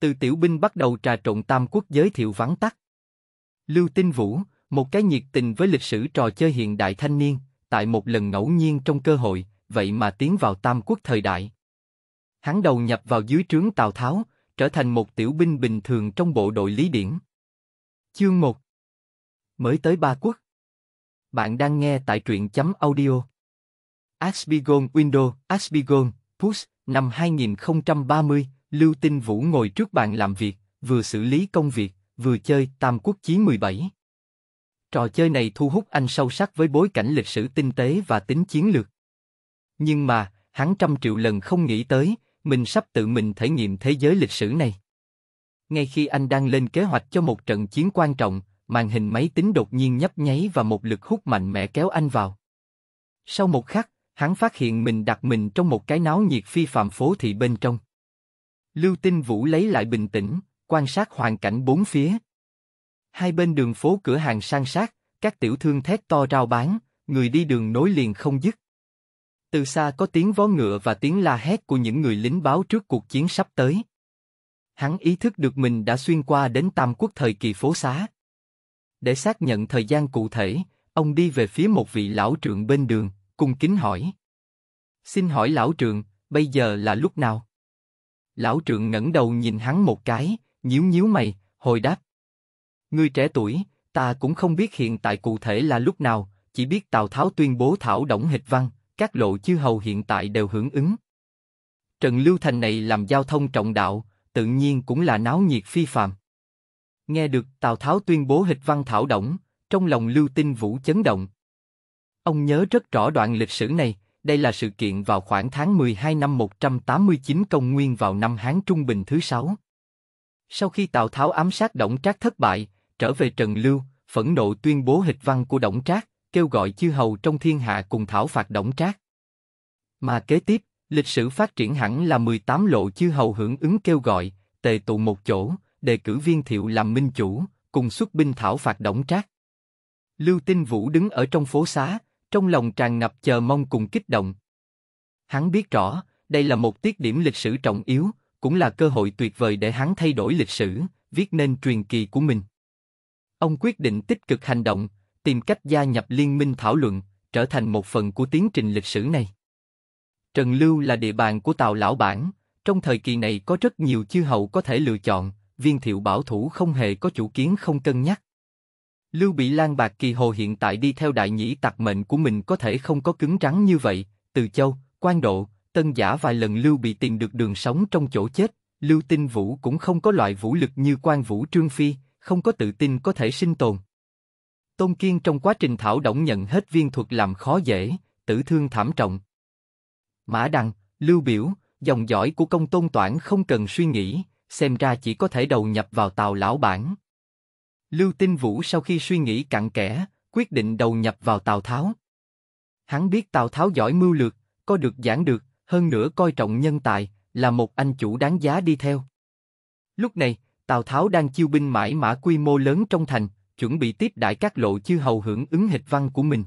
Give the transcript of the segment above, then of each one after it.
từ tiểu binh bắt đầu trà trộn tam quốc giới thiệu vắn tắt. Lưu Tinh Vũ, một cái nhiệt tình với lịch sử trò chơi hiện đại thanh niên, tại một lần ngẫu nhiên trong cơ hội, vậy mà tiến vào tam quốc thời đại. Hắn đầu nhập vào dưới trướng Tào Tháo, trở thành một tiểu binh bình thường trong bộ đội Lý Điển. Chương 1 Mới tới ba quốc Bạn đang nghe tại truyện chấm audio Asbigon Window, Asbigon, Push, năm 2030, Lưu Tinh Vũ ngồi trước bàn làm việc, vừa xử lý công việc, vừa chơi Tam Quốc Chí 17. Trò chơi này thu hút anh sâu sắc với bối cảnh lịch sử tinh tế và tính chiến lược. Nhưng mà, hắn trăm triệu lần không nghĩ tới, mình sắp tự mình thể nghiệm thế giới lịch sử này. Ngay khi anh đang lên kế hoạch cho một trận chiến quan trọng, màn hình máy tính đột nhiên nhấp nháy và một lực hút mạnh mẽ kéo anh vào. Sau một khắc, hắn phát hiện mình đặt mình trong một cái náo nhiệt phi phạm phố thị bên trong. Lưu Tinh Vũ lấy lại bình tĩnh, quan sát hoàn cảnh bốn phía. Hai bên đường phố cửa hàng sang sát, các tiểu thương thét to rao bán, người đi đường nối liền không dứt. Từ xa có tiếng vó ngựa và tiếng la hét của những người lính báo trước cuộc chiến sắp tới. Hắn ý thức được mình đã xuyên qua đến Tam Quốc thời kỳ phố xá. Để xác nhận thời gian cụ thể, ông đi về phía một vị lão trượng bên đường, cung kính hỏi. Xin hỏi lão trượng, bây giờ là lúc nào? Lão trượng ngẩng đầu nhìn hắn một cái, nhíu nhíu mày, hồi đáp. Ngươi trẻ tuổi, ta cũng không biết hiện tại cụ thể là lúc nào, chỉ biết Tào Tháo tuyên bố thảo động hịch văn, các lộ chư hầu hiện tại đều hưởng ứng. Trần Lưu Thành này làm giao thông trọng đạo, tự nhiên cũng là náo nhiệt phi phàm. Nghe được Tào Tháo tuyên bố hịch văn thảo động, trong lòng Lưu Tinh Vũ chấn động. Ông nhớ rất rõ đoạn lịch sử này, đây là sự kiện vào khoảng tháng 12 năm 189 công nguyên vào năm Hán Trung Bình thứ sáu. Sau khi Tào Tháo ám sát Đổng Trác thất bại, trở về Trần Lưu, phẫn nộ tuyên bố hịch văn của Đổng Trác, kêu gọi chư hầu trong thiên hạ cùng thảo phạt Đổng Trác. Mà kế tiếp, lịch sử phát triển hẳn là 18 lộ chư hầu hưởng ứng kêu gọi, tề tụ một chỗ, đề cử viên thiệu làm minh chủ, cùng xuất binh thảo phạt Đổng Trác. Lưu Tinh Vũ đứng ở trong phố xá, trong lòng tràn ngập chờ mong cùng kích động. Hắn biết rõ, đây là một tiết điểm lịch sử trọng yếu, cũng là cơ hội tuyệt vời để hắn thay đổi lịch sử, viết nên truyền kỳ của mình. Ông quyết định tích cực hành động, tìm cách gia nhập liên minh thảo luận, trở thành một phần của tiến trình lịch sử này. Trần Lưu là địa bàn của Tào Lão Bản, trong thời kỳ này có rất nhiều chư hậu có thể lựa chọn, viên thiệu bảo thủ không hề có chủ kiến không cân nhắc. Lưu Bị Lan Bạc Kỳ Hồ hiện tại đi theo đại nhĩ tặc mệnh của mình có thể không có cứng rắn như vậy, từ châu, quan độ, tân giả vài lần Lưu Bị tìm được đường sống trong chỗ chết, Lưu Tinh Vũ cũng không có loại vũ lực như quan vũ trương phi, không có tự tin có thể sinh tồn. Tôn Kiên trong quá trình thảo động nhận hết viên thuật làm khó dễ, tử thương thảm trọng. Mã Đằng, Lưu Biểu, dòng dõi của công tôn toản không cần suy nghĩ, xem ra chỉ có thể đầu nhập vào tàu lão bản. Lưu Tinh Vũ sau khi suy nghĩ cặn kẽ, quyết định đầu nhập vào Tào Tháo. Hắn biết Tào Tháo giỏi mưu lược, có được giảng được, hơn nữa coi trọng nhân tài, là một anh chủ đáng giá đi theo. Lúc này, Tào Tháo đang chiêu binh mãi mã quy mô lớn trong thành, chuẩn bị tiếp đại các lộ chư hầu hưởng ứng hịch văn của mình.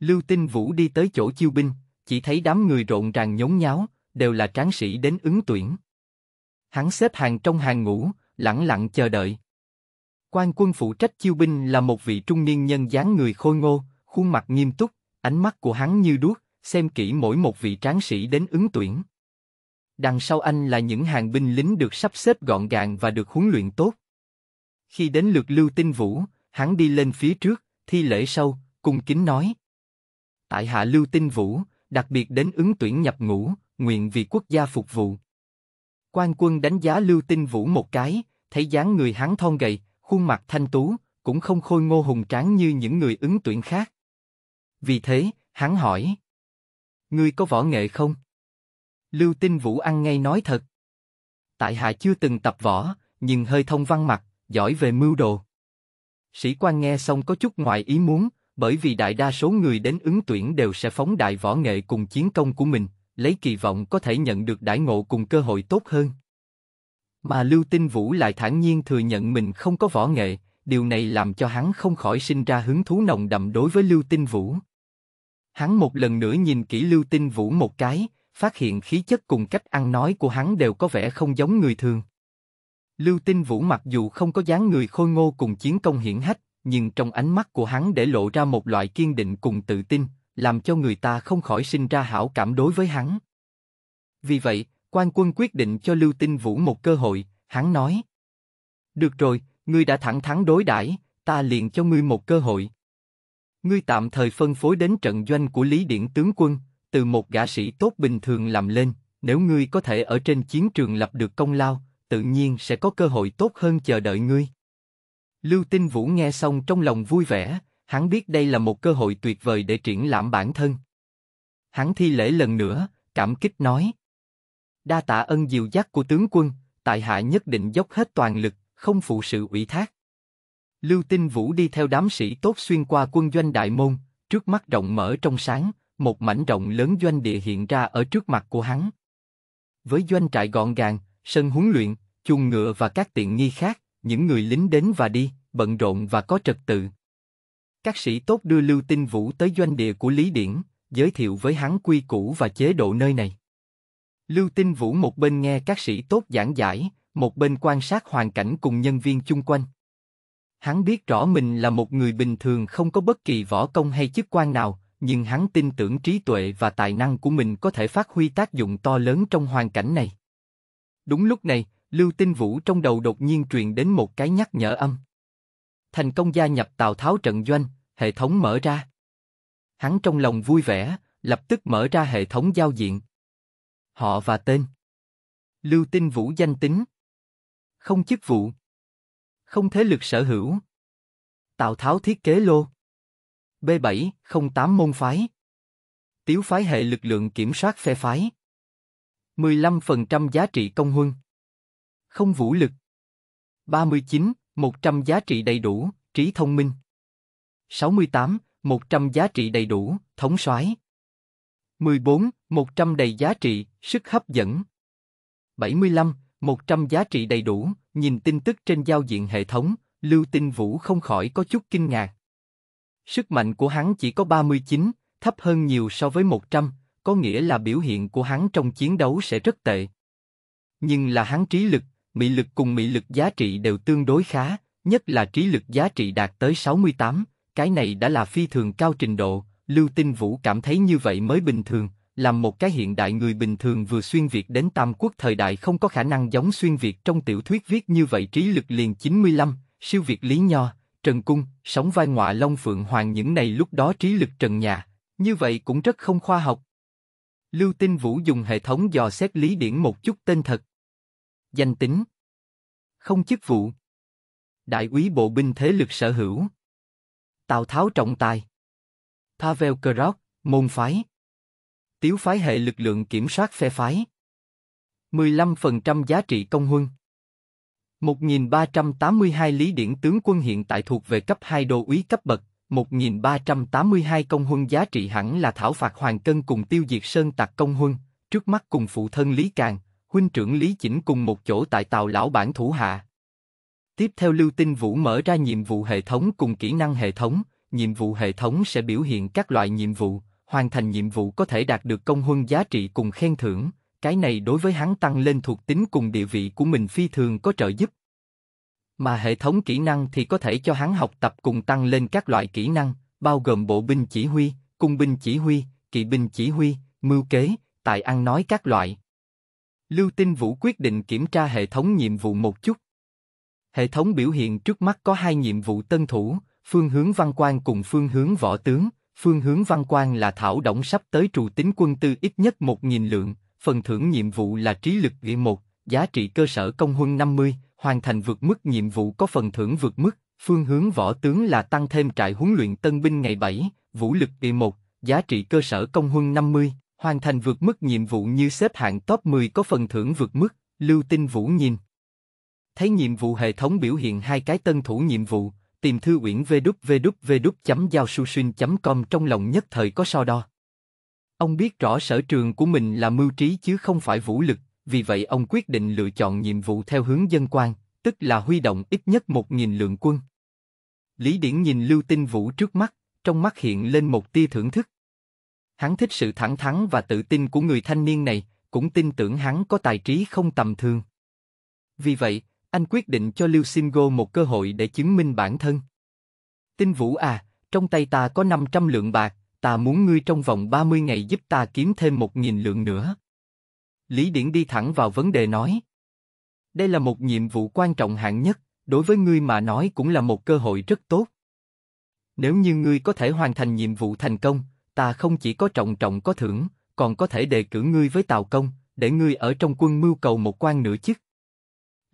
Lưu Tinh Vũ đi tới chỗ chiêu binh, chỉ thấy đám người rộn ràng nhốn nháo, đều là tráng sĩ đến ứng tuyển. Hắn xếp hàng trong hàng ngũ, lặng lặng chờ đợi. Quan quân phụ trách chiêu binh là một vị trung niên nhân dáng người khôi ngô, khuôn mặt nghiêm túc, ánh mắt của hắn như đuốc, xem kỹ mỗi một vị tráng sĩ đến ứng tuyển. Đằng sau anh là những hàng binh lính được sắp xếp gọn gàng và được huấn luyện tốt. Khi đến lượt Lưu Tinh Vũ, hắn đi lên phía trước, thi lễ sâu, cung kính nói. Tại hạ Lưu Tinh Vũ, đặc biệt đến ứng tuyển nhập ngũ, nguyện vì quốc gia phục vụ. Quan quân đánh giá Lưu Tinh Vũ một cái, thấy dáng người hắn thon gầy, khuôn mặt thanh tú, cũng không khôi ngô hùng tráng như những người ứng tuyển khác. Vì thế, hắn hỏi. Ngươi có võ nghệ không? Lưu Tinh Vũ ăn ngay nói thật. Tại hạ chưa từng tập võ, nhưng hơi thông văn mặt, giỏi về mưu đồ. Sĩ quan nghe xong có chút ngoại ý muốn, bởi vì đại đa số người đến ứng tuyển đều sẽ phóng đại võ nghệ cùng chiến công của mình, lấy kỳ vọng có thể nhận được đại ngộ cùng cơ hội tốt hơn. Mà Lưu Tinh Vũ lại thản nhiên thừa nhận mình không có võ nghệ, điều này làm cho hắn không khỏi sinh ra hứng thú nồng đậm đối với Lưu Tinh Vũ. Hắn một lần nữa nhìn kỹ Lưu Tinh Vũ một cái, phát hiện khí chất cùng cách ăn nói của hắn đều có vẻ không giống người thường. Lưu Tinh Vũ mặc dù không có dáng người khôi ngô cùng chiến công hiển hách, nhưng trong ánh mắt của hắn để lộ ra một loại kiên định cùng tự tin, làm cho người ta không khỏi sinh ra hảo cảm đối với hắn. Vì vậy, quan quân quyết định cho Lưu Tinh Vũ một cơ hội, hắn nói. Được rồi, ngươi đã thẳng thắn đối đãi, ta liền cho ngươi một cơ hội. Ngươi tạm thời phân phối đến trận doanh của Lý Điển tướng quân, từ một gã sĩ tốt bình thường làm lên, nếu ngươi có thể ở trên chiến trường lập được công lao, tự nhiên sẽ có cơ hội tốt hơn chờ đợi ngươi. Lưu Tinh Vũ nghe xong trong lòng vui vẻ, hắn biết đây là một cơ hội tuyệt vời để triển lãm bản thân. Hắn thi lễ lần nữa, cảm kích nói. Đa tạ ân diệu giác của tướng quân, tại hạ nhất định dốc hết toàn lực, không phụ sự ủy thác. Lưu Tinh Vũ đi theo đám sĩ tốt xuyên qua quân doanh đại môn, trước mắt rộng mở trong sáng, một mảnh rộng lớn doanh địa hiện ra ở trước mặt của hắn. Với doanh trại gọn gàng, sân huấn luyện, chuồng ngựa và các tiện nghi khác, những người lính đến và đi, bận rộn và có trật tự. Các sĩ tốt đưa Lưu Tinh Vũ tới doanh địa của Lý Điển, giới thiệu với hắn quy củ và chế độ nơi này. Lưu Tinh Vũ một bên nghe các sĩ tốt giảng giải, một bên quan sát hoàn cảnh cùng nhân viên chung quanh. Hắn biết rõ mình là một người bình thường không có bất kỳ võ công hay chức quan nào, nhưng hắn tin tưởng trí tuệ và tài năng của mình có thể phát huy tác dụng to lớn trong hoàn cảnh này. Đúng lúc này, Lưu Tinh Vũ trong đầu đột nhiên truyền đến một cái nhắc nhở âm. Thành công gia nhập Tào Tháo trận doanh, hệ thống mở ra. Hắn trong lòng vui vẻ, lập tức mở ra hệ thống giao diện họ và tên. Lưu Tinh Vũ danh tính. Không chức vụ. Không thế lực sở hữu. Tào Tháo thiết kế lô. B7, 08 môn phái. Tiếu phái hệ lực lượng kiểm soát phe phái. 15% giá trị công huân. Không vũ lực. 39, 100 giá trị đầy đủ, trí thông minh. 68, 100 giá trị đầy đủ, thống soái. 14, 100 đầy giá trị, Sức hấp dẫn 75, 100 giá trị đầy đủ, nhìn tin tức trên giao diện hệ thống, Lưu Tinh Vũ không khỏi có chút kinh ngạc. Sức mạnh của hắn chỉ có 39, thấp hơn nhiều so với 100, có nghĩa là biểu hiện của hắn trong chiến đấu sẽ rất tệ. Nhưng là hắn trí lực, mị lực cùng mị lực giá trị đều tương đối khá, nhất là trí lực giá trị đạt tới 68, cái này đã là phi thường cao trình độ, Lưu Tinh Vũ cảm thấy như vậy mới bình thường, làm một cái hiện đại người bình thường vừa xuyên Việt đến Tam Quốc thời đại không có khả năng giống xuyên Việt trong tiểu thuyết viết như vậy trí lực liền 95, siêu Việt Lý Nho, Trần Cung, sống vai ngoại Long Phượng Hoàng những này lúc đó trí lực trần nhà, như vậy cũng rất không khoa học. Lưu Tinh Vũ dùng hệ thống dò xét lý điển một chút tên thật. Danh tính Không chức vụ Đại úy bộ binh thế lực sở hữu Tào Tháo trọng tài Pavel Krok, môn phái tiếu phái hệ lực lượng kiểm soát phe phái. 15% giá trị công huân 1382 lý điển tướng quân hiện tại thuộc về cấp 2 đô úy cấp bậc, 1382 công huân giá trị hẳn là thảo phạt hoàng cân cùng tiêu diệt sơn tặc công huân, trước mắt cùng phụ thân Lý Càng, huynh trưởng Lý Chỉnh cùng một chỗ tại tàu lão bản thủ hạ. Tiếp theo Lưu Tinh Vũ mở ra nhiệm vụ hệ thống cùng kỹ năng hệ thống, nhiệm vụ hệ thống sẽ biểu hiện các loại nhiệm vụ, hoàn thành nhiệm vụ có thể đạt được công huân giá trị cùng khen thưởng, cái này đối với hắn tăng lên thuộc tính cùng địa vị của mình phi thường có trợ giúp. Mà hệ thống kỹ năng thì có thể cho hắn học tập cùng tăng lên các loại kỹ năng, bao gồm bộ binh chỉ huy, cung binh chỉ huy, kỵ binh chỉ huy, mưu kế, tài ăn nói các loại. Lưu Tinh Vũ quyết định kiểm tra hệ thống nhiệm vụ một chút. Hệ thống biểu hiện trước mắt có hai nhiệm vụ tân thủ, phương hướng văn quan cùng phương hướng võ tướng, Phương hướng văn quan là thảo động sắp tới trù tính quân tư ít nhất 1.000 lượng, phần thưởng nhiệm vụ là trí lực ghi một, giá trị cơ sở công huân 50, hoàn thành vượt mức nhiệm vụ có phần thưởng vượt mức, phương hướng võ tướng là tăng thêm trại huấn luyện tân binh ngày 7, vũ lực ghi một, giá trị cơ sở công huân 50, hoàn thành vượt mức nhiệm vụ như xếp hạng top 10 có phần thưởng vượt mức, lưu tinh vũ nhìn. Thấy nhiệm vụ hệ thống biểu hiện hai cái tân thủ nhiệm vụ, tìm thư uyển www.giaosusun.com trong lòng nhất thời có so đo. Ông biết rõ sở trường của mình là mưu trí chứ không phải vũ lực, vì vậy ông quyết định lựa chọn nhiệm vụ theo hướng dân quan, tức là huy động ít nhất một nghìn lượng quân. Lý Điển nhìn Lưu Tinh Vũ trước mắt, trong mắt hiện lên một tia thưởng thức. Hắn thích sự thẳng thắn và tự tin của người thanh niên này, cũng tin tưởng hắn có tài trí không tầm thường. Vì vậy, anh quyết định cho Liu Singo một cơ hội để chứng minh bản thân. Tinh Vũ à, trong tay ta có 500 lượng bạc, ta muốn ngươi trong vòng 30 ngày giúp ta kiếm thêm 1.000 lượng nữa. Lý Điển đi thẳng vào vấn đề nói. Đây là một nhiệm vụ quan trọng hạng nhất, đối với ngươi mà nói cũng là một cơ hội rất tốt. Nếu như ngươi có thể hoàn thành nhiệm vụ thành công, ta không chỉ có trọng trọng có thưởng, còn có thể đề cử ngươi với Tào Công, để ngươi ở trong quân mưu cầu một quan nữa chức.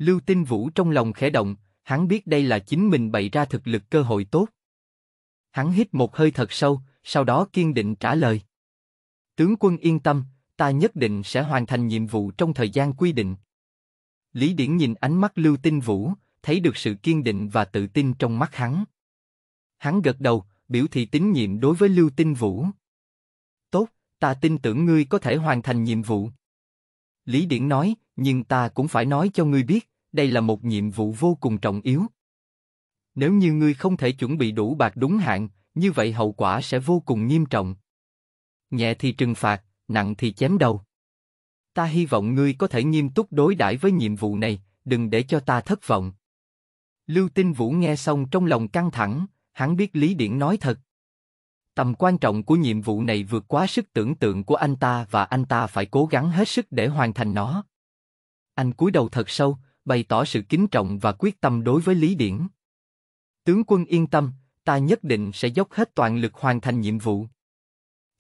Lưu Tinh Vũ trong lòng khẽ động, hắn biết đây là chính mình bày ra thực lực cơ hội tốt. Hắn hít một hơi thật sâu, sau đó kiên định trả lời. Tướng quân yên tâm, ta nhất định sẽ hoàn thành nhiệm vụ trong thời gian quy định. Lý Điển nhìn ánh mắt Lưu Tinh Vũ, thấy được sự kiên định và tự tin trong mắt hắn. Hắn gật đầu, biểu thị tín nhiệm đối với Lưu Tinh Vũ. Tốt, ta tin tưởng ngươi có thể hoàn thành nhiệm vụ. Lý Điển nói, nhưng ta cũng phải nói cho ngươi biết, đây là một nhiệm vụ vô cùng trọng yếu. Nếu như ngươi không thể chuẩn bị đủ bạc đúng hạn, như vậy hậu quả sẽ vô cùng nghiêm trọng. Nhẹ thì trừng phạt, nặng thì chém đầu. Ta hy vọng ngươi có thể nghiêm túc đối đãi với nhiệm vụ này, đừng để cho ta thất vọng. Lưu Tinh Vũ nghe xong trong lòng căng thẳng, hắn biết Lý Điển nói thật. Tầm quan trọng của nhiệm vụ này vượt quá sức tưởng tượng của anh ta và anh ta phải cố gắng hết sức để hoàn thành nó. Anh cúi đầu thật sâu, bày tỏ sự kính trọng và quyết tâm đối với Lý Điển. Tướng quân yên tâm, ta nhất định sẽ dốc hết toàn lực hoàn thành nhiệm vụ.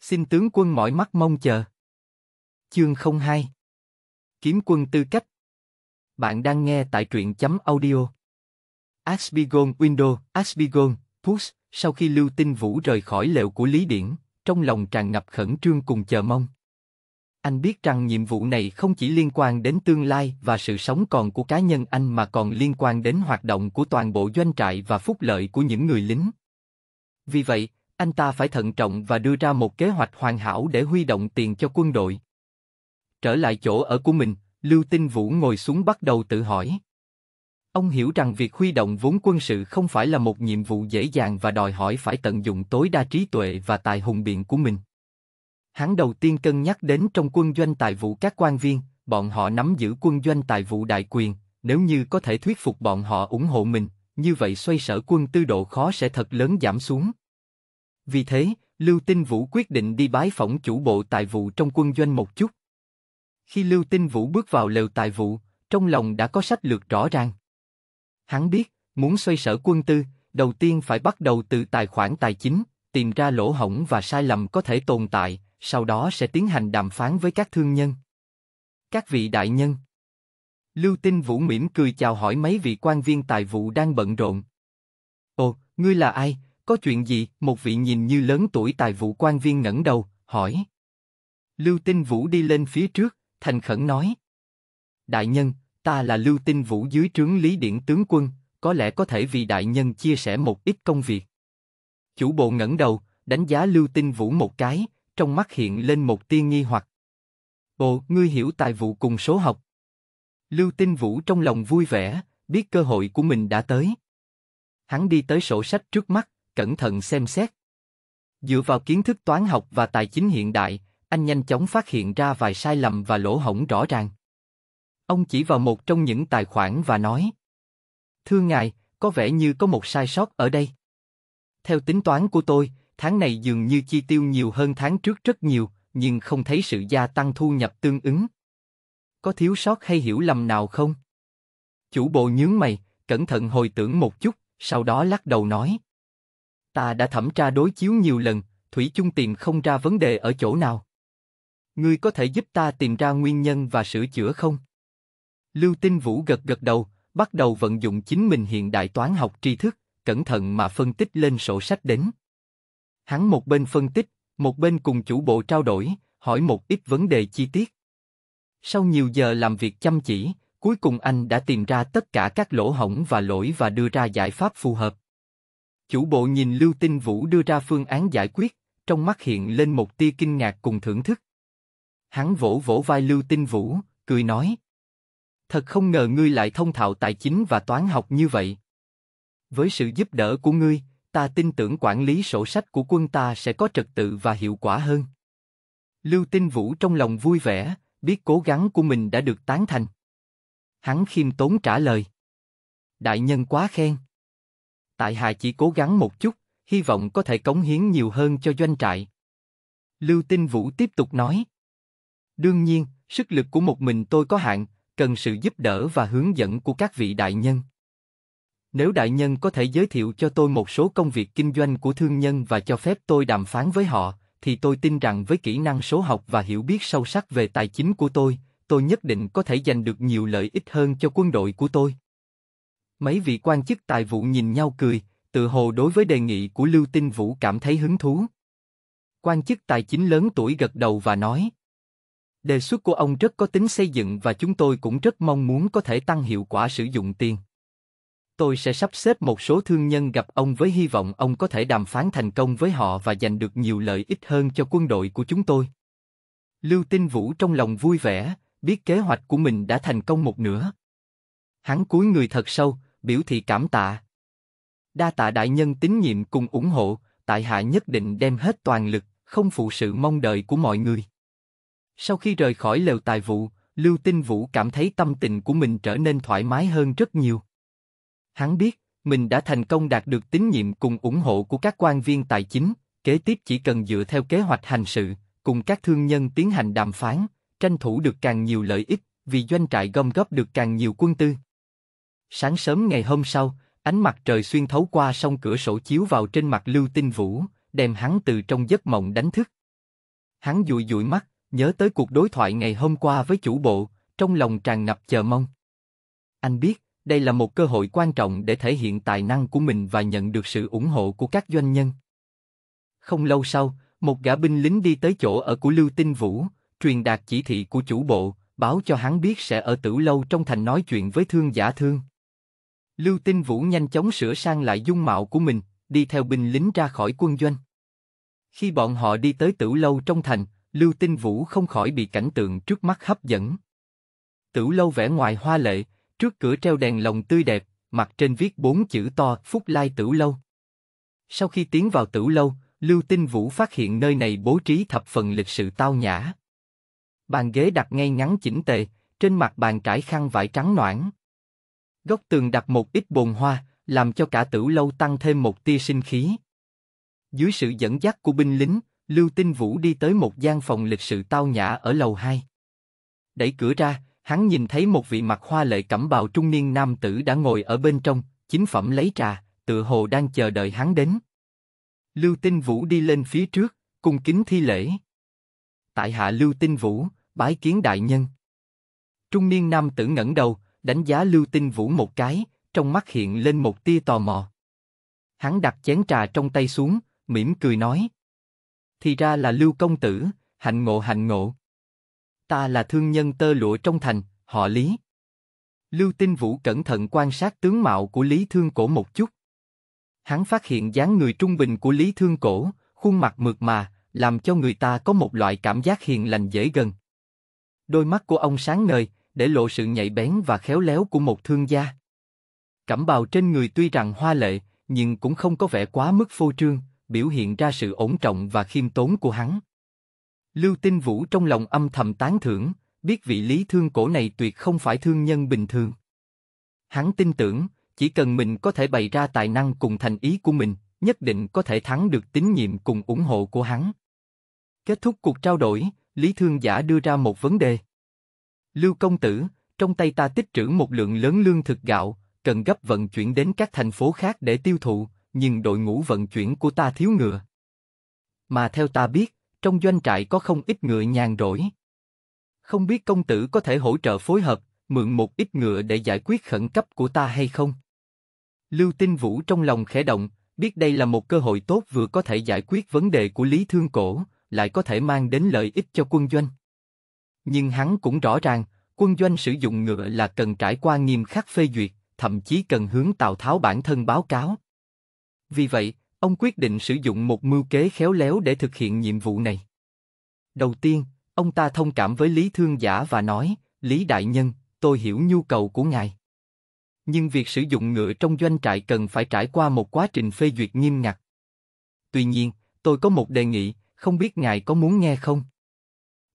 Xin tướng quân mỏi mắt mong chờ. Chương 02 Kiếm quân tư cách Bạn đang nghe tại truyện chấm audio. Asbigon Window, Asbigon, Push, sau khi Lưu tin Vũ rời khỏi lều của Lý Điển, trong lòng tràn ngập khẩn trương cùng chờ mong. Anh biết rằng nhiệm vụ này không chỉ liên quan đến tương lai và sự sống còn của cá nhân anh mà còn liên quan đến hoạt động của toàn bộ doanh trại và phúc lợi của những người lính. Vì vậy, anh ta phải thận trọng và đưa ra một kế hoạch hoàn hảo để huy động tiền cho quân đội. Trở lại chỗ ở của mình, Lưu Tinh Vũ ngồi xuống bắt đầu tự hỏi. Ông hiểu rằng việc huy động vốn quân sự không phải là một nhiệm vụ dễ dàng và đòi hỏi phải tận dụng tối đa trí tuệ và tài hùng biện của mình. Hắn đầu tiên cân nhắc đến trong quân doanh tài vụ các quan viên, bọn họ nắm giữ quân doanh tài vụ đại quyền, nếu như có thể thuyết phục bọn họ ủng hộ mình, như vậy xoay sở quân tư độ khó sẽ thật lớn giảm xuống. Vì thế, Lưu Tinh Vũ quyết định đi bái phỏng chủ bộ tài vụ trong quân doanh một chút. Khi Lưu Tinh Vũ bước vào lều tài vụ, trong lòng đã có sách lược rõ ràng. Hắn biết, muốn xoay sở quân tư, đầu tiên phải bắt đầu từ tài khoản tài chính, tìm ra lỗ hổng và sai lầm có thể tồn tại, sau đó sẽ tiến hành đàm phán với các thương nhân. Các vị đại nhân. Lưu Tinh Vũ mỉm cười chào hỏi mấy vị quan viên tài vụ đang bận rộn. Ồ, ngươi là ai, có chuyện gì? Một vị nhìn như lớn tuổi tài vụ quan viên ngẩng đầu, hỏi. Lưu Tinh Vũ đi lên phía trước, thành khẩn nói. Đại nhân, ta là Lưu Tinh Vũ dưới trướng Lý Điện Tướng Quân, có lẽ có thể vì đại nhân chia sẻ một ít công việc. Chủ bộ ngẩng đầu, đánh giá Lưu Tinh Vũ một cái, trong mắt hiện lên một tia nghi hoặc. Ồ, ngươi hiểu tài vụ cùng số học. Lưu Tinh Vũ trong lòng vui vẻ, biết cơ hội của mình đã tới. Hắn đi tới sổ sách trước mắt, cẩn thận xem xét. Dựa vào kiến thức toán học và tài chính hiện đại, anh nhanh chóng phát hiện ra vài sai lầm và lỗ hổng rõ ràng. Ông chỉ vào một trong những tài khoản và nói: "Thưa ngài, có vẻ như có một sai sót ở đây. Theo tính toán của tôi, tháng này dường như chi tiêu nhiều hơn tháng trước rất nhiều, nhưng không thấy sự gia tăng thu nhập tương ứng. Có thiếu sót hay hiểu lầm nào không? Chủ bộ nhướng mày, cẩn thận hồi tưởng một chút, sau đó lắc đầu nói. Ta đã thẩm tra đối chiếu nhiều lần, Thủy chung tìm không ra vấn đề ở chỗ nào. Ngươi có thể giúp ta tìm ra nguyên nhân và sửa chữa không? Lưu Tinh Vũ gật gật đầu, bắt đầu vận dụng chính mình hiện đại toán học tri thức, cẩn thận mà phân tích lên sổ sách đến. Hắn một bên phân tích, một bên cùng chủ bộ trao đổi, hỏi một ít vấn đề chi tiết. Sau nhiều giờ làm việc chăm chỉ, cuối cùng anh đã tìm ra tất cả các lỗ hổng và lỗi và đưa ra giải pháp phù hợp. Chủ bộ nhìn Lưu Tinh Vũ đưa ra phương án giải quyết, trong mắt hiện lên một tia kinh ngạc cùng thưởng thức. Hắn vỗ vỗ vai Lưu Tinh Vũ, cười nói: "Thật không ngờ ngươi lại thông thạo tài chính và toán học như vậy. Với sự giúp đỡ của ngươi, ta tin tưởng quản lý sổ sách của quân ta sẽ có trật tự và hiệu quả hơn. Lưu Tinh Vũ trong lòng vui vẻ, biết cố gắng của mình đã được tán thành. Hắn khiêm tốn trả lời. Đại nhân quá khen. Tại hạ chỉ cố gắng một chút, hy vọng có thể cống hiến nhiều hơn cho doanh trại. Lưu Tinh Vũ tiếp tục nói. Đương nhiên, sức lực của một mình tôi có hạn, cần sự giúp đỡ và hướng dẫn của các vị đại nhân. Nếu đại nhân có thể giới thiệu cho tôi một số công việc kinh doanh của thương nhân và cho phép tôi đàm phán với họ, thì tôi tin rằng với kỹ năng số học và hiểu biết sâu sắc về tài chính của tôi, tôi nhất định có thể giành được nhiều lợi ích hơn cho quân đội của tôi. Mấy vị quan chức tài vụ nhìn nhau cười, tự hồ đối với đề nghị của Lưu Tinh Vũ cảm thấy hứng thú. Quan chức tài chính lớn tuổi gật đầu và nói. Đề xuất của ông rất có tính xây dựng và chúng tôi cũng rất mong muốn có thể tăng hiệu quả sử dụng tiền tôi sẽ sắp xếp một số thương nhân gặp ông với hy vọng ông có thể đàm phán thành công với họ và giành được nhiều lợi ích hơn cho quân đội của chúng tôi. Lưu Tinh Vũ trong lòng vui vẻ, biết kế hoạch của mình đã thành công một nửa. Hắn cúi người thật sâu, biểu thị cảm tạ. Đa tạ đại nhân tín nhiệm cùng ủng hộ, tại hạ nhất định đem hết toàn lực, không phụ sự mong đợi của mọi người. Sau khi rời khỏi lều tài vụ, Lưu Tinh Vũ cảm thấy tâm tình của mình trở nên thoải mái hơn rất nhiều. Hắn biết, mình đã thành công đạt được tín nhiệm cùng ủng hộ của các quan viên tài chính, kế tiếp chỉ cần dựa theo kế hoạch hành sự, cùng các thương nhân tiến hành đàm phán, tranh thủ được càng nhiều lợi ích, vì doanh trại gom góp được càng nhiều quân tư. Sáng sớm ngày hôm sau, ánh mặt trời xuyên thấu qua song cửa sổ chiếu vào trên mặt Lưu Tinh Vũ, đem hắn từ trong giấc mộng đánh thức. Hắn dụi dụi mắt, nhớ tới cuộc đối thoại ngày hôm qua với chủ bộ, trong lòng tràn ngập chờ mong. Anh biết, đây là một cơ hội quan trọng để thể hiện tài năng của mình và nhận được sự ủng hộ của các doanh nhân. Không lâu sau, một gã binh lính đi tới chỗ ở của Lưu Tinh Vũ, truyền đạt chỉ thị của chủ bộ, báo cho hắn biết sẽ ở tử lâu trong thành nói chuyện với thương giả thương. Lưu Tinh Vũ nhanh chóng sửa sang lại dung mạo của mình, đi theo binh lính ra khỏi quân doanh. Khi bọn họ đi tới tử lâu trong thành, Lưu Tinh Vũ không khỏi bị cảnh tượng trước mắt hấp dẫn. Tử lâu vẻ ngoài hoa lệ, Trước cửa treo đèn lồng tươi đẹp, mặt trên viết bốn chữ to Phúc Lai Tửu Lâu. Sau khi tiến vào tửu lâu, Lưu Tinh Vũ phát hiện nơi này bố trí thập phần lịch sự tao nhã. Bàn ghế đặt ngay ngắn chỉnh tề, trên mặt bàn trải khăn vải trắng noãn. Góc tường đặt một ít bồn hoa, làm cho cả tửu lâu tăng thêm một tia sinh khí. Dưới sự dẫn dắt của binh lính, Lưu Tinh Vũ đi tới một gian phòng lịch sự tao nhã ở lầu 2. Đẩy cửa ra, Hắn nhìn thấy một vị mặt hoa lệ cẩm bào trung niên nam tử đã ngồi ở bên trong, chính phẩm lấy trà, tự hồ đang chờ đợi hắn đến. Lưu Tinh Vũ đi lên phía trước, cung kính thi lễ. Tại hạ Lưu Tinh Vũ, bái kiến đại nhân. Trung niên nam tử ngẩng đầu, đánh giá Lưu Tinh Vũ một cái, trong mắt hiện lên một tia tò mò. Hắn đặt chén trà trong tay xuống, mỉm cười nói: "Thì ra là Lưu công tử, hạnh ngộ hạnh ngộ." Ta là thương nhân tơ lụa trong thành, họ Lý. Lưu Tinh Vũ cẩn thận quan sát tướng mạo của Lý Thương Cổ một chút. Hắn phát hiện dáng người trung bình của Lý Thương Cổ, khuôn mặt mượt mà, làm cho người ta có một loại cảm giác hiền lành dễ gần. Đôi mắt của ông sáng ngời, để lộ sự nhạy bén và khéo léo của một thương gia. Cẩm bào trên người tuy rằng hoa lệ, nhưng cũng không có vẻ quá mức phô trương, biểu hiện ra sự ổn trọng và khiêm tốn của hắn. Lưu Tinh Vũ trong lòng âm thầm tán thưởng, biết vị lý thương cổ này tuyệt không phải thương nhân bình thường. Hắn tin tưởng, chỉ cần mình có thể bày ra tài năng cùng thành ý của mình, nhất định có thể thắng được tín nhiệm cùng ủng hộ của hắn. Kết thúc cuộc trao đổi, Lý Thương Giả đưa ra một vấn đề. Lưu Công Tử, trong tay ta tích trữ một lượng lớn lương thực gạo, cần gấp vận chuyển đến các thành phố khác để tiêu thụ, nhưng đội ngũ vận chuyển của ta thiếu ngựa. Mà theo ta biết, trong doanh trại có không ít ngựa nhàn rỗi. Không biết công tử có thể hỗ trợ phối hợp, mượn một ít ngựa để giải quyết khẩn cấp của ta hay không? Lưu Tinh Vũ trong lòng khẽ động, biết đây là một cơ hội tốt vừa có thể giải quyết vấn đề của Lý Thương Cổ, lại có thể mang đến lợi ích cho quân doanh. Nhưng hắn cũng rõ ràng, quân doanh sử dụng ngựa là cần trải qua nghiêm khắc phê duyệt, thậm chí cần hướng Tào Tháo bản thân báo cáo. Vì vậy, ông quyết định sử dụng một mưu kế khéo léo để thực hiện nhiệm vụ này. Đầu tiên, ông ta thông cảm với Lý Thương Giả và nói, Lý Đại Nhân, tôi hiểu nhu cầu của ngài. Nhưng việc sử dụng ngựa trong doanh trại cần phải trải qua một quá trình phê duyệt nghiêm ngặt. Tuy nhiên, tôi có một đề nghị, không biết ngài có muốn nghe không?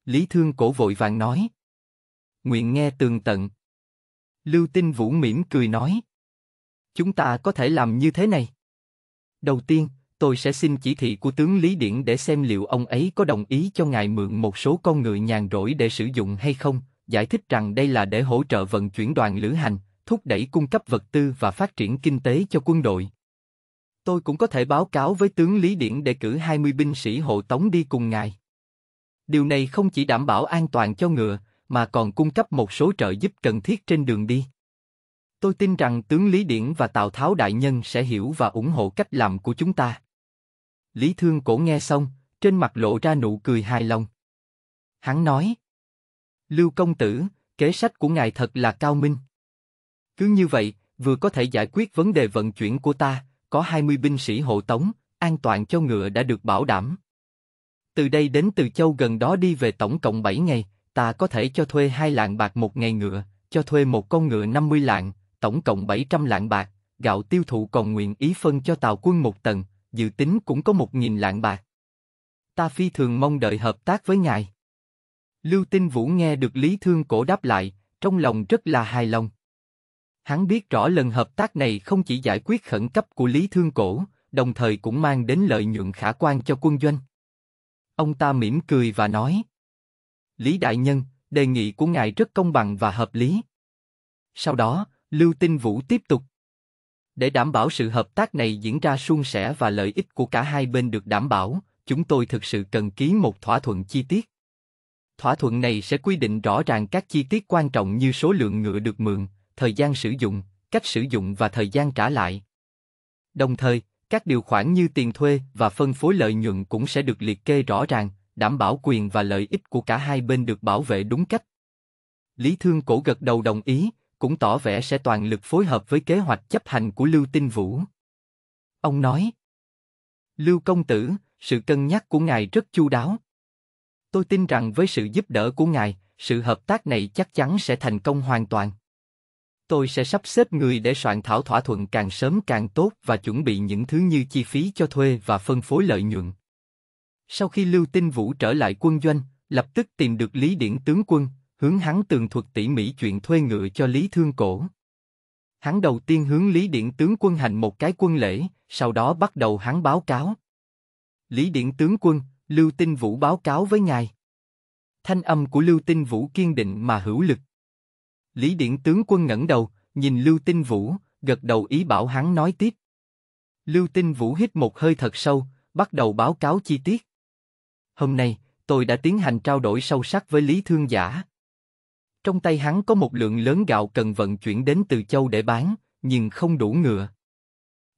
Lý Thương Cổ vội vàng nói. Nguyện nghe tường tận. Lưu Tinh Vũ mỉm cười nói. Chúng ta có thể làm như thế này. Đầu tiên, tôi sẽ xin chỉ thị của tướng Lý Điển để xem liệu ông ấy có đồng ý cho ngài mượn một số con ngựa nhàn rỗi để sử dụng hay không, giải thích rằng đây là để hỗ trợ vận chuyển đoàn lữ hành, thúc đẩy cung cấp vật tư và phát triển kinh tế cho quân đội. Tôi cũng có thể báo cáo với tướng Lý Điển để cử 20 binh sĩ hộ tống đi cùng ngài. Điều này không chỉ đảm bảo an toàn cho ngựa, mà còn cung cấp một số trợ giúp cần thiết trên đường đi. Tôi tin rằng tướng Lý Điển và Tào Tháo Đại Nhân sẽ hiểu và ủng hộ cách làm của chúng ta. Lý Thương Cổ nghe xong, trên mặt lộ ra nụ cười hài lòng. Hắn nói, Lưu Công Tử, kế sách của ngài thật là cao minh. Cứ như vậy, vừa có thể giải quyết vấn đề vận chuyển của ta, có 20 binh sĩ hộ tống, an toàn cho ngựa đã được bảo đảm. Từ đây đến Từ Châu gần đó đi về tổng cộng 7 ngày, ta có thể cho thuê hai lạng bạc một ngày ngựa, cho thuê một con ngựa 50 lạng, tổng cộng 700 lạng bạc, gạo tiêu thụ còn nguyện ý phân cho tàu quân một tầng, dự tính cũng có 1.000 lạng bạc. Ta phi thường mong đợi hợp tác với ngài. Lưu Tinh Vũ nghe được Lý Thương Cổ đáp lại, trong lòng rất là hài lòng. Hắn biết rõ lần hợp tác này không chỉ giải quyết khẩn cấp của Lý Thương Cổ, đồng thời cũng mang đến lợi nhuận khả quan cho quân doanh. Ông ta mỉm cười và nói. Lý Đại Nhân, đề nghị của ngài rất công bằng và hợp lý. Sau đó, Lưu Tinh Vũ tiếp tục. Để đảm bảo sự hợp tác này diễn ra suôn sẻ và lợi ích của cả hai bên được đảm bảo, chúng tôi thực sự cần ký một thỏa thuận chi tiết. Thỏa thuận này sẽ quy định rõ ràng các chi tiết quan trọng như số lượng ngựa được mượn, thời gian sử dụng, cách sử dụng và thời gian trả lại. Đồng thời, các điều khoản như tiền thuê và phân phối lợi nhuận cũng sẽ được liệt kê rõ ràng, đảm bảo quyền và lợi ích của cả hai bên được bảo vệ đúng cách. Lý Thương Cổ gật đầu đồng ý, cũng tỏ vẻ sẽ toàn lực phối hợp với kế hoạch chấp hành của Lưu Tinh Vũ. Ông nói, Lưu Công Tử, sự cân nhắc của ngài rất chu đáo. Tôi tin rằng với sự giúp đỡ của ngài, sự hợp tác này chắc chắn sẽ thành công hoàn toàn. Tôi sẽ sắp xếp người để soạn thảo thỏa thuận càng sớm càng tốt và chuẩn bị những thứ như chi phí cho thuê và phân phối lợi nhuận. Sau khi Lưu Tinh Vũ trở lại quân doanh, lập tức tìm được Lý Điển tướng quân, hướng hắn tường thuật tỉ mỉ chuyện thuê ngựa cho Lý Thương Cổ. Hắn đầu tiên hướng Lý Điện tướng quân hành một cái quân lễ, sau đó bắt đầu hắn báo cáo. Lý Điện tướng quân, Lưu Tinh Vũ báo cáo với ngài. Thanh âm của Lưu Tinh Vũ kiên định mà hữu lực. Lý Điện tướng quân ngẩng đầu, nhìn Lưu Tinh Vũ, gật đầu ý bảo hắn nói tiếp. Lưu Tinh Vũ hít một hơi thật sâu, bắt đầu báo cáo chi tiết. Hôm nay, tôi đã tiến hành trao đổi sâu sắc với Lý Thương Giả. Trong tay hắn có một lượng lớn gạo cần vận chuyển đến từ châu để bán, nhưng không đủ ngựa.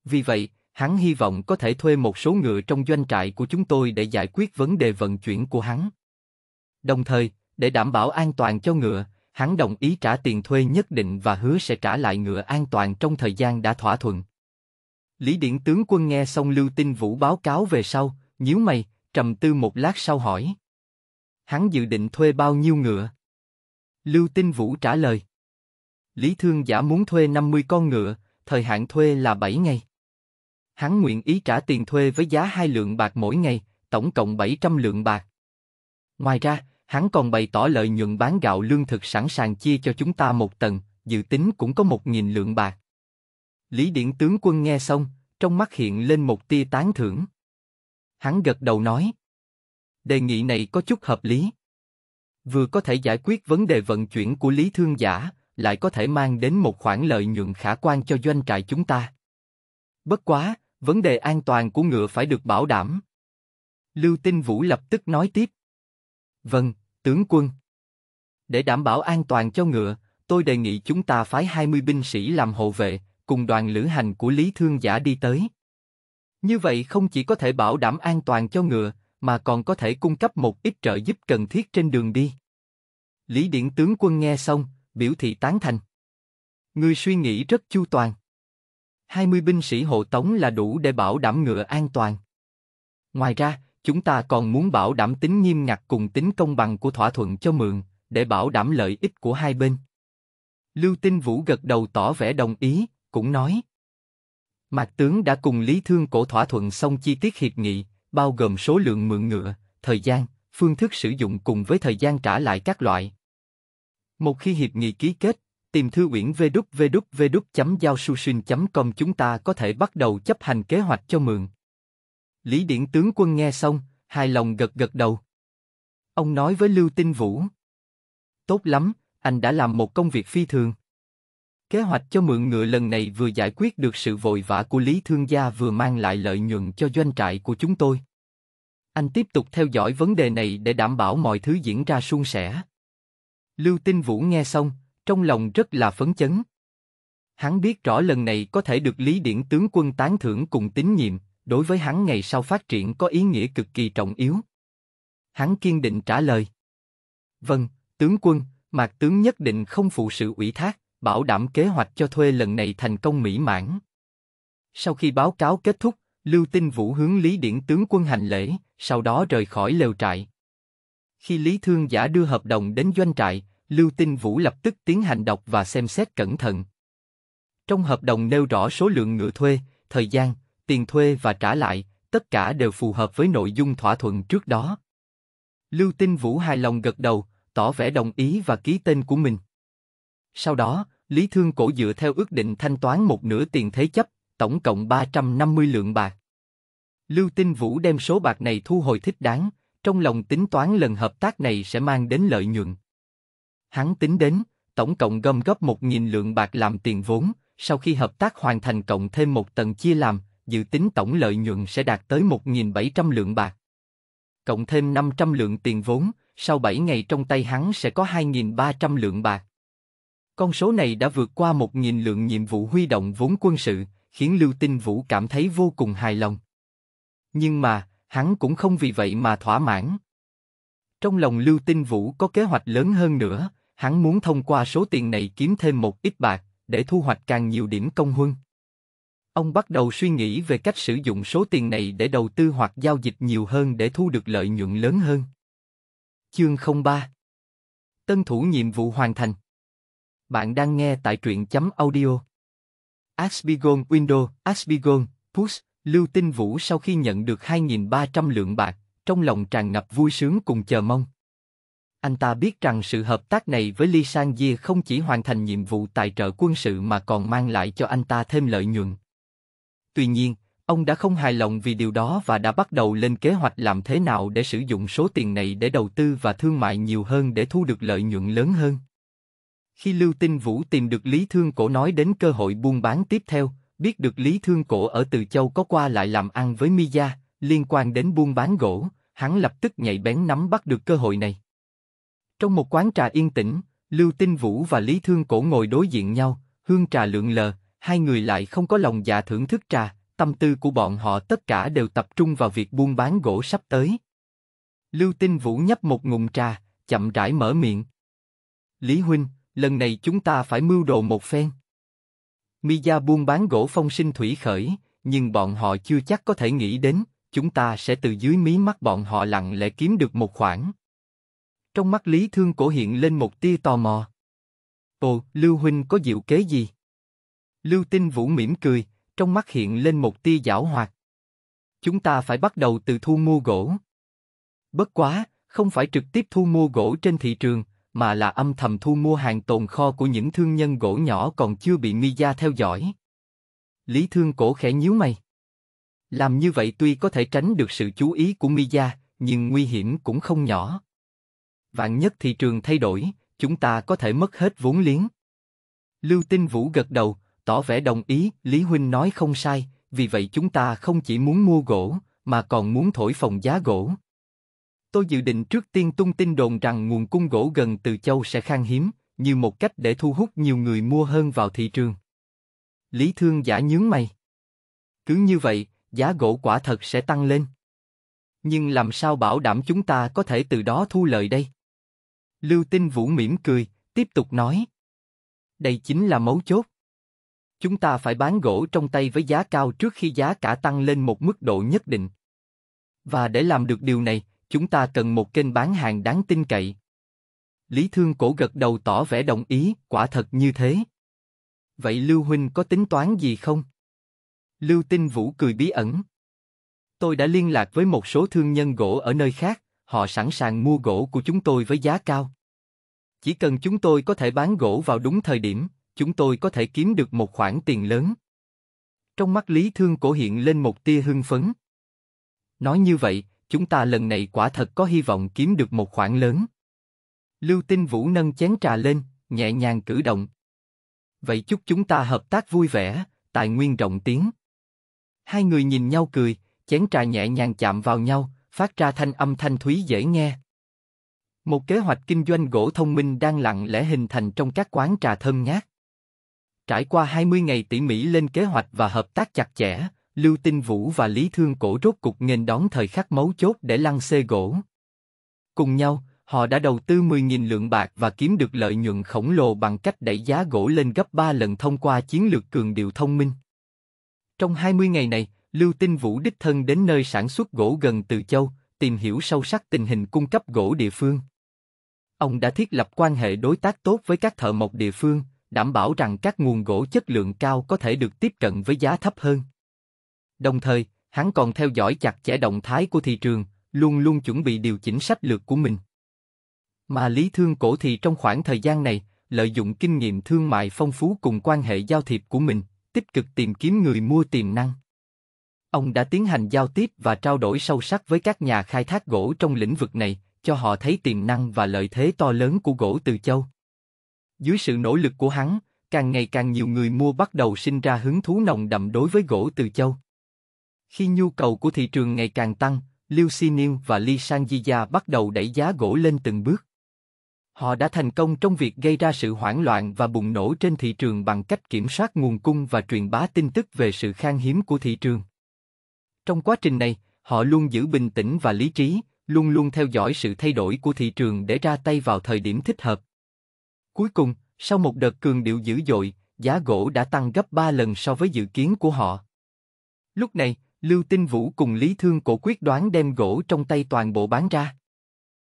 Vì vậy, hắn hy vọng có thể thuê một số ngựa trong doanh trại của chúng tôi để giải quyết vấn đề vận chuyển của hắn. Đồng thời, để đảm bảo an toàn cho ngựa, hắn đồng ý trả tiền thuê nhất định và hứa sẽ trả lại ngựa an toàn trong thời gian đã thỏa thuận. Lý Điện tướng quân nghe xong Lưu Tinh Vũ báo cáo về sau, nhíu mày, trầm tư một lát sau hỏi. Hắn dự định thuê bao nhiêu ngựa? Lưu Tinh Vũ trả lời. Lý Thương Giả muốn thuê 50 con ngựa, thời hạn thuê là 7 ngày. Hắn nguyện ý trả tiền thuê với giá hai lượng bạc mỗi ngày, tổng cộng 700 lượng bạc. Ngoài ra, hắn còn bày tỏ lợi nhuận bán gạo lương thực sẵn sàng chia cho chúng ta một tầng, dự tính cũng có 1.000 lượng bạc. Lý Điển Tướng Quân nghe xong, trong mắt hiện lên một tia tán thưởng. Hắn gật đầu nói. Đề nghị này có chút hợp lý vừa có thể giải quyết vấn đề vận chuyển của Lý Thương Giả, lại có thể mang đến một khoản lợi nhuận khả quan cho doanh trại chúng ta. Bất quá, vấn đề an toàn của ngựa phải được bảo đảm. Lưu Tinh Vũ lập tức nói tiếp. Vâng, tướng quân. Để đảm bảo an toàn cho ngựa, tôi đề nghị chúng ta phái 20 binh sĩ làm hộ vệ, cùng đoàn lữ hành của Lý Thương Giả đi tới. Như vậy không chỉ có thể bảo đảm an toàn cho ngựa, mà còn có thể cung cấp một ít trợ giúp cần thiết trên đường đi. Lý Điện tướng quân nghe xong, biểu thị tán thành. Ngươi suy nghĩ rất chu toàn. 20 binh sĩ hộ tống là đủ để bảo đảm ngựa an toàn. Ngoài ra, chúng ta còn muốn bảo đảm tính nghiêm ngặt cùng tính công bằng của thỏa thuận cho mượn, để bảo đảm lợi ích của hai bên. Lưu Tinh Vũ gật đầu tỏ vẻ đồng ý, cũng nói. Mạc tướng đã cùng Lý Thương Cổ thỏa thuận xong chi tiết hiệp nghị, bao gồm số lượng mượn ngựa, thời gian, phương thức sử dụng cùng với thời gian trả lại các loại. Một khi hiệp nghị ký kết, tìm thư uyển www giao com chúng ta có thể bắt đầu chấp hành kế hoạch cho mượn. Lý Điển tướng quân nghe xong, hài lòng gật gật đầu. Ông nói với Lưu Tinh Vũ. Tốt lắm, anh đã làm một công việc phi thường. Kế hoạch cho mượn ngựa lần này vừa giải quyết được sự vội vã của Lý Thương Gia vừa mang lại lợi nhuận cho doanh trại của chúng tôi. Anh tiếp tục theo dõi vấn đề này để đảm bảo mọi thứ diễn ra suôn sẻ. Lưu Tinh Vũ nghe xong, trong lòng rất là phấn chấn. Hắn biết rõ lần này có thể được Lý Điển tướng quân tán thưởng cùng tín nhiệm, đối với hắn ngày sau phát triển có ý nghĩa cực kỳ trọng yếu. Hắn kiên định trả lời. Vâng, tướng quân, Mạc tướng nhất định không phụ sự ủy thác, bảo đảm kế hoạch cho thuê lần này thành công mỹ mãn. Sau khi báo cáo kết thúc, Lưu Tinh Vũ hướng Lý Điển tướng quân hành lễ, sau đó rời khỏi lều trại. Khi Lý Thương Giả đưa hợp đồng đến doanh trại, Lưu Tinh Vũ lập tức tiến hành đọc và xem xét cẩn thận. Trong hợp đồng nêu rõ số lượng ngựa thuê, thời gian, tiền thuê và trả lại, tất cả đều phù hợp với nội dung thỏa thuận trước đó. Lưu Tinh Vũ hài lòng gật đầu, tỏ vẻ đồng ý và ký tên của mình. Sau đó, Lý Thương Cổ dựa theo ước định thanh toán một nửa tiền thế chấp, tổng cộng 350 lượng bạc. Lưu Tinh Vũ đem số bạc này thu hồi thích đáng, trong lòng tính toán lần hợp tác này sẽ mang đến lợi nhuận. Hắn tính đến, tổng cộng gom góp 1.000 lượng bạc làm tiền vốn, sau khi hợp tác hoàn thành cộng thêm một tầng chia làm, dự tính tổng lợi nhuận sẽ đạt tới 1.700 lượng bạc. Cộng thêm 500 lượng tiền vốn, sau 7 ngày trong tay hắn sẽ có 2.300 lượng bạc. Con số này đã vượt qua 1.000 lượng nhiệm vụ huy động vốn quân sự, khiến Lưu Tinh Vũ cảm thấy vô cùng hài lòng. Nhưng mà, hắn cũng không vì vậy mà thỏa mãn. Trong lòng Lưu Tinh Vũ có kế hoạch lớn hơn nữa, hắn muốn thông qua số tiền này kiếm thêm một ít bạc, để thu hoạch càng nhiều điểm công huân. Ông bắt đầu suy nghĩ về cách sử dụng số tiền này để đầu tư hoặc giao dịch nhiều hơn để thu được lợi nhuận lớn hơn. Chương 03 Tân thủ nhiệm vụ hoàn thành bạn đang nghe tại truyện chấm audio. Asbigon Window, Asbigon, Push, Lưu Tinh Vũ sau khi nhận được 2.300 lượng bạc, trong lòng tràn ngập vui sướng cùng chờ mong. Anh ta biết rằng sự hợp tác này với Li Sang Jie không chỉ hoàn thành nhiệm vụ tài trợ quân sự mà còn mang lại cho anh ta thêm lợi nhuận. Tuy nhiên, ông đã không hài lòng vì điều đó và đã bắt đầu lên kế hoạch làm thế nào để sử dụng số tiền này để đầu tư và thương mại nhiều hơn để thu được lợi nhuận lớn hơn. Khi Lưu Tinh Vũ tìm được Lý Thương Cổ nói đến cơ hội buôn bán tiếp theo, biết được Lý Thương Cổ ở Từ Châu có qua lại làm ăn với Mi liên quan đến buôn bán gỗ, hắn lập tức nhảy bén nắm bắt được cơ hội này. Trong một quán trà yên tĩnh, Lưu Tinh Vũ và Lý Thương Cổ ngồi đối diện nhau, hương trà lượn lờ, hai người lại không có lòng dạ thưởng thức trà, tâm tư của bọn họ tất cả đều tập trung vào việc buôn bán gỗ sắp tới. Lưu Tinh Vũ nhấp một ngụm trà, chậm rãi mở miệng. Lý Huynh, lần này chúng ta phải mưu đồ một phen. Miya buôn bán gỗ phong sinh thủy khởi, nhưng bọn họ chưa chắc có thể nghĩ đến, chúng ta sẽ từ dưới mí mắt bọn họ lặng lẽ kiếm được một khoản. Trong mắt Lý Thương Cổ hiện lên một tia tò mò. Ồ, Lưu Huynh có diệu kế gì? Lưu Tinh Vũ mỉm cười, trong mắt hiện lên một tia giảo hoạt. Chúng ta phải bắt đầu từ thu mua gỗ. Bất quá, không phải trực tiếp thu mua gỗ trên thị trường, mà là âm thầm thu mua hàng tồn kho của những thương nhân gỗ nhỏ còn chưa bị Miya theo dõi. Lý Thương Cổ khẽ nhíu mày. Làm như vậy tuy có thể tránh được sự chú ý của Miya, nhưng nguy hiểm cũng không nhỏ. Vạn nhất thị trường thay đổi, chúng ta có thể mất hết vốn liếng. Lưu Tinh Vũ gật đầu, tỏ vẻ đồng ý, Lý Huynh nói không sai, vì vậy chúng ta không chỉ muốn mua gỗ, mà còn muốn thổi phòng giá gỗ tôi dự định trước tiên tung tin đồn rằng nguồn cung gỗ gần từ châu sẽ khan hiếm, như một cách để thu hút nhiều người mua hơn vào thị trường. Lý Thương giả nhướng mày. Cứ như vậy, giá gỗ quả thật sẽ tăng lên. Nhưng làm sao bảo đảm chúng ta có thể từ đó thu lợi đây? Lưu Tinh Vũ mỉm cười, tiếp tục nói. Đây chính là mấu chốt. Chúng ta phải bán gỗ trong tay với giá cao trước khi giá cả tăng lên một mức độ nhất định. Và để làm được điều này, chúng ta cần một kênh bán hàng đáng tin cậy. Lý Thương Cổ gật đầu tỏ vẻ đồng ý, quả thật như thế. Vậy Lưu Huynh có tính toán gì không? Lưu Tinh Vũ cười bí ẩn. Tôi đã liên lạc với một số thương nhân gỗ ở nơi khác, họ sẵn sàng mua gỗ của chúng tôi với giá cao. Chỉ cần chúng tôi có thể bán gỗ vào đúng thời điểm, chúng tôi có thể kiếm được một khoản tiền lớn. Trong mắt Lý Thương Cổ hiện lên một tia hưng phấn. Nói như vậy, chúng ta lần này quả thật có hy vọng kiếm được một khoản lớn. Lưu Tinh Vũ nâng chén trà lên, nhẹ nhàng cử động. Vậy chúc chúng ta hợp tác vui vẻ, tài nguyên rộng tiếng. Hai người nhìn nhau cười, chén trà nhẹ nhàng chạm vào nhau, phát ra thanh âm thanh thúy dễ nghe. Một kế hoạch kinh doanh gỗ thông minh đang lặng lẽ hình thành trong các quán trà thơm ngát. Trải qua 20 ngày tỉ mỉ lên kế hoạch và hợp tác chặt chẽ, Lưu Tinh Vũ và Lý Thương Cổ rốt cục nghênh đón thời khắc mấu chốt để lăn xê gỗ. Cùng nhau, họ đã đầu tư 10.000 lượng bạc và kiếm được lợi nhuận khổng lồ bằng cách đẩy giá gỗ lên gấp 3 lần thông qua chiến lược cường điệu thông minh. Trong 20 ngày này, Lưu Tinh Vũ đích thân đến nơi sản xuất gỗ gần Từ Châu, tìm hiểu sâu sắc tình hình cung cấp gỗ địa phương. Ông đã thiết lập quan hệ đối tác tốt với các thợ mộc địa phương, đảm bảo rằng các nguồn gỗ chất lượng cao có thể được tiếp cận với giá thấp hơn. Đồng thời, hắn còn theo dõi chặt chẽ động thái của thị trường, luôn luôn chuẩn bị điều chỉnh sách lược của mình. Mà Lý Thương Cổ thì trong khoảng thời gian này, lợi dụng kinh nghiệm thương mại phong phú cùng quan hệ giao thiệp của mình, tích cực tìm kiếm người mua tiềm năng. Ông đã tiến hành giao tiếp và trao đổi sâu sắc với các nhà khai thác gỗ trong lĩnh vực này, cho họ thấy tiềm năng và lợi thế to lớn của gỗ từ châu. Dưới sự nỗ lực của hắn, càng ngày càng nhiều người mua bắt đầu sinh ra hứng thú nồng đậm đối với gỗ từ châu. Khi nhu cầu của thị trường ngày càng tăng, Liu Xinil và Li Sanjia bắt đầu đẩy giá gỗ lên từng bước. Họ đã thành công trong việc gây ra sự hoảng loạn và bùng nổ trên thị trường bằng cách kiểm soát nguồn cung và truyền bá tin tức về sự khan hiếm của thị trường. Trong quá trình này, họ luôn giữ bình tĩnh và lý trí, luôn luôn theo dõi sự thay đổi của thị trường để ra tay vào thời điểm thích hợp. Cuối cùng, sau một đợt cường điệu dữ dội, giá gỗ đã tăng gấp 3 lần so với dự kiến của họ. Lúc này, Lưu Tinh Vũ cùng Lý Thương Cổ quyết đoán đem gỗ trong tay toàn bộ bán ra.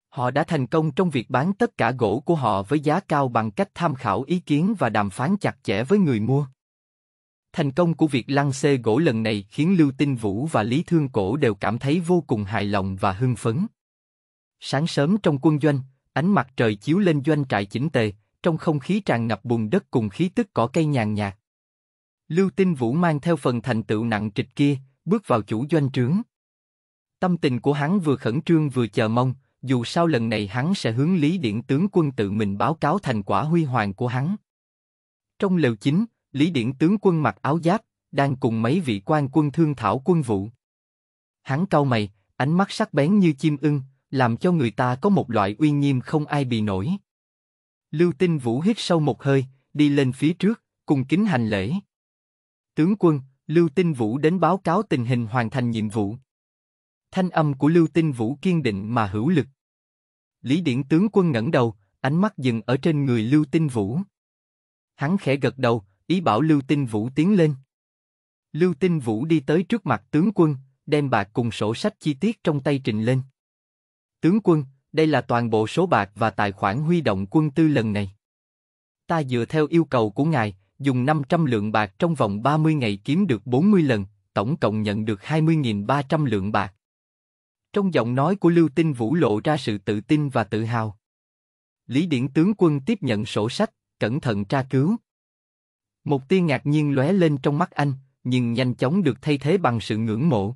Họ đã thành công trong việc bán tất cả gỗ của họ với giá cao bằng cách tham khảo ý kiến và đàm phán chặt chẽ với người mua. Thành công của việc lăng xê gỗ lần này khiến Lưu Tinh Vũ và Lý Thương Cổ đều cảm thấy vô cùng hài lòng và hưng phấn. Sáng sớm trong quân doanh, ánh mặt trời chiếu lên doanh trại chỉnh tề, trong không khí tràn ngập bùn đất cùng khí tức cỏ cây nhàn nhạt. Lưu Tinh Vũ mang theo phần thành tựu nặng trịch kia, bước vào chủ doanh trướng. Tâm tình của hắn vừa khẩn trương vừa chờ mong, dù sao lần này hắn sẽ hướng Lý Điển tướng quân tự mình báo cáo thành quả huy hoàng của hắn. Trong lều chính, Lý Điển tướng quân mặc áo giáp, đang cùng mấy vị quan quân thương thảo quân vụ. Hắn cau mày, ánh mắt sắc bén như chim ưng, làm cho người ta có một loại uy nghiêm không ai bị nổi. Lưu Tinh Vũ hít sâu một hơi, đi lên phía trước, cùng kính hành lễ. Tướng quân, Lưu Tinh Vũ đến báo cáo tình hình hoàn thành nhiệm vụ. Thanh âm của Lưu Tinh Vũ kiên định mà hữu lực. Lý Điển tướng quân ngẩng đầu, ánh mắt dừng ở trên người Lưu Tinh Vũ. Hắn khẽ gật đầu, ý bảo Lưu Tinh Vũ tiến lên. Lưu Tinh Vũ đi tới trước mặt tướng quân, đem bạc cùng sổ sách chi tiết trong tay trình lên. Tướng quân, đây là toàn bộ số bạc và tài khoản huy động quân tư lần này. Ta dựa theo yêu cầu của ngài, dùng 500 lượng bạc trong vòng 30 ngày kiếm được 40 lần, tổng cộng nhận được 20.300 lượng bạc. Trong giọng nói của Lưu Tinh Vũ lộ ra sự tự tin và tự hào. Lý Điển tướng quân tiếp nhận sổ sách, cẩn thận tra cứu. Một tia ngạc nhiên lóe lên trong mắt anh, nhưng nhanh chóng được thay thế bằng sự ngưỡng mộ.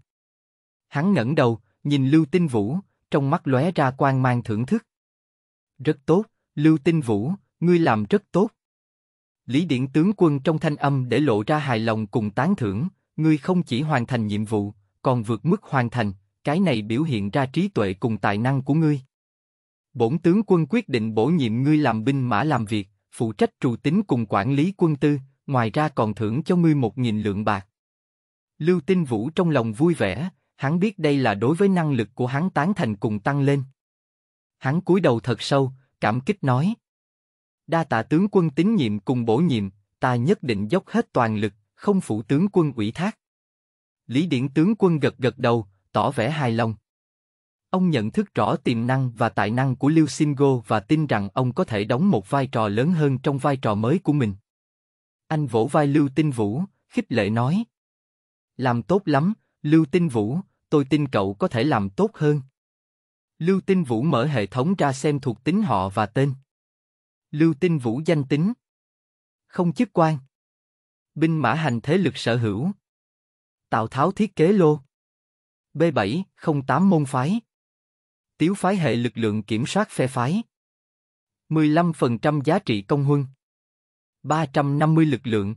Hắn ngẩng đầu, nhìn Lưu Tinh Vũ, trong mắt lóe ra quan mang thưởng thức. Rất tốt, Lưu Tinh Vũ, ngươi làm rất tốt. Lý Điển tướng quân trong thanh âm để lộ ra hài lòng cùng tán thưởng, ngươi không chỉ hoàn thành nhiệm vụ, còn vượt mức hoàn thành, cái này biểu hiện ra trí tuệ cùng tài năng của ngươi. Bổn tướng quân quyết định bổ nhiệm ngươi làm binh mã làm việc, phụ trách trù tính cùng quản lý quân tư, ngoài ra còn thưởng cho ngươi một nghìn lượng bạc. Lưu Tinh Vũ trong lòng vui vẻ, hắn biết đây là đối với năng lực của hắn tán thành cùng tăng lên. Hắn cúi đầu thật sâu, cảm kích nói đa tạ tướng quân tín nhiệm cùng bổ nhiệm, ta nhất định dốc hết toàn lực, không phụ tướng quân ủy thác. Lý Điển tướng quân gật gật đầu, tỏ vẻ hài lòng. Ông nhận thức rõ tiềm năng và tài năng của Liu Singo và tin rằng ông có thể đóng một vai trò lớn hơn trong vai trò mới của mình. Anh vỗ vai Lưu Tinh Vũ, khích lệ nói. Làm tốt lắm, Lưu Tinh Vũ, tôi tin cậu có thể làm tốt hơn. Lưu Tinh Vũ mở hệ thống ra xem thuộc tính họ và tên. Lưu Tinh Vũ danh tính. Không chức quan. Binh mã hành thế lực sở hữu. Tào Tháo thiết kế lô. B7, 08 môn phái. Tiếu phái hệ lực lượng kiểm soát phe phái. 15% giá trị công huân. 350 lực lượng.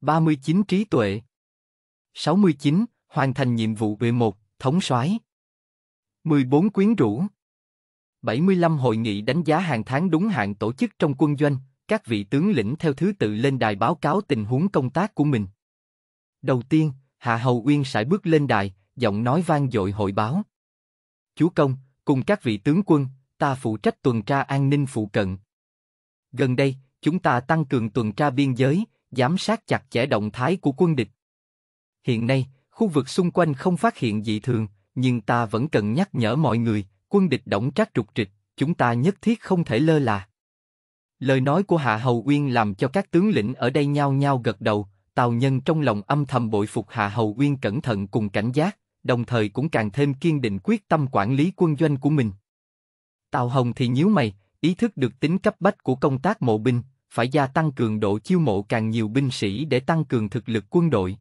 39 trí tuệ. 69, hoàn thành nhiệm vụ B1, thống soái. 14 quyến rũ. 75 hội nghị đánh giá hàng tháng đúng hạn tổ chức trong quân doanh, các vị tướng lĩnh theo thứ tự lên đài báo cáo tình huống công tác của mình. Đầu tiên, Hạ Hầu Uyên sải bước lên đài, giọng nói vang dội hội báo. Chúa Công, cùng các vị tướng quân, ta phụ trách tuần tra an ninh phụ cận. Gần đây, chúng ta tăng cường tuần tra biên giới, giám sát chặt chẽ động thái của quân địch. Hiện nay, khu vực xung quanh không phát hiện dị thường, nhưng ta vẫn cần nhắc nhở mọi người, quân địch động trác trục trịch, chúng ta nhất thiết không thể lơ là. Lời nói của Hạ Hầu Uyên làm cho các tướng lĩnh ở đây nhao nhao gật đầu, Tào Nhân trong lòng âm thầm bội phục Hạ Hầu Uyên cẩn thận cùng cảnh giác, đồng thời cũng càng thêm kiên định quyết tâm quản lý quân doanh của mình. Tào Hồng thì nhíu mày, ý thức được tính cấp bách của công tác mộ binh, phải gia tăng cường độ chiêu mộ càng nhiều binh sĩ để tăng cường thực lực quân đội.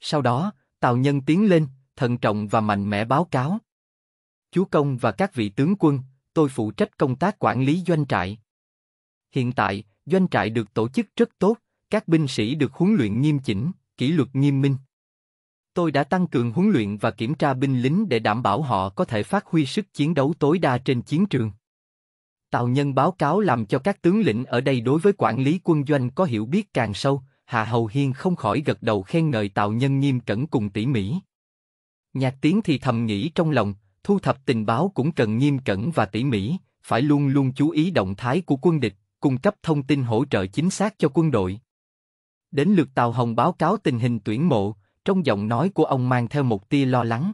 Sau đó, Tào Nhân tiến lên, thận trọng và mạnh mẽ báo cáo chúa công và các vị tướng quân, tôi phụ trách công tác quản lý doanh trại. Hiện tại, doanh trại được tổ chức rất tốt, các binh sĩ được huấn luyện nghiêm chỉnh, kỷ luật nghiêm minh. Tôi đã tăng cường huấn luyện và kiểm tra binh lính để đảm bảo họ có thể phát huy sức chiến đấu tối đa trên chiến trường. Tào Nhân báo cáo làm cho các tướng lĩnh ở đây đối với quản lý quân doanh có hiểu biết càng sâu, Hạ Hầu Hiên không khỏi gật đầu khen ngợi Tào Nhân nghiêm cẩn cùng tỉ mỉ. Nhạc Tiến thì thầm nghĩ trong lòng, thu thập tình báo cũng cần nghiêm cẩn và tỉ mỉ, phải luôn luôn chú ý động thái của quân địch, cung cấp thông tin hỗ trợ chính xác cho quân đội. Đến lượt Tào Hồng báo cáo tình hình tuyển mộ, trong giọng nói của ông mang theo một tia lo lắng.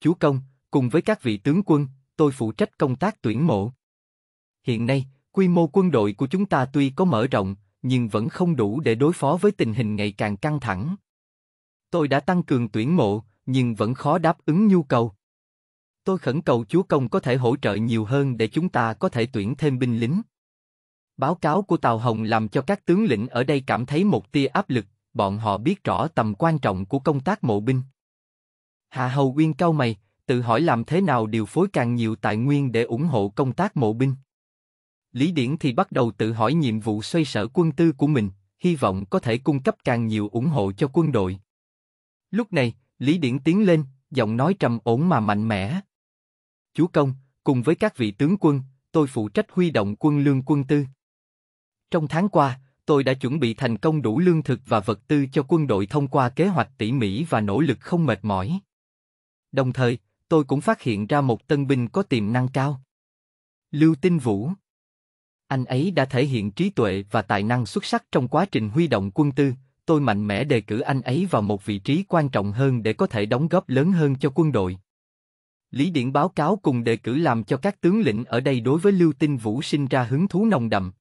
Chú Công, cùng với các vị tướng quân, tôi phụ trách công tác tuyển mộ. Hiện nay, quy mô quân đội của chúng ta tuy có mở rộng, nhưng vẫn không đủ để đối phó với tình hình ngày càng căng thẳng. Tôi đã tăng cường tuyển mộ, nhưng vẫn khó đáp ứng nhu cầu. Tôi khẩn cầu Chúa Công có thể hỗ trợ nhiều hơn để chúng ta có thể tuyển thêm binh lính. Báo cáo của Tàu Hồng làm cho các tướng lĩnh ở đây cảm thấy một tia áp lực, bọn họ biết rõ tầm quan trọng của công tác mộ binh. Hạ Hầu nguyên cau mày, tự hỏi làm thế nào điều phối càng nhiều tài nguyên để ủng hộ công tác mộ binh. Lý Điển thì bắt đầu tự hỏi nhiệm vụ xoay sở quân tư của mình, hy vọng có thể cung cấp càng nhiều ủng hộ cho quân đội. Lúc này, Lý Điển tiến lên, giọng nói trầm ổn mà mạnh mẽ chúa công, cùng với các vị tướng quân, tôi phụ trách huy động quân lương quân tư. Trong tháng qua, tôi đã chuẩn bị thành công đủ lương thực và vật tư cho quân đội thông qua kế hoạch tỉ mỉ và nỗ lực không mệt mỏi. Đồng thời, tôi cũng phát hiện ra một tân binh có tiềm năng cao. Lưu Tinh Vũ Anh ấy đã thể hiện trí tuệ và tài năng xuất sắc trong quá trình huy động quân tư, tôi mạnh mẽ đề cử anh ấy vào một vị trí quan trọng hơn để có thể đóng góp lớn hơn cho quân đội. Lý Điển báo cáo cùng đề cử làm cho các tướng lĩnh ở đây đối với Lưu Tinh Vũ sinh ra hứng thú nồng đậm.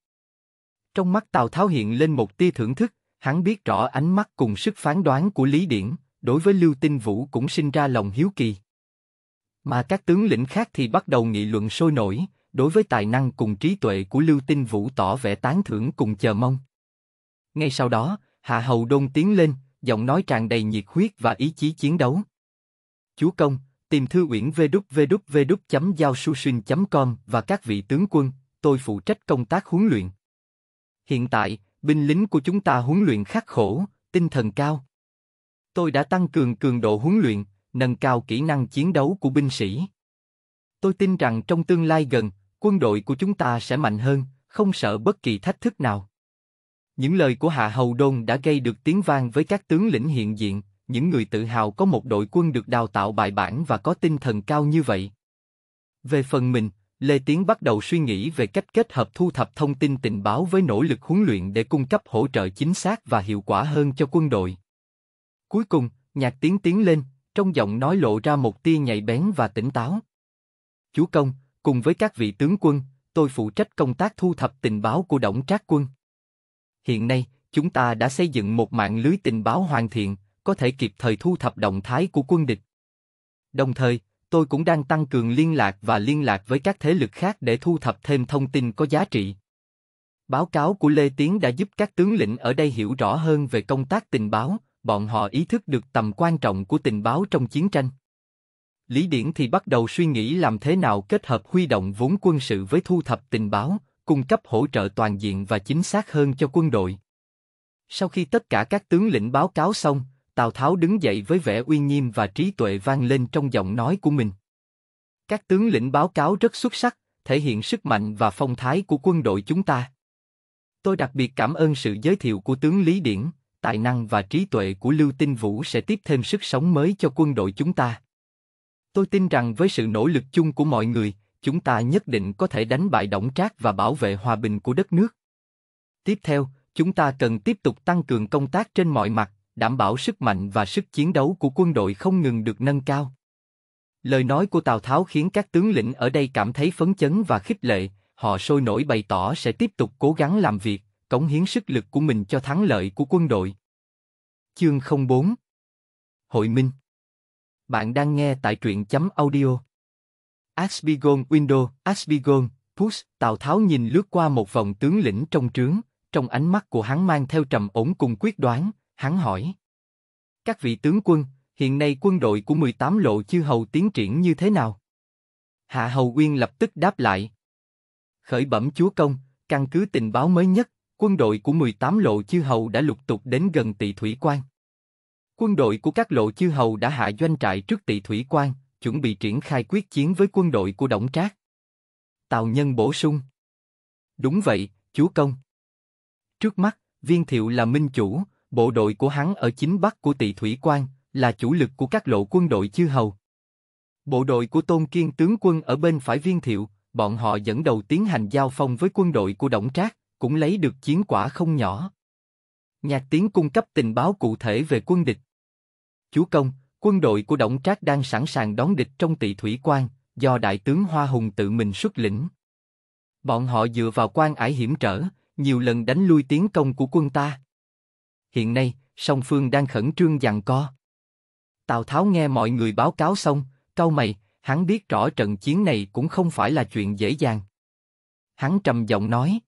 Trong mắt Tào Tháo hiện lên một tia thưởng thức, hắn biết rõ ánh mắt cùng sức phán đoán của Lý Điển, đối với Lưu Tinh Vũ cũng sinh ra lòng hiếu kỳ. Mà các tướng lĩnh khác thì bắt đầu nghị luận sôi nổi, đối với tài năng cùng trí tuệ của Lưu Tinh Vũ tỏ vẻ tán thưởng cùng chờ mong. Ngay sau đó, Hạ Hầu Đôn tiến lên, giọng nói tràn đầy nhiệt huyết và ý chí chiến đấu. Chúa công, Tìm thư uyển www.giaosusin.com và các vị tướng quân, tôi phụ trách công tác huấn luyện. Hiện tại, binh lính của chúng ta huấn luyện khắc khổ, tinh thần cao. Tôi đã tăng cường cường độ huấn luyện, nâng cao kỹ năng chiến đấu của binh sĩ. Tôi tin rằng trong tương lai gần, quân đội của chúng ta sẽ mạnh hơn, không sợ bất kỳ thách thức nào. Những lời của Hạ Hầu Đôn đã gây được tiếng vang với các tướng lĩnh hiện diện, những người tự hào có một đội quân được đào tạo bài bản và có tinh thần cao như vậy. Về phần mình, Lê Tiến bắt đầu suy nghĩ về cách kết hợp thu thập thông tin tình báo với nỗ lực huấn luyện để cung cấp hỗ trợ chính xác và hiệu quả hơn cho quân đội. Cuối cùng, nhạc tiến tiến lên, trong giọng nói lộ ra một tia nhạy bén và tỉnh táo. Chú Công, cùng với các vị tướng quân, tôi phụ trách công tác thu thập tình báo của động Trác Quân. Hiện nay, chúng ta đã xây dựng một mạng lưới tình báo hoàn thiện, có thể kịp thời thu thập động thái của quân địch. Đồng thời, tôi cũng đang tăng cường liên lạc và liên lạc với các thế lực khác để thu thập thêm thông tin có giá trị. Báo cáo của Lê Tiến đã giúp các tướng lĩnh ở đây hiểu rõ hơn về công tác tình báo, bọn họ ý thức được tầm quan trọng của tình báo trong chiến tranh. Lý Điển thì bắt đầu suy nghĩ làm thế nào kết hợp huy động vốn quân sự với thu thập tình báo, cung cấp hỗ trợ toàn diện và chính xác hơn cho quân đội. Sau khi tất cả các tướng lĩnh báo cáo xong, Tào Tháo đứng dậy với vẻ uy nghiêm và trí tuệ vang lên trong giọng nói của mình. Các tướng lĩnh báo cáo rất xuất sắc, thể hiện sức mạnh và phong thái của quân đội chúng ta. Tôi đặc biệt cảm ơn sự giới thiệu của tướng Lý Điển, tài năng và trí tuệ của Lưu Tinh Vũ sẽ tiếp thêm sức sống mới cho quân đội chúng ta. Tôi tin rằng với sự nỗ lực chung của mọi người, chúng ta nhất định có thể đánh bại động Trác và bảo vệ hòa bình của đất nước. Tiếp theo, chúng ta cần tiếp tục tăng cường công tác trên mọi mặt, đảm bảo sức mạnh và sức chiến đấu của quân đội không ngừng được nâng cao. Lời nói của Tào Tháo khiến các tướng lĩnh ở đây cảm thấy phấn chấn và khích lệ, họ sôi nổi bày tỏ sẽ tiếp tục cố gắng làm việc, cống hiến sức lực của mình cho thắng lợi của quân đội. Chương 04 Hội Minh Bạn đang nghe tại truyện chấm audio. Asbigon Window, Asbigon, Push, Tào Tháo nhìn lướt qua một vòng tướng lĩnh trong trướng, trong ánh mắt của hắn mang theo trầm ổn cùng quyết đoán, Hắn hỏi. Các vị tướng quân, hiện nay quân đội của 18 lộ chư hầu tiến triển như thế nào? Hạ Hầu Uyên lập tức đáp lại. Khởi bẩm chúa công, căn cứ tình báo mới nhất, quân đội của 18 lộ chư hầu đã lục tục đến gần tỵ thủy quan. Quân đội của các lộ chư hầu đã hạ doanh trại trước tỵ thủy quan, chuẩn bị triển khai quyết chiến với quân đội của Đổng Trác. Tào Nhân bổ sung. Đúng vậy, chúa công. Trước mắt, Viên Thiệu là minh chủ, bộ đội của hắn ở chính bắc của Tỳ Thủy Quan, là chủ lực của các lộ quân đội chư hầu. Bộ đội của Tôn Kiên tướng quân ở bên phải viên thiệu, bọn họ dẫn đầu tiến hành giao phong với quân đội của Đổng Trác, cũng lấy được chiến quả không nhỏ. Nhạc Tiến cung cấp tình báo cụ thể về quân địch. Chúa công, quân đội của Đổng Trác đang sẵn sàng đón địch trong Tỵ Thủy Quan, do đại tướng Hoa Hùng tự mình xuất lĩnh. Bọn họ dựa vào quan ải hiểm trở, nhiều lần đánh lui tiến công của quân ta hiện nay, song phương đang khẩn trương giằng co. Tào Tháo nghe mọi người báo cáo xong, cau mày, hắn biết rõ trận chiến này cũng không phải là chuyện dễ dàng. Hắn trầm giọng nói,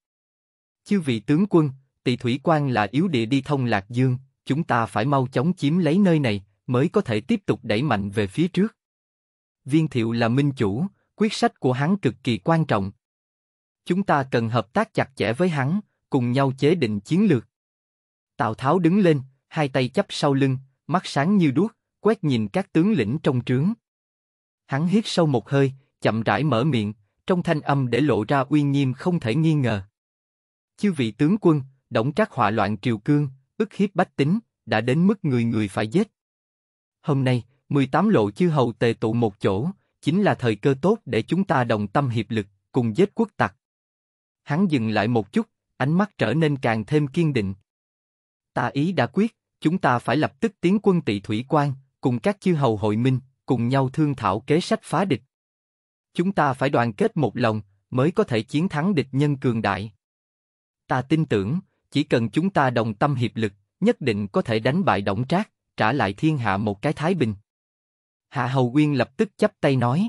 chư vị tướng quân, tỳ thủy quan là yếu địa đi thông lạc dương, chúng ta phải mau chóng chiếm lấy nơi này, mới có thể tiếp tục đẩy mạnh về phía trước. Viên thiệu là minh chủ, quyết sách của hắn cực kỳ quan trọng. Chúng ta cần hợp tác chặt chẽ với hắn, cùng nhau chế định chiến lược. Tào Tháo đứng lên, hai tay chắp sau lưng, mắt sáng như đuốc, quét nhìn các tướng lĩnh trong trướng. Hắn hít sâu một hơi, chậm rãi mở miệng, trong thanh âm để lộ ra uy nghiêm không thể nghi ngờ. Chư vị tướng quân, động trác họa loạn triều cương, ức hiếp bách tính, đã đến mức người người phải giết. Hôm nay, 18 lộ chư hầu tề tụ một chỗ, chính là thời cơ tốt để chúng ta đồng tâm hiệp lực, cùng giết quốc tặc. Hắn dừng lại một chút, ánh mắt trở nên càng thêm kiên định, Ta ý đã quyết, chúng ta phải lập tức tiến quân tị thủy quan, cùng các chư hầu hội minh, cùng nhau thương thảo kế sách phá địch. Chúng ta phải đoàn kết một lòng, mới có thể chiến thắng địch nhân cường đại. Ta tin tưởng, chỉ cần chúng ta đồng tâm hiệp lực, nhất định có thể đánh bại động Trác, trả lại thiên hạ một cái thái bình. Hạ Hầu Uyên lập tức chắp tay nói: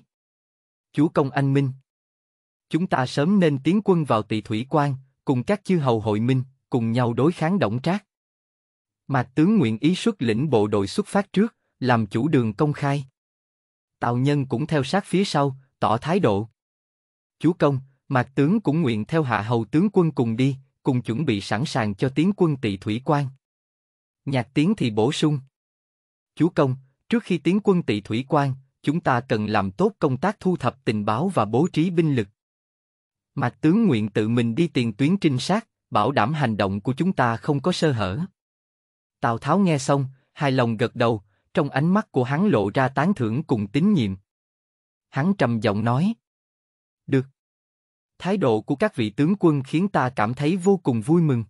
"Chúa công anh minh, chúng ta sớm nên tiến quân vào Tỳ Thủy Quan, cùng các chư hầu hội minh, cùng nhau đối kháng động Trác." mà tướng nguyện ý xuất lĩnh bộ đội xuất phát trước, làm chủ đường công khai. Tào Nhân cũng theo sát phía sau, tỏ thái độ. chú công, Mạc tướng cũng nguyện theo hạ hầu tướng quân cùng đi, cùng chuẩn bị sẵn sàng cho tiến quân tỵ thủy quan. Nhạc tiến thì bổ sung. chú công, trước khi tiến quân tỵ thủy quan, chúng ta cần làm tốt công tác thu thập tình báo và bố trí binh lực. Mạc tướng nguyện tự mình đi tiền tuyến trinh sát, bảo đảm hành động của chúng ta không có sơ hở. Tào Tháo nghe xong, hài lòng gật đầu, trong ánh mắt của hắn lộ ra tán thưởng cùng tín nhiệm. Hắn trầm giọng nói. Được. Thái độ của các vị tướng quân khiến ta cảm thấy vô cùng vui mừng.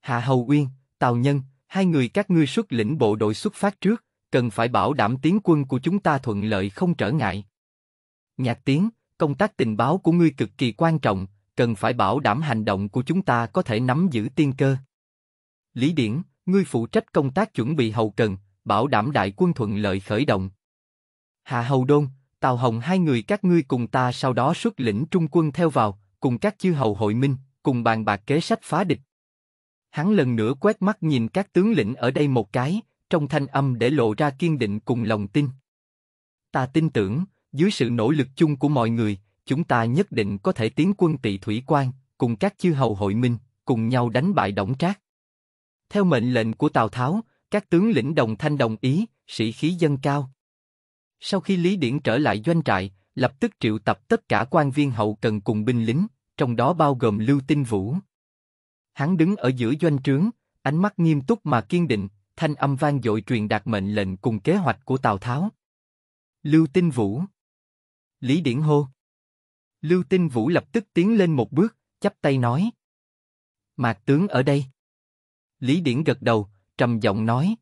Hạ Hầu Uyên, Tào Nhân, hai người các ngươi xuất lĩnh bộ đội xuất phát trước, cần phải bảo đảm tiến quân của chúng ta thuận lợi không trở ngại. Nhạc Tiến, công tác tình báo của ngươi cực kỳ quan trọng, cần phải bảo đảm hành động của chúng ta có thể nắm giữ tiên cơ. Lý Điển, ngươi phụ trách công tác chuẩn bị hậu cần, bảo đảm đại quân thuận lợi khởi động. Hạ Hầu Đôn, Tào Hồng hai người các ngươi cùng ta sau đó xuất lĩnh trung quân theo vào, cùng các chư hầu hội minh, cùng bàn bạc kế sách phá địch. Hắn lần nữa quét mắt nhìn các tướng lĩnh ở đây một cái, trong thanh âm để lộ ra kiên định cùng lòng tin. Ta tin tưởng, dưới sự nỗ lực chung của mọi người, chúng ta nhất định có thể tiến quân tị thủy quan, cùng các chư hầu hội minh, cùng nhau đánh bại Đổng Trác. Theo mệnh lệnh của Tào Tháo, các tướng lĩnh đồng thanh đồng ý, sĩ khí dâng cao. Sau khi Lý Điển trở lại doanh trại, lập tức triệu tập tất cả quan viên hậu cần cùng binh lính, trong đó bao gồm Lưu Tinh Vũ. Hắn đứng ở giữa doanh trướng, ánh mắt nghiêm túc mà kiên định, thanh âm vang dội truyền đạt mệnh lệnh cùng kế hoạch của Tào Tháo. Lưu Tinh Vũ Lý Điển hô Lưu Tinh Vũ lập tức tiến lên một bước, chắp tay nói Mạc tướng ở đây. Lý Điển gật đầu, trầm giọng nói.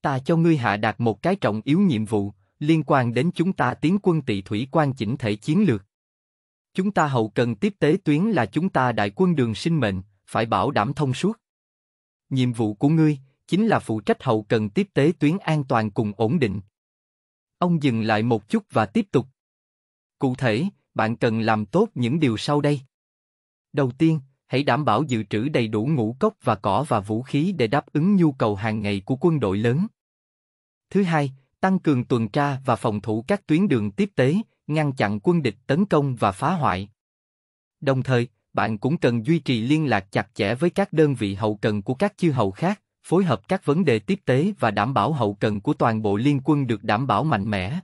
Ta cho ngươi hạ đạt một cái trọng yếu nhiệm vụ, liên quan đến chúng ta tiến quân tị thủy quan chỉnh thể chiến lược. Chúng ta hậu cần tiếp tế tuyến là chúng ta đại quân đường sinh mệnh, phải bảo đảm thông suốt. Nhiệm vụ của ngươi chính là phụ trách hậu cần tiếp tế tuyến an toàn cùng ổn định. Ông dừng lại một chút và tiếp tục. Cụ thể, bạn cần làm tốt những điều sau đây. Đầu tiên, hãy đảm bảo dự trữ đầy đủ ngũ cốc và cỏ và vũ khí để đáp ứng nhu cầu hàng ngày của quân đội lớn. Thứ hai, tăng cường tuần tra và phòng thủ các tuyến đường tiếp tế, ngăn chặn quân địch tấn công và phá hoại. Đồng thời, bạn cũng cần duy trì liên lạc chặt chẽ với các đơn vị hậu cần của các chư hầu khác, phối hợp các vấn đề tiếp tế và đảm bảo hậu cần của toàn bộ liên quân được đảm bảo mạnh mẽ.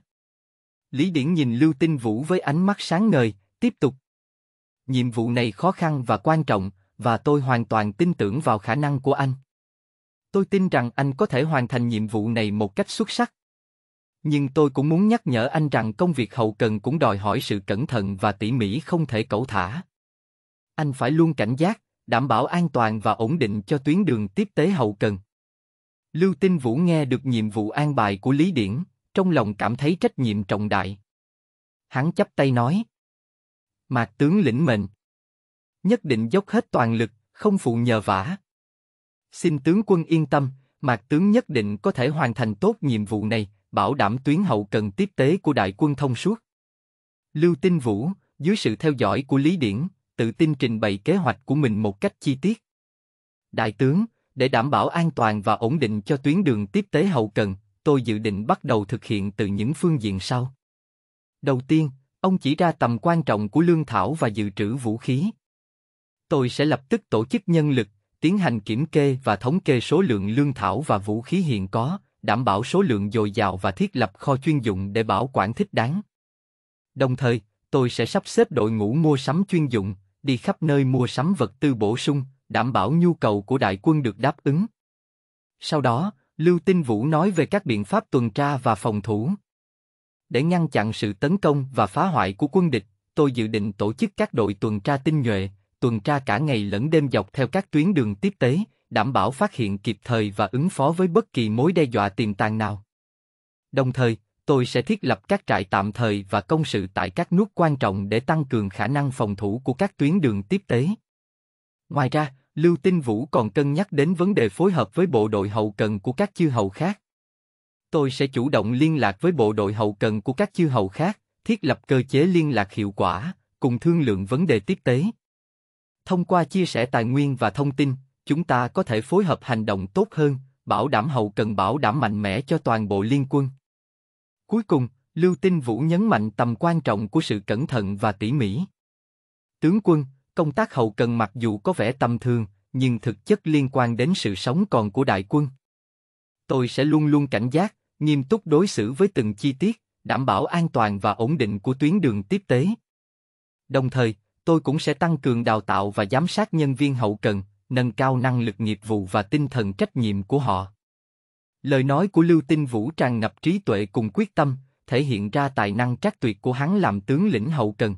Lý Điển nhìn Lưu Tinh Vũ với ánh mắt sáng ngời, tiếp tục, Nhiệm vụ này khó khăn và quan trọng, và tôi hoàn toàn tin tưởng vào khả năng của anh. Tôi tin rằng anh có thể hoàn thành nhiệm vụ này một cách xuất sắc. Nhưng tôi cũng muốn nhắc nhở anh rằng công việc hậu cần cũng đòi hỏi sự cẩn thận và tỉ mỉ không thể cẩu thả. Anh phải luôn cảnh giác, đảm bảo an toàn và ổn định cho tuyến đường tiếp tế hậu cần. Lưu Tinh Vũ nghe được nhiệm vụ an bài của Lý Điển, trong lòng cảm thấy trách nhiệm trọng đại. Hắn chắp tay nói, Mạc tướng lĩnh mệnh. Nhất định dốc hết toàn lực, không phụ nhờ vả. Xin tướng quân yên tâm, Mạc tướng nhất định có thể hoàn thành tốt nhiệm vụ này, bảo đảm tuyến hậu cần tiếp tế của đại quân thông suốt. Lưu Tinh Vũ, dưới sự theo dõi của Lý Điển, tự tin trình bày kế hoạch của mình một cách chi tiết. Đại tướng, để đảm bảo an toàn và ổn định cho tuyến đường tiếp tế hậu cần, tôi dự định bắt đầu thực hiện từ những phương diện sau. Đầu tiên, Ông chỉ ra tầm quan trọng của lương thảo và dự trữ vũ khí. Tôi sẽ lập tức tổ chức nhân lực, tiến hành kiểm kê và thống kê số lượng lương thảo và vũ khí hiện có, đảm bảo số lượng dồi dào và thiết lập kho chuyên dụng để bảo quản thích đáng. Đồng thời, tôi sẽ sắp xếp đội ngũ mua sắm chuyên dụng, đi khắp nơi mua sắm vật tư bổ sung, đảm bảo nhu cầu của đại quân được đáp ứng. Sau đó, Lưu Tinh Vũ nói về các biện pháp tuần tra và phòng thủ. Để ngăn chặn sự tấn công và phá hoại của quân địch, tôi dự định tổ chức các đội tuần tra tinh nhuệ, tuần tra cả ngày lẫn đêm dọc theo các tuyến đường tiếp tế, đảm bảo phát hiện kịp thời và ứng phó với bất kỳ mối đe dọa tiềm tàng nào. Đồng thời, tôi sẽ thiết lập các trại tạm thời và công sự tại các nút quan trọng để tăng cường khả năng phòng thủ của các tuyến đường tiếp tế. Ngoài ra, Lưu Tinh Vũ còn cân nhắc đến vấn đề phối hợp với bộ đội hậu cần của các chư hầu khác. Tôi sẽ chủ động liên lạc với bộ đội hậu cần của các chư hầu khác, thiết lập cơ chế liên lạc hiệu quả, cùng thương lượng vấn đề tiếp tế. Thông qua chia sẻ tài nguyên và thông tin, chúng ta có thể phối hợp hành động tốt hơn, bảo đảm hậu cần bảo đảm mạnh mẽ cho toàn bộ liên quân. Cuối cùng, Lưu Tinh Vũ nhấn mạnh tầm quan trọng của sự cẩn thận và tỉ mỉ. Tướng quân, công tác hậu cần mặc dù có vẻ tầm thường, nhưng thực chất liên quan đến sự sống còn của đại quân. Tôi sẽ luôn luôn cảnh giác, nghiêm túc đối xử với từng chi tiết, đảm bảo an toàn và ổn định của tuyến đường tiếp tế. Đồng thời, tôi cũng sẽ tăng cường đào tạo và giám sát nhân viên hậu cần, nâng cao năng lực nghiệp vụ và tinh thần trách nhiệm của họ. Lời nói của Lưu Tinh Vũ tràn ngập trí tuệ cùng quyết tâm, thể hiện ra tài năng trác tuyệt của hắn làm tướng lĩnh hậu cần.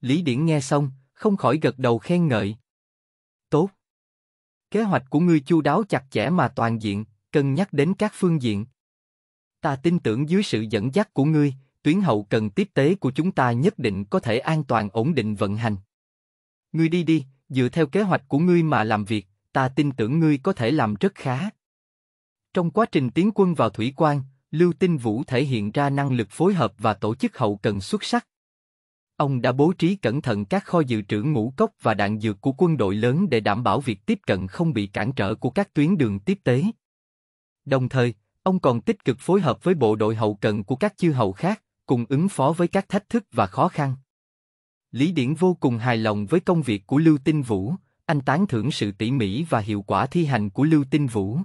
Lý Điển nghe xong, không khỏi gật đầu khen ngợi. Tốt. Kế hoạch của ngươi chu đáo chặt chẽ mà toàn diện, cân nhắc đến các phương diện. Ta tin tưởng dưới sự dẫn dắt của ngươi, tuyến hậu cần tiếp tế của chúng ta nhất định có thể an toàn ổn định vận hành. Ngươi đi đi, dựa theo kế hoạch của ngươi mà làm việc, ta tin tưởng ngươi có thể làm rất khá. Trong quá trình tiến quân vào thủy quan, Lưu Tinh Vũ thể hiện ra năng lực phối hợp và tổ chức hậu cần xuất sắc. Ông đã bố trí cẩn thận các kho dự trữ ngũ cốc và đạn dược của quân đội lớn để đảm bảo việc tiếp cận không bị cản trở của các tuyến đường tiếp tế. Đồng thời, Ông còn tích cực phối hợp với bộ đội hậu cần của các chư hầu khác, cùng ứng phó với các thách thức và khó khăn. Lý Điển vô cùng hài lòng với công việc của Lưu Tinh Vũ, anh tán thưởng sự tỉ mỉ và hiệu quả thi hành của Lưu Tinh Vũ.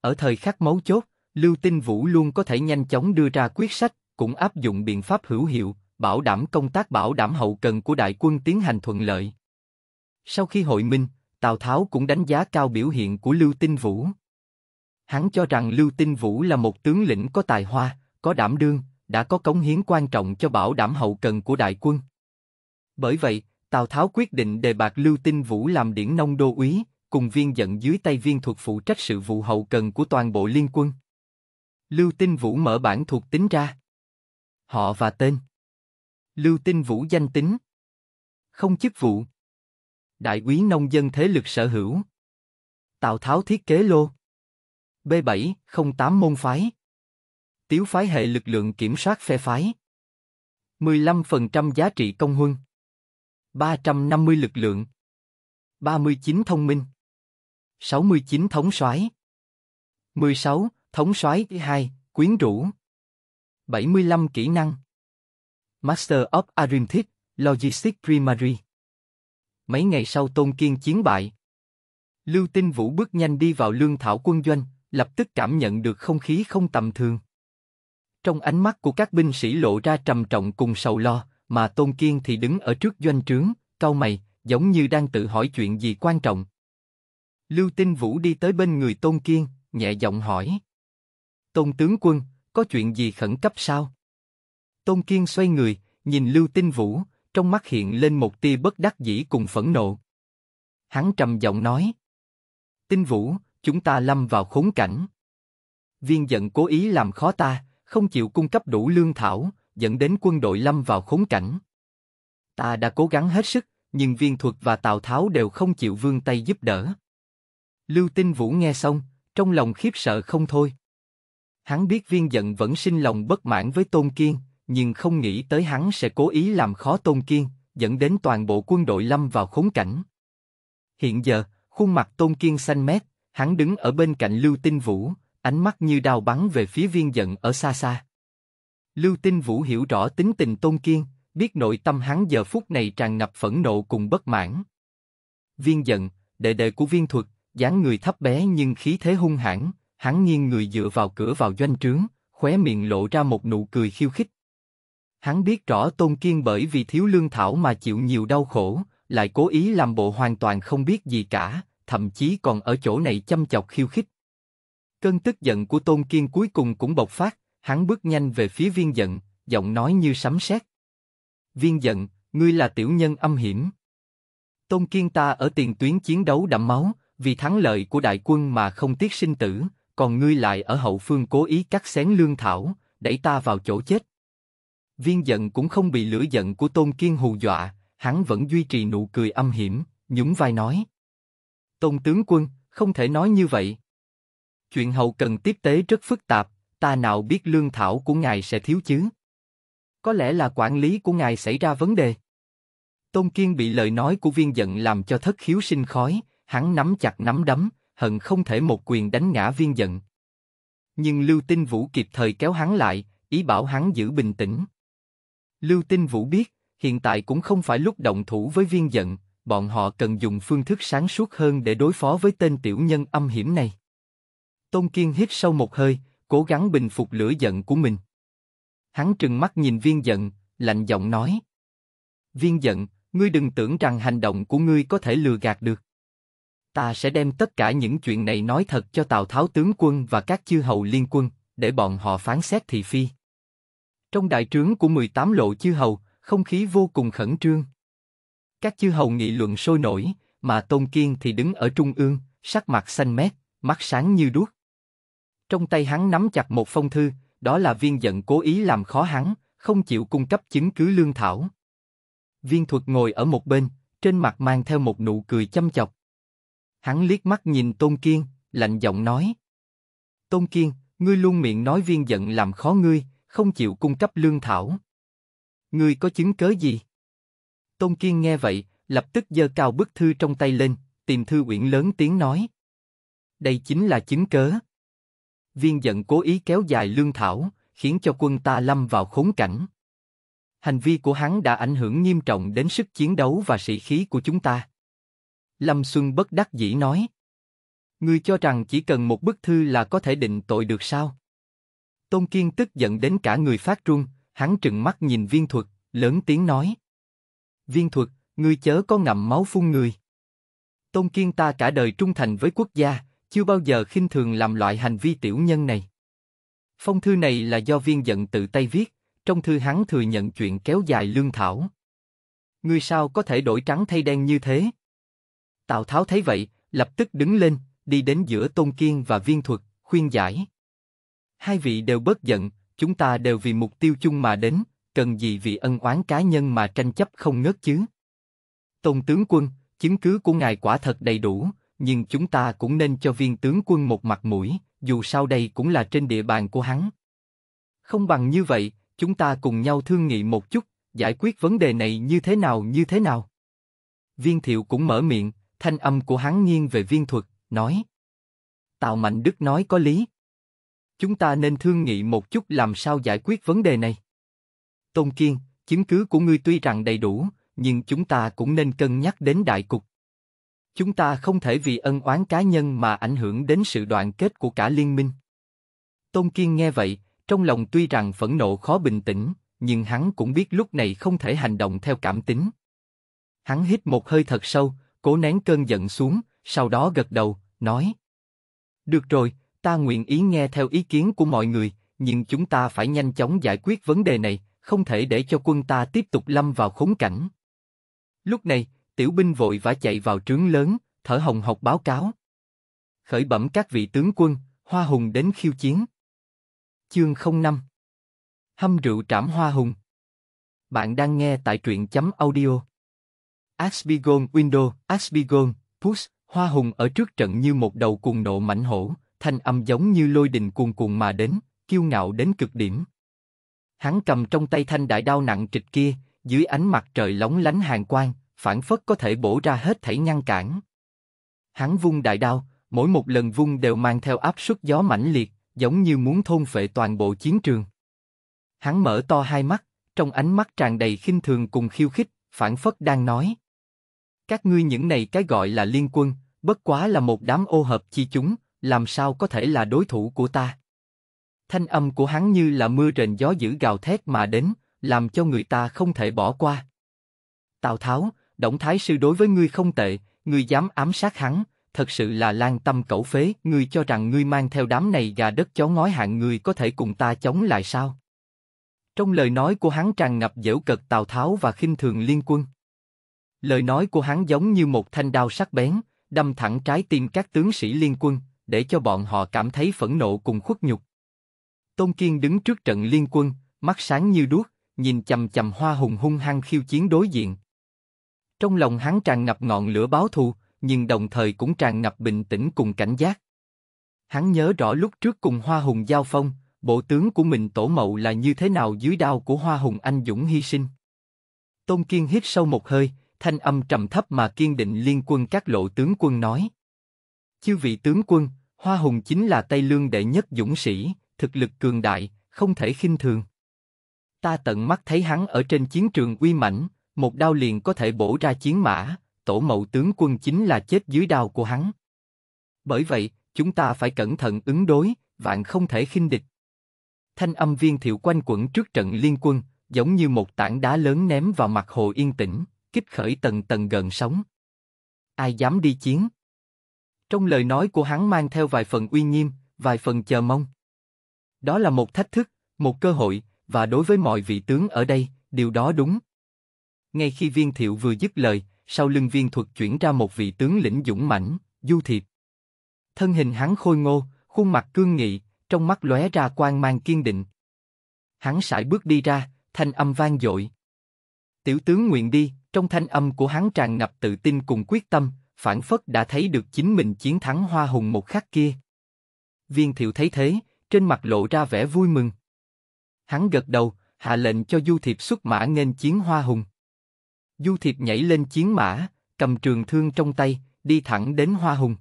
Ở thời khắc mấu chốt, Lưu Tinh Vũ luôn có thể nhanh chóng đưa ra quyết sách, cũng áp dụng biện pháp hữu hiệu, bảo đảm công tác bảo đảm hậu cần của đại quân tiến hành thuận lợi. Sau khi hội minh, Tào Tháo cũng đánh giá cao biểu hiện của Lưu Tinh Vũ. Hắn cho rằng Lưu Tinh Vũ là một tướng lĩnh có tài hoa, có đảm đương, đã có cống hiến quan trọng cho bảo đảm hậu cần của đại quân. Bởi vậy, Tào Tháo quyết định đề bạt Lưu Tinh Vũ làm điển nông đô úy, cùng viên dẫn dưới tay viên thuộc phụ trách sự vụ hậu cần của toàn bộ liên quân. Lưu Tinh Vũ mở bản thuộc tính ra. Họ và tên. Lưu Tinh Vũ danh tính. Không chức vụ. Đại úy nông dân thế lực sở hữu. Tào Tháo thiết kế lô. B7, 08 môn phái. Tiếu phái hệ lực lượng kiểm soát phe phái. 15% giá trị công huân. 350 lực lượng. 39 thông minh. 69 thống soái. 16, thống soái thứ 2, quyến rũ. 75 kỹ năng. Master of Arithmetic, Logistics Primary. Mấy ngày sau Tôn Kiên chiến bại. Lưu Tinh Vũ bước nhanh đi vào lương thảo quân doanh, lập tức cảm nhận được không khí không tầm thường. Trong ánh mắt của các binh sĩ lộ ra trầm trọng cùng sầu lo, mà Tôn Kiên thì đứng ở trước doanh trướng, cau mày, giống như đang tự hỏi chuyện gì quan trọng. Lưu Tinh Vũ đi tới bên người Tôn Kiên, nhẹ giọng hỏi. Tôn tướng quân, có chuyện gì khẩn cấp sao? Tôn Kiên xoay người, nhìn Lưu Tinh Vũ, trong mắt hiện lên một tia bất đắc dĩ cùng phẫn nộ. Hắn trầm giọng nói. Tinh Vũ, chúng ta lâm vào khốn cảnh. Viên giận cố ý làm khó ta, không chịu cung cấp đủ lương thảo, dẫn đến quân đội lâm vào khốn cảnh. Ta đã cố gắng hết sức, nhưng viên thuật và Tào Tháo đều không chịu vương tay giúp đỡ. Lưu Tinh Vũ nghe xong, trong lòng khiếp sợ không thôi. Hắn biết viên giận vẫn sinh lòng bất mãn với Tôn Kiên, nhưng không nghĩ tới hắn sẽ cố ý làm khó Tôn Kiên, dẫn đến toàn bộ quân đội lâm vào khốn cảnh. Hiện giờ, khuôn mặt Tôn Kiên xanh mét, Hắn đứng ở bên cạnh Lưu Tinh Vũ, ánh mắt như đao bắn về phía viên giận ở xa xa. Lưu Tinh Vũ hiểu rõ tính tình Tôn Kiên, biết nội tâm hắn giờ phút này tràn ngập phẫn nộ cùng bất mãn. Viên giận, đệ đệ của viên thuật, dáng người thấp bé nhưng khí thế hung hãn, hắn nghiêng người dựa vào cửa vào doanh trướng, khóe miệng lộ ra một nụ cười khiêu khích. Hắn biết rõ Tôn Kiên bởi vì thiếu lương thảo mà chịu nhiều đau khổ, lại cố ý làm bộ hoàn toàn không biết gì cả, thậm chí còn ở chỗ này chăm chọc khiêu khích. Cơn tức giận của Tôn Kiên cuối cùng cũng bộc phát, hắn bước nhanh về phía viên giận, giọng nói như sấm sét. Viên giận, ngươi là tiểu nhân âm hiểm. Tôn Kiên ta ở tiền tuyến chiến đấu đẫm máu, vì thắng lợi của đại quân mà không tiếc sinh tử, còn ngươi lại ở hậu phương cố ý cắt xén lương thảo, đẩy ta vào chỗ chết. Viên giận cũng không bị lửa giận của Tôn Kiên hù dọa, hắn vẫn duy trì nụ cười âm hiểm, nhún vai nói tôn tướng quân, không thể nói như vậy. Chuyện hậu cần tiếp tế rất phức tạp, ta nào biết lương thảo của ngài sẽ thiếu chứ? Có lẽ là quản lý của ngài xảy ra vấn đề. Tôn Kiên bị lời nói của viên giận làm cho thất khiếu sinh khói, hắn nắm chặt nắm đấm, hận không thể một quyền đánh ngã viên giận. Nhưng Lưu Tinh Vũ kịp thời kéo hắn lại, ý bảo hắn giữ bình tĩnh. Lưu Tinh Vũ biết, hiện tại cũng không phải lúc động thủ với viên giận, bọn họ cần dùng phương thức sáng suốt hơn để đối phó với tên tiểu nhân âm hiểm này. Tôn Kiên hít sâu một hơi, cố gắng bình phục lửa giận của mình. Hắn trừng mắt nhìn viên giận, lạnh giọng nói. Viên giận, ngươi đừng tưởng rằng hành động của ngươi có thể lừa gạt được. Ta sẽ đem tất cả những chuyện này nói thật cho Tào Tháo tướng quân và các chư hầu liên quân, để bọn họ phán xét thị phi. Trong đại trướng của 18 lộ chư hầu, không khí vô cùng khẩn trương. Các chư hầu nghị luận sôi nổi, mà Tôn Kiên thì đứng ở trung ương, sắc mặt xanh mét, mắt sáng như đuốc. Trong tay hắn nắm chặt một phong thư, đó là viên giận cố ý làm khó hắn, không chịu cung cấp chứng cứ lương thảo. Viên thuật ngồi ở một bên, trên mặt mang theo một nụ cười chăm chọc. Hắn liếc mắt nhìn Tôn Kiên, lạnh giọng nói. Tôn Kiên, ngươi luôn miệng nói viên giận làm khó ngươi, không chịu cung cấp lương thảo. Ngươi có chứng cớ gì? Tôn Kiên nghe vậy, lập tức giơ cao bức thư trong tay lên, tìm thư uyển lớn tiếng nói. Đây chính là chứng cớ. Viên giận cố ý kéo dài lương thảo, khiến cho quân ta lâm vào khốn cảnh. Hành vi của hắn đã ảnh hưởng nghiêm trọng đến sức chiến đấu và sĩ khí của chúng ta. Lâm Xuân bất đắc dĩ nói. Ngươi cho rằng chỉ cần một bức thư là có thể định tội được sao? Tôn Kiên tức giận đến cả người phát run, hắn trừng mắt nhìn viên thuật, lớn tiếng nói. Viên thuật, ngươi chớ có ngậm máu phun người. Tôn Kiên ta cả đời trung thành với quốc gia, chưa bao giờ khinh thường làm loại hành vi tiểu nhân này. Phong thư này là do viên giận tự tay viết, trong thư hắn thừa nhận chuyện kéo dài lương thảo. Ngươi sao có thể đổi trắng thay đen như thế? Tào Tháo thấy vậy, lập tức đứng lên, đi đến giữa Tôn Kiên và viên thuật, khuyên giải. Hai vị đều bớt giận, chúng ta đều vì mục tiêu chung mà đến, cần gì vì ân oán cá nhân mà tranh chấp không ngớt chứ? Tôn tướng quân, chứng cứ của ngài quả thật đầy đủ, nhưng chúng ta cũng nên cho viên tướng quân một mặt mũi, dù sao đây cũng là trên địa bàn của hắn. Không bằng như vậy, chúng ta cùng nhau thương nghị một chút, giải quyết vấn đề này như thế nào như thế nào. Viên thiệu cũng mở miệng, thanh âm của hắn nghiêng về viên thuật, nói. Tào Mạnh Đức nói có lý. Chúng ta nên thương nghị một chút làm sao giải quyết vấn đề này. Tôn Kiên, chứng cứ của ngươi tuy rằng đầy đủ, nhưng chúng ta cũng nên cân nhắc đến đại cục. Chúng ta không thể vì ân oán cá nhân mà ảnh hưởng đến sự đoàn kết của cả liên minh. Tôn Kiên nghe vậy, trong lòng tuy rằng phẫn nộ khó bình tĩnh, nhưng hắn cũng biết lúc này không thể hành động theo cảm tính. Hắn hít một hơi thật sâu, cố nén cơn giận xuống, sau đó gật đầu, nói. Được rồi, ta nguyện ý nghe theo ý kiến của mọi người, nhưng chúng ta phải nhanh chóng giải quyết vấn đề này, không thể để cho quân ta tiếp tục lâm vào khốn cảnh. Lúc này, tiểu binh vội vã chạy vào trướng lớn, thở hồng hộc báo cáo. Khởi bẩm các vị tướng quân, Hoa Hùng đến khiêu chiến. Chương 05 Hâm rượu trảm Hoa Hùng Bạn đang nghe tại truyện chấm audio. Asbigon Window, Asbigon, Push, Hoa Hùng ở trước trận như một đầu cuồng nộ mãnh hổ, thanh âm giống như lôi đình cuồn cuộn mà đến, kiêu ngạo đến cực điểm. Hắn cầm trong tay thanh đại đao nặng trịch kia, dưới ánh mặt trời lóng lánh hàng quang, phản phất có thể bổ ra hết thảy ngăn cản. Hắn vung đại đao, mỗi một lần vung đều mang theo áp suất gió mãnh liệt, giống như muốn thôn phệ toàn bộ chiến trường. Hắn mở to hai mắt, trong ánh mắt tràn đầy khinh thường cùng khiêu khích, phản phất đang nói. Các ngươi những này cái gọi là liên quân, bất quá là một đám ô hợp chi chúng, làm sao có thể là đối thủ của ta? thanh âm của hắn như là mưa rền gió dữ gào thét mà đến, làm cho người ta không thể bỏ qua. Tào Tháo, Đổng Thái Sư đối với ngươi không tệ, ngươi dám ám sát hắn, thật sự là lan tâm cẩu phế, ngươi cho rằng ngươi mang theo đám này gà đất chó ngói hạng ngươi có thể cùng ta chống lại sao? Trong lời nói của hắn tràn ngập dễu cợt Tào Tháo và khinh thường liên quân. Lời nói của hắn giống như một thanh đao sắc bén, đâm thẳng trái tim các tướng sĩ liên quân, để cho bọn họ cảm thấy phẫn nộ cùng khuất nhục. Tôn Kiên đứng trước trận liên quân, mắt sáng như đuốc, nhìn chầm chầm hoa hùng hung hăng khiêu chiến đối diện. Trong lòng hắn tràn ngập ngọn lửa báo thù, nhưng đồng thời cũng tràn ngập bình tĩnh cùng cảnh giác. Hắn nhớ rõ lúc trước cùng hoa hùng giao phong, bộ tướng của mình tổ mậu là như thế nào dưới đao của hoa hùng anh dũng hy sinh. Tôn Kiên hít sâu một hơi, thanh âm trầm thấp mà kiên định liên quân các lộ tướng quân nói. Chư vị tướng quân, Hoa Hùng chính là Tây Lương đệ nhất dũng sĩ, thực lực cường đại, không thể khinh thường. Ta tận mắt thấy hắn ở trên chiến trường uy mãnh, một đao liền có thể bổ ra chiến mã, tổ mậu tướng quân chính là chết dưới đao của hắn. Bởi vậy, chúng ta phải cẩn thận ứng đối, vạn không thể khinh địch. Thanh âm viên thiệu quanh quẩn trước trận liên quân, giống như một tảng đá lớn ném vào mặt hồ yên tĩnh, kích khởi tầng tầng gần sóng. Ai dám đi chiến? Trong lời nói của hắn mang theo vài phần uy nghiêm, vài phần chờ mong. Đó là một thách thức, một cơ hội, và đối với mọi vị tướng ở đây, điều đó đúng. Ngay khi viên thiệu vừa dứt lời, sau lưng viên thuật chuyển ra một vị tướng lĩnh dũng mãnh, du thiệp. Thân hình hắn khôi ngô, khuôn mặt cương nghị, trong mắt lóe ra quang mang kiên định. Hắn sải bước đi ra, thanh âm vang dội. Tiểu tướng nguyện đi, trong thanh âm của hắn tràn ngập tự tin cùng quyết tâm, phản phất đã thấy được chính mình chiến thắng hoa hùng một khắc kia. Viên thiệu thấy thế, trên mặt lộ ra vẻ vui mừng. Hắn gật đầu, hạ lệnh cho Du Thiệp xuất mã nghênh chiến Hoa Hùng. Du Thiệp nhảy lên chiến mã, cầm trường thương trong tay, đi thẳng đến Hoa Hùng.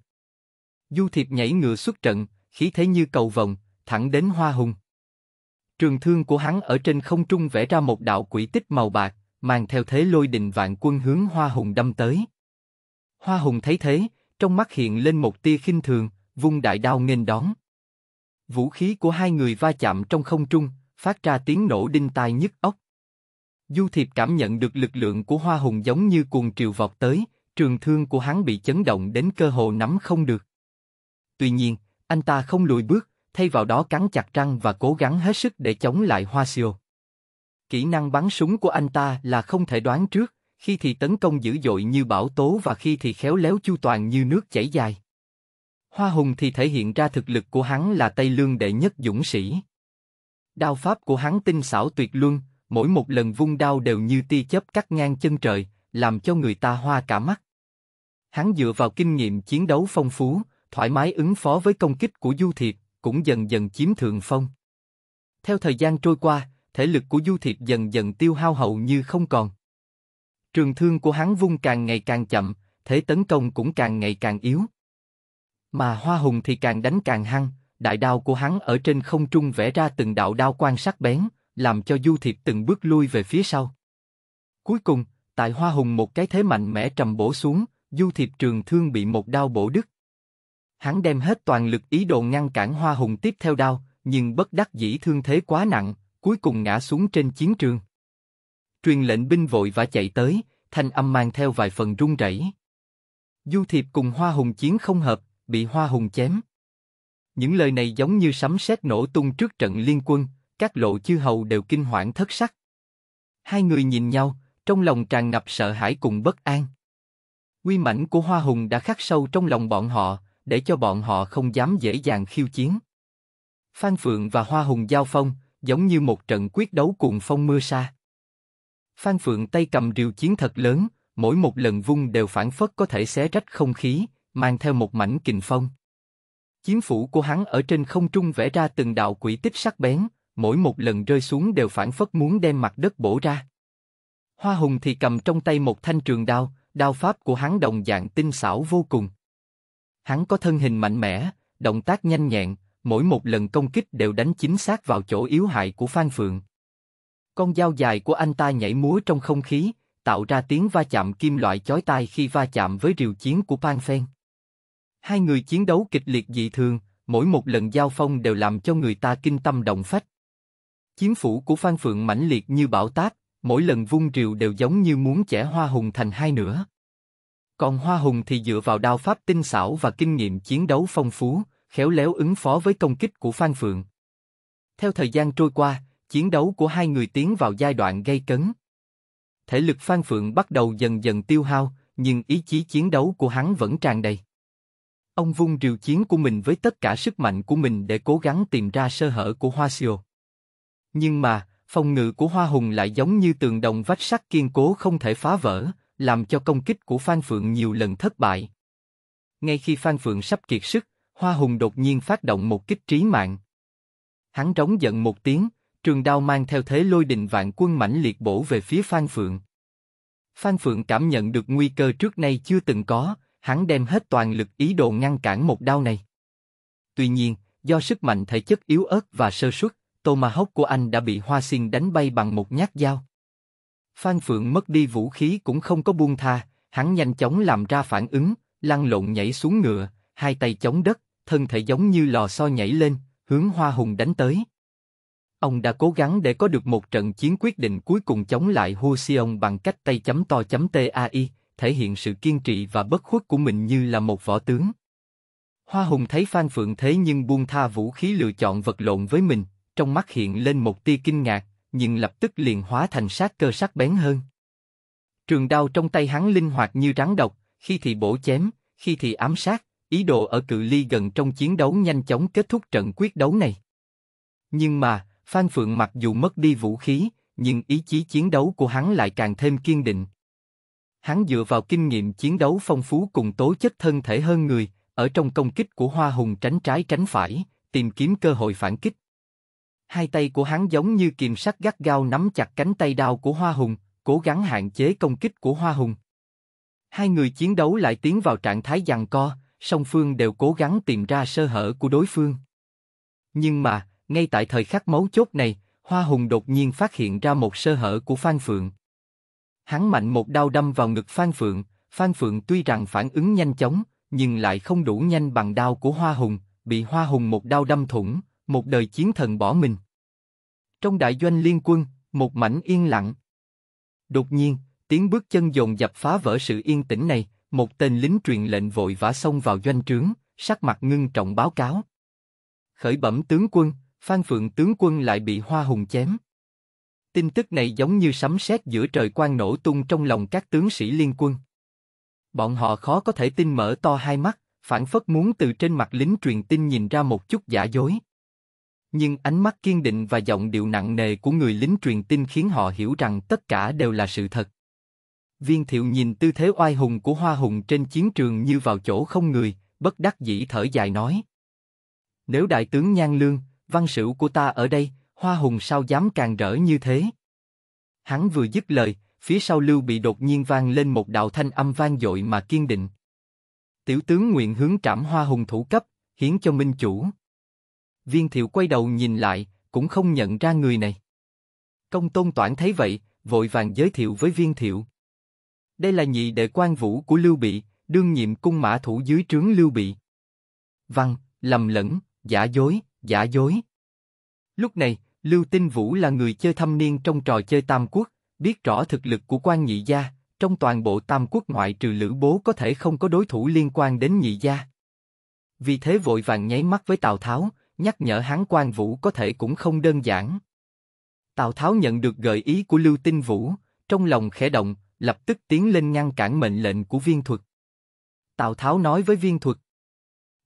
Du Thiệp nhảy ngựa xuất trận, khí thế như cầu vồng, thẳng đến Hoa Hùng. Trường thương của hắn ở trên không trung vẽ ra một đạo quỷ tích màu bạc, mang theo thế lôi đình vạn quân hướng Hoa Hùng đâm tới. Hoa Hùng thấy thế, trong mắt hiện lên một tia khinh thường, vung đại đao nghênh đón. Vũ khí của hai người va chạm trong không trung, phát ra tiếng nổ đinh tai nhức óc. Du Thiệp cảm nhận được lực lượng của Hoa Hùng giống như cuồng triều vọt tới, trường thương của hắn bị chấn động đến cơ hồ nắm không được. Tuy nhiên, anh ta không lùi bước, thay vào đó cắn chặt răng và cố gắng hết sức để chống lại Hoa Siêu. Kỹ năng bắn súng của anh ta là không thể đoán trước, khi thì tấn công dữ dội như bão tố và khi thì khéo léo chu toàn như nước chảy dài. Hoa Hùng thì thể hiện ra thực lực của hắn là Tây Lương đệ nhất dũng sĩ. Đao pháp của hắn tinh xảo tuyệt luân, mỗi một lần vung đao đều như tia chớp cắt ngang chân trời, làm cho người ta hoa cả mắt. Hắn dựa vào kinh nghiệm chiến đấu phong phú, thoải mái ứng phó với công kích của Du Thiệp, cũng dần dần chiếm thượng phong. Theo thời gian trôi qua, thể lực của Du Thiệp dần dần tiêu hao hầu như không còn. Trường thương của hắn vung càng ngày càng chậm, thế tấn công cũng càng ngày càng yếu. Mà hoa hùng thì càng đánh càng hăng, đại đao của hắn ở trên không trung vẽ ra từng đạo đao quan sắc bén, làm cho du thiệp từng bước lui về phía sau. Cuối cùng, tại hoa hùng một cái thế mạnh mẽ trầm bổ xuống, du thiệp trường thương bị một đao bổ đứt. Hắn đem hết toàn lực ý đồ ngăn cản hoa hùng tiếp theo đao, nhưng bất đắc dĩ thương thế quá nặng, cuối cùng ngã xuống trên chiến trường. Truyền lệnh binh vội vã chạy tới, thanh âm mang theo vài phần run rẩy. Du thiệp cùng hoa hùng chiến không hợp, bị Hoa Hùng chém. Những lời này giống như sấm sét nổ tung trước trận liên quân, các lộ chư hầu đều kinh hoảng thất sắc. Hai người nhìn nhau, trong lòng tràn ngập sợ hãi cùng bất an. Quy mảnh của Hoa Hùng đã khắc sâu trong lòng bọn họ, để cho bọn họ không dám dễ dàng khiêu chiến. Phan Phượng và Hoa Hùng giao phong, giống như một trận quyết đấu cùng phong mưa sa. Phan Phượng tay cầm rìu chiến thật lớn, mỗi một lần vung đều phản phất có thể xé rách không khí, mang theo một mảnh kình phong. Chiến phủ của hắn ở trên không trung vẽ ra từng đạo quỷ tích sắc bén, mỗi một lần rơi xuống đều phản phất muốn đem mặt đất bổ ra. Hoa Hùng thì cầm trong tay một thanh trường đao, đao pháp của hắn đồng dạng tinh xảo vô cùng. Hắn có thân hình mạnh mẽ, động tác nhanh nhẹn, mỗi một lần công kích đều đánh chính xác vào chỗ yếu hại của Phan Phượng. Con dao dài của anh ta nhảy múa trong không khí, tạo ra tiếng va chạm kim loại chói tai khi va chạm với rìu chiến của Pan Phen. Hai người chiến đấu kịch liệt dị thường, mỗi một lần giao phong đều làm cho người ta kinh tâm động phách. Chiến phủ của Phan Phượng mãnh liệt như bão táp, mỗi lần vung rìu đều giống như muốn chẻ hoa hùng thành hai nửa. Còn hoa hùng thì dựa vào đao pháp tinh xảo và kinh nghiệm chiến đấu phong phú, khéo léo ứng phó với công kích của Phan Phượng. Theo thời gian trôi qua, chiến đấu của hai người tiến vào giai đoạn gây cấn. Thể lực Phan Phượng bắt đầu dần dần tiêu hao, nhưng ý chí chiến đấu của hắn vẫn tràn đầy. Ông vung rìu chiến của mình với tất cả sức mạnh của mình để cố gắng tìm ra sơ hở của Hoa Siêu. Nhưng mà, phòng ngự của Hoa Hùng lại giống như tường đồng vách sắt kiên cố không thể phá vỡ, làm cho công kích của Phan Phượng nhiều lần thất bại. Ngay khi Phan Phượng sắp kiệt sức, Hoa Hùng đột nhiên phát động một kích trí mạng. Hắn trống giận một tiếng, trường đao mang theo thế lôi đình vạn quân mãnh liệt bổ về phía Phan Phượng. Phan Phượng cảm nhận được nguy cơ trước nay chưa từng có, hắn đem hết toàn lực ý đồ ngăn cản một đao này. Tuy nhiên, do sức mạnh thể chất yếu ớt và sơ suất, tomahawk của anh đã bị Hoa Xin đánh bay bằng một nhát dao. Phan Phượng mất đi vũ khí cũng không có buông tha, hắn nhanh chóng làm ra phản ứng, lăn lộn nhảy xuống ngựa, hai tay chống đất, thân thể giống như lò xo nhảy lên, hướng Hoa Hùng đánh tới. Ông đã cố gắng để có được một trận chiến quyết định cuối cùng chống lại Hu Xiong bằng cách tay chấm to chấm T A I thể hiện sự kiên trì và bất khuất của mình như là một võ tướng. Hoa Hùng thấy Phan Phượng thế nhưng buông tha vũ khí lựa chọn vật lộn với mình, trong mắt hiện lên một tia kinh ngạc, nhưng lập tức liền hóa thành sát cơ sắc bén hơn. Trường đao trong tay hắn linh hoạt như rắn độc, khi thì bổ chém, khi thì ám sát, ý đồ ở cự ly gần trong chiến đấu nhanh chóng kết thúc trận quyết đấu này. Nhưng mà, Phan Phượng mặc dù mất đi vũ khí, nhưng ý chí chiến đấu của hắn lại càng thêm kiên định. Hắn dựa vào kinh nghiệm chiến đấu phong phú cùng tố chất thân thể hơn người, ở trong công kích của Hoa Hùng tránh trái tránh phải, tìm kiếm cơ hội phản kích. Hai tay của hắn giống như kiềm sắt gắt gao nắm chặt cánh tay đao của Hoa Hùng, cố gắng hạn chế công kích của Hoa Hùng. Hai người chiến đấu lại tiến vào trạng thái giằng co, song phương đều cố gắng tìm ra sơ hở của đối phương. Nhưng mà, ngay tại thời khắc máu chốt này, Hoa Hùng đột nhiên phát hiện ra một sơ hở của Phan Phượng. Hắn mạnh một đao đâm vào ngực Phan Phượng, Phan Phượng tuy rằng phản ứng nhanh chóng, nhưng lại không đủ nhanh bằng đao của Hoa Hùng, bị Hoa Hùng một đao đâm thủng, một đời chiến thần bỏ mình. Trong đại doanh liên quân, một mảnh yên lặng. Đột nhiên, tiếng bước chân dồn dập phá vỡ sự yên tĩnh này, một tên lính truyền lệnh vội vã xông vào doanh trướng, sắc mặt ngưng trọng báo cáo. Khởi bẩm tướng quân, Phan Phượng tướng quân lại bị Hoa Hùng chém. Tin tức này giống như sấm sét giữa trời quang nổ tung trong lòng các tướng sĩ liên quân. Bọn họ khó có thể tin mở to hai mắt, phản phất muốn từ trên mặt lính truyền tin nhìn ra một chút giả dối. Nhưng ánh mắt kiên định và giọng điệu nặng nề của người lính truyền tin khiến họ hiểu rằng tất cả đều là sự thật. Viên thiệu nhìn tư thế oai hùng của hoa hùng trên chiến trường như vào chỗ không người, bất đắc dĩ thở dài nói. Nếu đại tướng Nhan Lương, văn sử của ta ở đây, Hoa Hùng sao dám càng rỡ như thế? Hắn vừa dứt lời, phía sau Lưu Bị đột nhiên vang lên một đạo thanh âm vang dội mà kiên định. Tiểu tướng nguyện hướng trảm Hoa Hùng thủ cấp, hiến cho minh chủ. Viên Thiệu quay đầu nhìn lại, cũng không nhận ra người này. Công tôn toản thấy vậy, vội vàng giới thiệu với Viên Thiệu. Đây là nhị đệ quan vũ của Lưu Bị, đương nhiệm cung mã thủ dưới trướng Lưu Bị. Văn, lầm lẫn, giả dối, giả dối. Lúc này, Lưu Tinh Vũ là người chơi thâm niên trong trò chơi Tam Quốc, biết rõ thực lực của quan nhị gia, trong toàn bộ Tam Quốc ngoại trừ Lữ Bố có thể không có đối thủ liên quan đến nhị gia. Vì thế vội vàng nháy mắt với Tào Tháo, nhắc nhở hắn quan vũ có thể cũng không đơn giản. Tào Tháo nhận được gợi ý của Lưu Tinh Vũ, trong lòng khẽ động, lập tức tiến lên ngăn cản mệnh lệnh của viên thuật. Tào Tháo nói với viên thuật.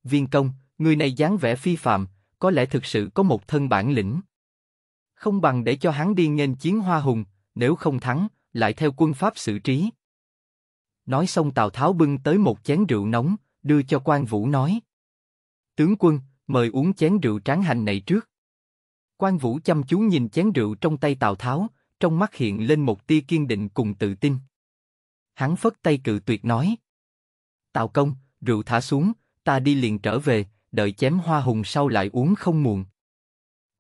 Viên công, người này dáng vẻ phi phạm, có lẽ thực sự có một thân bản lĩnh, không bằng để cho hắn đi nghênh chiến hoa hùng, nếu không thắng, lại theo quân Pháp xử trí. Nói xong Tào Tháo bưng tới một chén rượu nóng, đưa cho quan Vũ nói. Tướng quân, mời uống chén rượu tráng hành này trước. Quan Vũ chăm chú nhìn chén rượu trong tay Tào Tháo, trong mắt hiện lên một tia kiên định cùng tự tin. Hắn phất tay cự tuyệt nói. Tào công, rượu thả xuống, ta đi liền trở về, đợi chém hoa hùng sau lại uống không muộn.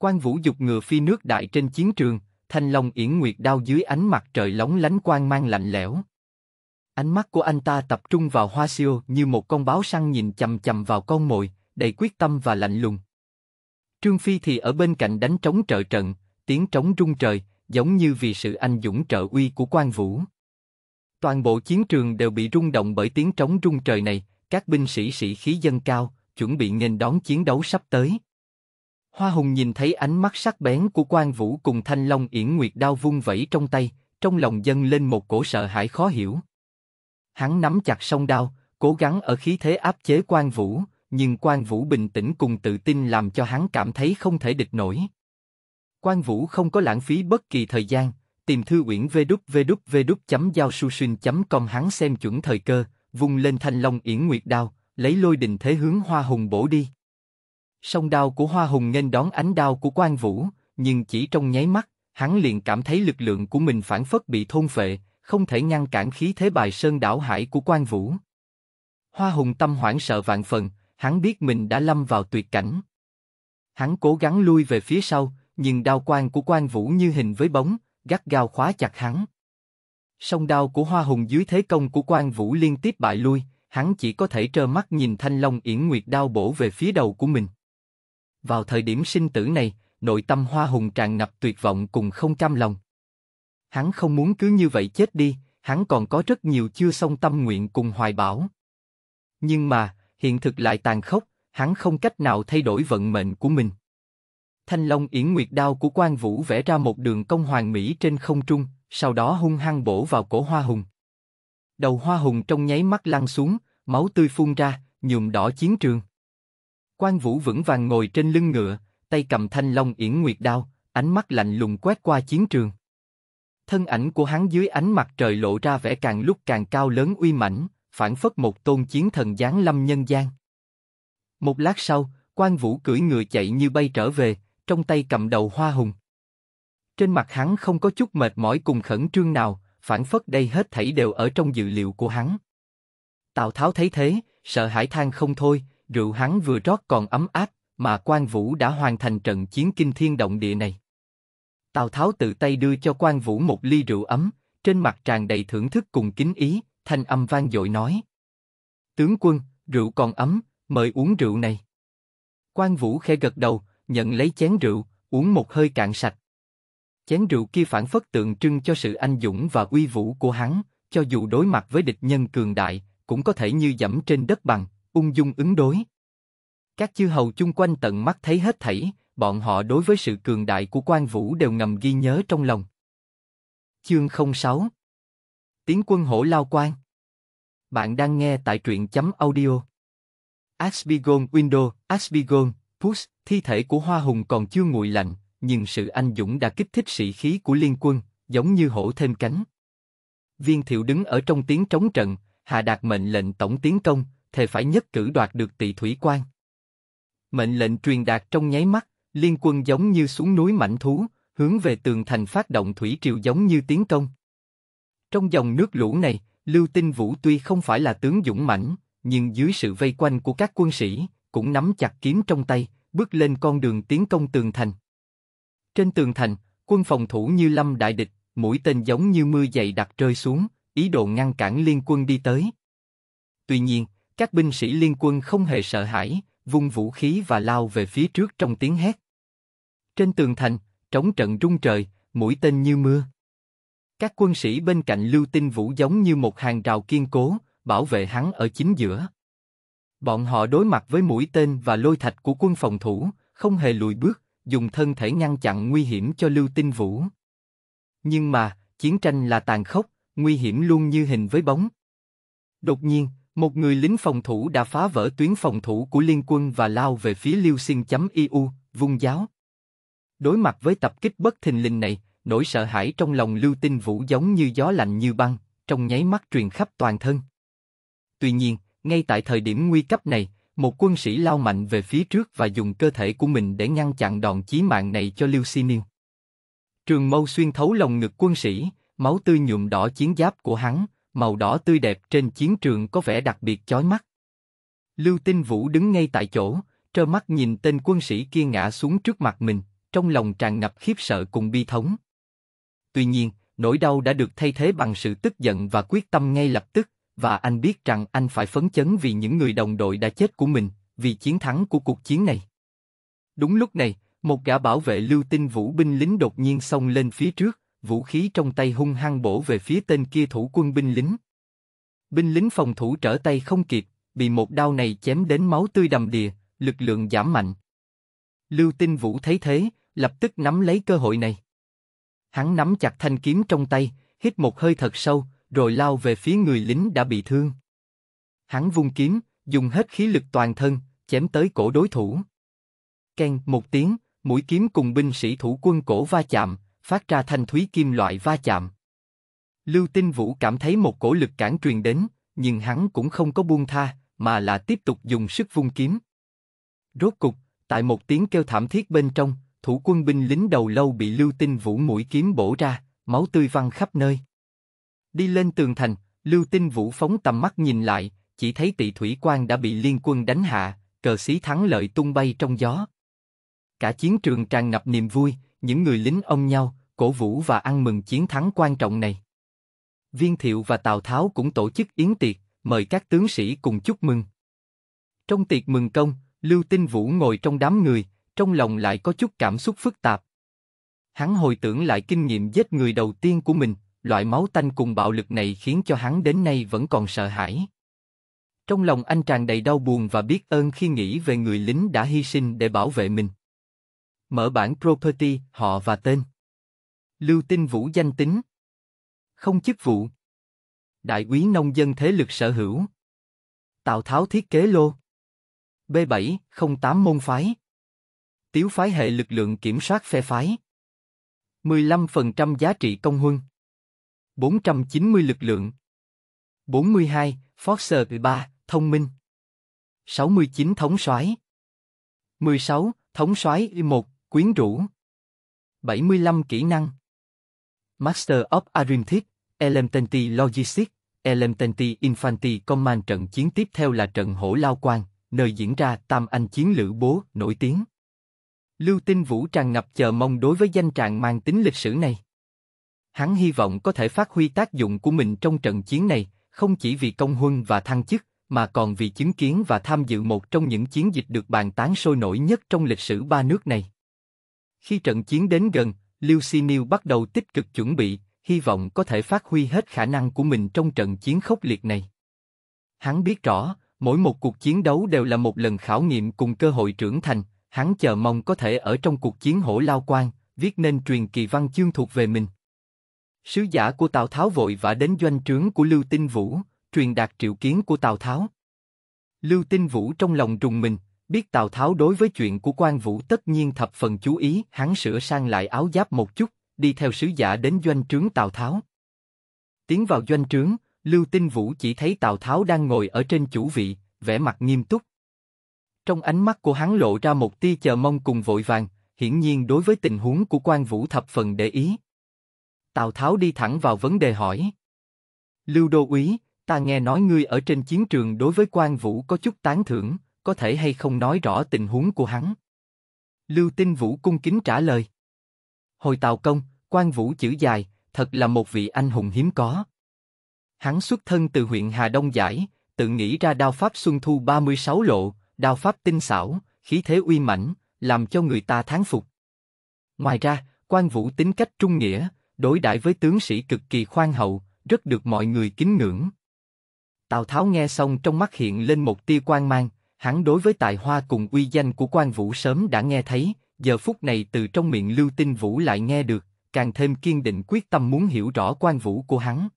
Quan Vũ dục ngựa phi nước đại trên chiến trường, thanh long yển nguyệt đao dưới ánh mặt trời lóng lánh quang mang lạnh lẽo. Ánh mắt của anh ta tập trung vào Hoa Siêu như một con báo săn nhìn chầm chầm vào con mồi, đầy quyết tâm và lạnh lùng. Trương Phi thì ở bên cạnh đánh trống trợ trận, tiếng trống rung trời, giống như vì sự anh dũng trợ uy của quan vũ. Toàn bộ chiến trường đều bị rung động bởi tiếng trống rung trời này, các binh sĩ sĩ khí dâng cao, chuẩn bị nghênh đón chiến đấu sắp tới. Hoa Hùng nhìn thấy ánh mắt sắc bén của Quan Vũ cùng Thanh Long Yển Nguyệt đao vung vẩy trong tay, trong lòng dâng lên một cổ sợ hãi khó hiểu. Hắn nắm chặt song đao, cố gắng ở khí thế áp chế Quan Vũ, nhưng Quan Vũ bình tĩnh cùng tự tin làm cho hắn cảm thấy không thể địch nổi. Quan Vũ không có lãng phí bất kỳ thời gian, tìm thư uyển vđvđvđ.giao.susun.com hắn xem chuẩn thời cơ, vung lên thanh long yển nguyệt đao, lấy lôi đình thế hướng hoa hùng bổ đi. Song đao của Hoa Hùng nên đón ánh đao của Quan Vũ, nhưng chỉ trong nháy mắt, hắn liền cảm thấy lực lượng của mình phản phất bị thôn phệ, không thể ngăn cản khí thế bài sơn đảo hải của Quan Vũ. Hoa Hùng tâm hoảng sợ vạn phần, hắn biết mình đã lâm vào tuyệt cảnh. Hắn cố gắng lui về phía sau, nhưng đao quan của Quan Vũ như hình với bóng, gắt gao khóa chặt hắn. Song đao của Hoa Hùng dưới thế công của Quan Vũ liên tiếp bại lui, hắn chỉ có thể trơ mắt nhìn Thanh Long Yển Nguyệt đao bổ về phía đầu của mình. Vào thời điểm sinh tử này, nội tâm Hoa Hùng tràn ngập tuyệt vọng cùng không cam lòng. Hắn không muốn cứ như vậy chết đi, hắn còn có rất nhiều chưa xong tâm nguyện cùng hoài bão. Nhưng mà, hiện thực lại tàn khốc, hắn không cách nào thay đổi vận mệnh của mình. Thanh Long Yển Nguyệt Đao của Quan Vũ vẽ ra một đường công hoàng mỹ trên không trung, sau đó hung hăng bổ vào cổ Hoa Hùng. Đầu Hoa Hùng trong nháy mắt lăn xuống, máu tươi phun ra, nhuộm đỏ chiến trường. Quan Vũ vững vàng ngồi trên lưng ngựa, tay cầm thanh long yển nguyệt đao, ánh mắt lạnh lùng quét qua chiến trường. Thân ảnh của hắn dưới ánh mặt trời lộ ra vẻ càng lúc càng cao lớn uy mãnh, phản phất một tôn chiến thần giáng lâm nhân gian. Một lát sau, quan vũ cưỡi ngựa chạy như bay trở về, trong tay cầm đầu hoa hùng. Trên mặt hắn không có chút mệt mỏi cùng khẩn trương nào, phản phất đây hết thảy đều ở trong dự liệu của hắn. Tào Tháo thấy thế, sợ hãi than không thôi, rượu hắn vừa rót còn ấm áp, mà Quan Vũ đã hoàn thành trận chiến kinh thiên động địa này. Tào Tháo tự tay đưa cho Quan Vũ một ly rượu ấm, trên mặt tràn đầy thưởng thức cùng kính ý, thanh âm vang dội nói. Tướng quân, rượu còn ấm, mời uống rượu này. Quan Vũ khẽ gật đầu, nhận lấy chén rượu, uống một hơi cạn sạch. Chén rượu kia phản phất tượng trưng cho sự anh dũng và uy vũ của hắn, cho dù đối mặt với địch nhân cường đại, cũng có thể như dẫm trên đất bằng, ung dung ứng đối. Các chư hầu chung quanh tận mắt thấy hết thảy, bọn họ đối với sự cường đại của quan vũ đều ngầm ghi nhớ trong lòng. Chương 06 Tiến quân hổ lao quan Bạn đang nghe tại truyện chấm audio. Asbigon Window, Asbigon, Push, thi thể của Hoa Hùng còn chưa nguội lạnh, nhưng sự anh dũng đã kích thích sĩ khí của liên quân, giống như hổ thêm cánh. Viên thiệu đứng ở trong tiếng trống trận, hạ đạt mệnh lệnh tổng tiến công, thề phải nhất cử đoạt được tỷ thủy quan. Mệnh lệnh truyền đạt trong nháy mắt, liên quân giống như xuống núi mảnh thú, hướng về tường thành phát động thủy triều giống như tiến công. Trong dòng nước lũ này, Lưu Tinh Vũ tuy không phải là tướng dũng mãnh, nhưng dưới sự vây quanh của các quân sĩ, cũng nắm chặt kiếm trong tay, bước lên con đường tiến công tường thành. Trên tường thành, quân phòng thủ như lâm đại địch, mũi tên giống như mưa dày đặt rơi xuống, ý đồ ngăn cản liên quân đi tới. Tuy nhiên, các binh sĩ liên quân không hề sợ hãi, vung vũ khí và lao về phía trước trong tiếng hét. Trên tường thành, trống trận rung trời, mũi tên như mưa. Các quân sĩ bên cạnh Lưu Tinh Vũ giống như một hàng rào kiên cố, bảo vệ hắn ở chính giữa. Bọn họ đối mặt với mũi tên và lôi thạch của quân phòng thủ, không hề lùi bước, dùng thân thể ngăn chặn nguy hiểm cho Lưu Tinh Vũ. Nhưng mà, chiến tranh là tàn khốc, nguy hiểm luôn như hình với bóng. Đột nhiên, một người lính phòng thủ đã phá vỡ tuyến phòng thủ của liên quân và lao về phía liêu xin.iu, chấm vung giáo. Đối mặt với tập kích bất thình lình này, nỗi sợ hãi trong lòng Lưu Tinh Vũ giống như gió lạnh như băng, trong nháy mắt truyền khắp toàn thân. Tuy nhiên, ngay tại thời điểm nguy cấp này, một quân sĩ lao mạnh về phía trước và dùng cơ thể của mình để ngăn chặn đòn chí mạng này cho Lưu Xiniêu. Trường mâu xuyên thấu lồng ngực quân sĩ, máu tươi nhuộm đỏ chiến giáp của hắn, màu đỏ tươi đẹp trên chiến trường có vẻ đặc biệt chói mắt. Lưu Tinh Vũ đứng ngay tại chỗ, trơ mắt nhìn tên quân sĩ kia ngã xuống trước mặt mình, trong lòng tràn ngập khiếp sợ cùng bi thống. Tuy nhiên, nỗi đau đã được thay thế bằng sự tức giận và quyết tâm ngay lập tức, và anh biết rằng anh phải phấn chấn vì những người đồng đội đã chết của mình, vì chiến thắng của cuộc chiến này. Đúng lúc này, một gã bảo vệ lưu tinh vũ binh lính đột nhiên xông lên phía trước, vũ khí trong tay hung hăng bổ về phía tên kia thủ quân binh lính. Binh lính phòng thủ trở tay không kịp, bị một đao này chém đến máu tươi đầm đìa, lực lượng giảm mạnh. Lưu Tinh Vũ thấy thế, lập tức nắm lấy cơ hội này. Hắn nắm chặt thanh kiếm trong tay, hít một hơi thật sâu, rồi lao về phía người lính đã bị thương. Hắn vung kiếm, dùng hết khí lực toàn thân, chém tới cổ đối thủ. Ken một tiếng, mũi kiếm cùng binh sĩ thủ quân cổ va chạm, phát ra thanh thúy kim loại va chạm. Lưu Tinh Vũ cảm thấy một cổ lực cản truyền đến, nhưng hắn cũng không có buông tha, mà là tiếp tục dùng sức vung kiếm. Rốt cục, tại một tiếng kêu thảm thiết bên trong, thủ quân binh lính đầu lâu bị Lưu Tinh Vũ mũi kiếm bổ ra, máu tươi văng khắp nơi. Đi lên tường thành, Lưu Tinh Vũ phóng tầm mắt nhìn lại, chỉ thấy Tỷ thủy quan đã bị liên quân đánh hạ, cờ xí thắng lợi tung bay trong gió. Cả chiến trường tràn ngập niềm vui, những người lính ông nhau, cổ vũ và ăn mừng chiến thắng quan trọng này. Viên Thiệu và Tào Tháo cũng tổ chức yến tiệc, mời các tướng sĩ cùng chúc mừng. Trong tiệc mừng công, Lưu Tinh Vũ ngồi trong đám người, trong lòng lại có chút cảm xúc phức tạp. Hắn hồi tưởng lại kinh nghiệm giết người đầu tiên của mình, loại máu tanh cùng bạo lực này khiến cho hắn đến nay vẫn còn sợ hãi. Trong lòng anh tràn đầy đau buồn và biết ơn khi nghĩ về người lính đã hy sinh để bảo vệ mình. Mở bản Property, họ và tên. Lưu Tinh Vũ danh tính. Không chức vụ. Đại quý nông dân thế lực sở hữu. Tào Tháo thiết kế lô. B7, 08 môn phái. Tiếu phái hệ lực lượng kiểm soát phe phái. 15% giá trị công huân. 490 lực lượng. 42, Foster 3, thông minh. 69 thống soái. 16, thống soái 1, quyến rũ. 75 kỹ năng. Master of Arinthip, Elementi Logistics, Elementi Infanti Command trận chiến tiếp theo là trận Hổ Lao Quan, nơi diễn ra Tam Anh chiến lữ bố nổi tiếng. Lưu Tinh Vũ tràn ngập chờ mong đối với danh trạng mang tính lịch sử này. Hắn hy vọng có thể phát huy tác dụng của mình trong trận chiến này, không chỉ vì công huân và thăng chức, mà còn vì chứng kiến và tham dự một trong những chiến dịch được bàn tán sôi nổi nhất trong lịch sử ba nước này. Khi trận chiến đến gần, Liu bắt đầu tích cực chuẩn bị, hy vọng có thể phát huy hết khả năng của mình trong trận chiến khốc liệt này. Hắn biết rõ, mỗi một cuộc chiến đấu đều là một lần khảo nghiệm cùng cơ hội trưởng thành, hắn chờ mong có thể ở trong cuộc chiến hổ lao quan, viết nên truyền kỳ văn chương thuộc về mình. Sứ giả của Tào Tháo vội vã đến doanh trướng của Lưu Tinh Vũ, truyền đạt triệu kiến của Tào Tháo. Lưu Tinh Vũ trong lòng rùng mình, Biết Tào Tháo đối với chuyện của quan Vũ tất nhiên thập phần chú ý, hắn sửa sang lại áo giáp một chút, đi theo sứ giả đến doanh trướng Tào Tháo. Tiến vào doanh trướng, Lưu Tinh Vũ chỉ thấy Tào Tháo đang ngồi ở trên chủ vị, vẻ mặt nghiêm túc. Trong ánh mắt của hắn lộ ra một tia chờ mong cùng vội vàng, hiển nhiên đối với tình huống của quan Vũ thập phần để ý. Tào Tháo đi thẳng vào vấn đề hỏi. Lưu Đô Úy, ta nghe nói ngươi ở trên chiến trường đối với quan Vũ có chút tán thưởng, có thể hay không nói rõ tình huống của hắn. Lưu Tinh Vũ cung kính trả lời. Hồi Tào Công, quan Vũ chữ dài, thật là một vị anh hùng hiếm có. Hắn xuất thân từ huyện Hà Đông Giải, tự nghĩ ra đao pháp Xuân Thu 36 lộ, đao pháp tinh xảo, khí thế uy mãnh, làm cho người ta thán phục. Ngoài ra, quan Vũ tính cách trung nghĩa, đối đãi với tướng sĩ cực kỳ khoan hậu, rất được mọi người kính ngưỡng. Tào Tháo nghe xong trong mắt hiện lên một tia quan mang, Hắn đối với tài hoa cùng uy danh của quan vũ sớm đã nghe thấy, giờ phút này từ trong miệng Lưu Tinh Vũ lại nghe được, càng thêm kiên định quyết tâm muốn hiểu rõ quan vũ của hắn.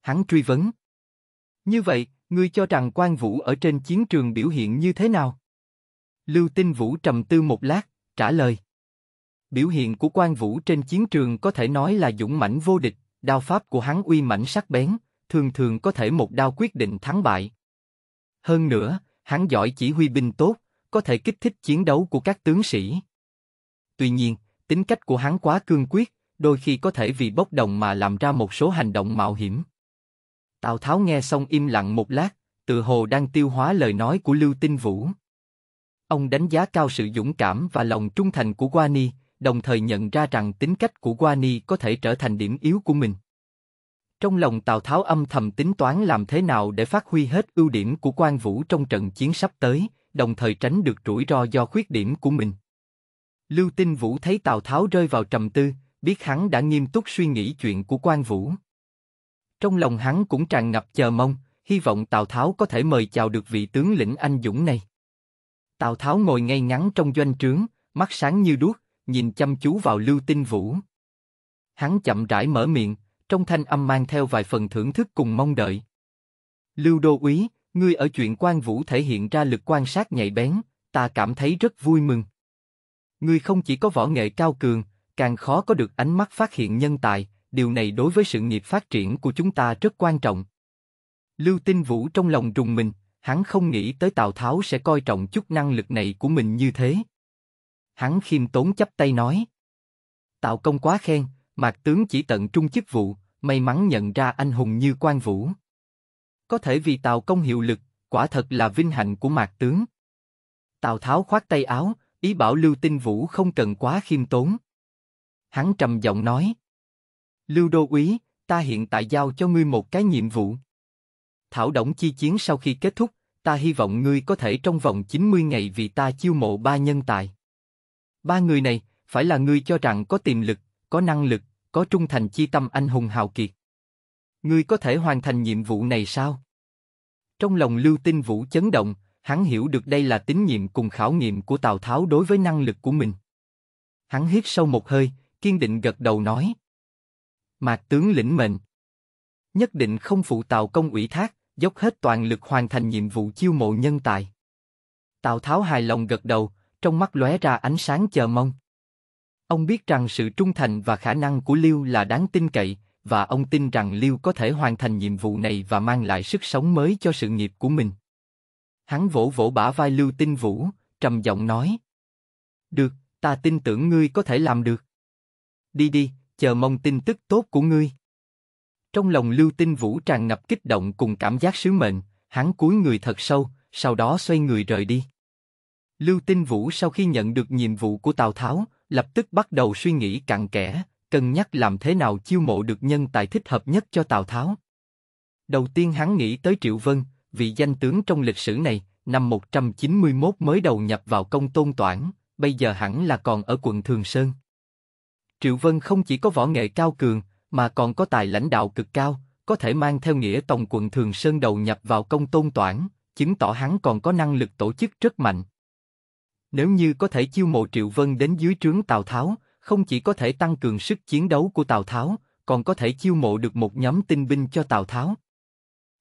Hắn truy vấn. Như vậy, ngươi cho rằng quan vũ ở trên chiến trường biểu hiện như thế nào? Lưu Tinh Vũ trầm tư một lát, trả lời. Biểu hiện của quan vũ trên chiến trường có thể nói là dũng mãnh vô địch, đao pháp của hắn uy mãnh sắc bén, thường thường có thể một đao quyết định thắng bại. Hơn nữa, hắn giỏi chỉ huy binh tốt, có thể kích thích chiến đấu của các tướng sĩ. Tuy nhiên, tính cách của hắn quá cương quyết, đôi khi có thể vì bốc đồng mà làm ra một số hành động mạo hiểm. Tào Tháo nghe xong im lặng một lát, tự hồ đang tiêu hóa lời nói của Lưu Tinh Vũ. Ông đánh giá cao sự dũng cảm và lòng trung thành của Guani, đồng thời nhận ra rằng tính cách của Guani có thể trở thành điểm yếu của mình. Trong lòng Tào Tháo âm thầm tính toán làm thế nào để phát huy hết ưu điểm của Quan Vũ trong trận chiến sắp tới, đồng thời tránh được rủi ro do khuyết điểm của mình. Lưu Tinh Vũ thấy Tào Tháo rơi vào trầm tư, biết hắn đã nghiêm túc suy nghĩ chuyện của Quan Vũ. Trong lòng hắn cũng tràn ngập chờ mong, hy vọng Tào Tháo có thể mời chào được vị tướng lĩnh anh dũng này. Tào Tháo ngồi ngay ngắn trong doanh trướng, mắt sáng như đuốc, nhìn chăm chú vào Lưu Tinh Vũ. Hắn chậm rãi mở miệng, trong thanh âm mang theo vài phần thưởng thức cùng mong đợi. Lưu Đô Úy, ngươi ở chuyện quan vũ thể hiện ra lực quan sát nhạy bén, ta cảm thấy rất vui mừng. Ngươi không chỉ có võ nghệ cao cường, càng khó có được ánh mắt phát hiện nhân tài, điều này đối với sự nghiệp phát triển của chúng ta rất quan trọng. Lưu Tinh Vũ trong lòng rùng mình, hắn không nghĩ tới Tào Tháo sẽ coi trọng chút năng lực này của mình như thế. Hắn khiêm tốn chấp tay nói. Tào công quá khen, mạc tướng chỉ tận trung chức vụ, may mắn nhận ra anh hùng như quan vũ. Có thể vì Tào Công hiệu lực, quả thật là vinh hạnh của mạc tướng. Tào Tháo khoát tay áo, ý bảo Lưu Tinh Vũ không cần quá khiêm tốn. Hắn trầm giọng nói. Lưu Đô Úy, ta hiện tại giao cho ngươi một cái nhiệm vụ. Thảo động chi chiến sau khi kết thúc, ta hy vọng ngươi có thể trong vòng 90 ngày vì ta chiêu mộ ba nhân tài. Ba người này, phải là ngươi cho rằng có tiềm lực, có năng lực, có trung thành chi tâm anh hùng hào kiệt. Ngươi có thể hoàn thành nhiệm vụ này sao? Trong lòng Lưu Tinh Vũ chấn động, hắn hiểu được đây là tín nhiệm cùng khảo nghiệm của Tào Tháo đối với năng lực của mình. Hắn hít sâu một hơi, kiên định gật đầu nói. Mạc tướng lĩnh mệnh. Nhất định không phụ Tào công ủy thác, dốc hết toàn lực hoàn thành nhiệm vụ chiêu mộ nhân tài. Tào Tháo hài lòng gật đầu, trong mắt lóe ra ánh sáng chờ mong. Ông biết rằng sự trung thành và khả năng của Liêu là đáng tin cậy, và ông tin rằng Liêu có thể hoàn thành nhiệm vụ này và mang lại sức sống mới cho sự nghiệp của mình. Hắn vỗ vỗ bả vai Lưu Tinh Vũ, trầm giọng nói. Được, ta tin tưởng ngươi có thể làm được. Đi đi, chờ mong tin tức tốt của ngươi. Trong lòng Lưu Tinh Vũ tràn ngập kích động cùng cảm giác sứ mệnh, hắn cúi người thật sâu, sau đó xoay người rời đi. Lưu Tinh Vũ sau khi nhận được nhiệm vụ của Tào Tháo, lập tức bắt đầu suy nghĩ cặn kẽ, cân nhắc làm thế nào chiêu mộ được nhân tài thích hợp nhất cho Tào Tháo. Đầu tiên hắn nghĩ tới Triệu Vân, vị danh tướng trong lịch sử này, năm 191 mới đầu nhập vào công tôn toản, bây giờ hẳn là còn ở quận Thường Sơn. Triệu Vân không chỉ có võ nghệ cao cường, mà còn có tài lãnh đạo cực cao, có thể mang theo nghĩa tổng quận Thường Sơn đầu nhập vào công tôn toản, chứng tỏ hắn còn có năng lực tổ chức rất mạnh. Nếu như có thể chiêu mộ Triệu Vân đến dưới trướng Tào Tháo, không chỉ có thể tăng cường sức chiến đấu của Tào Tháo, còn có thể chiêu mộ được một nhóm tinh binh cho Tào Tháo.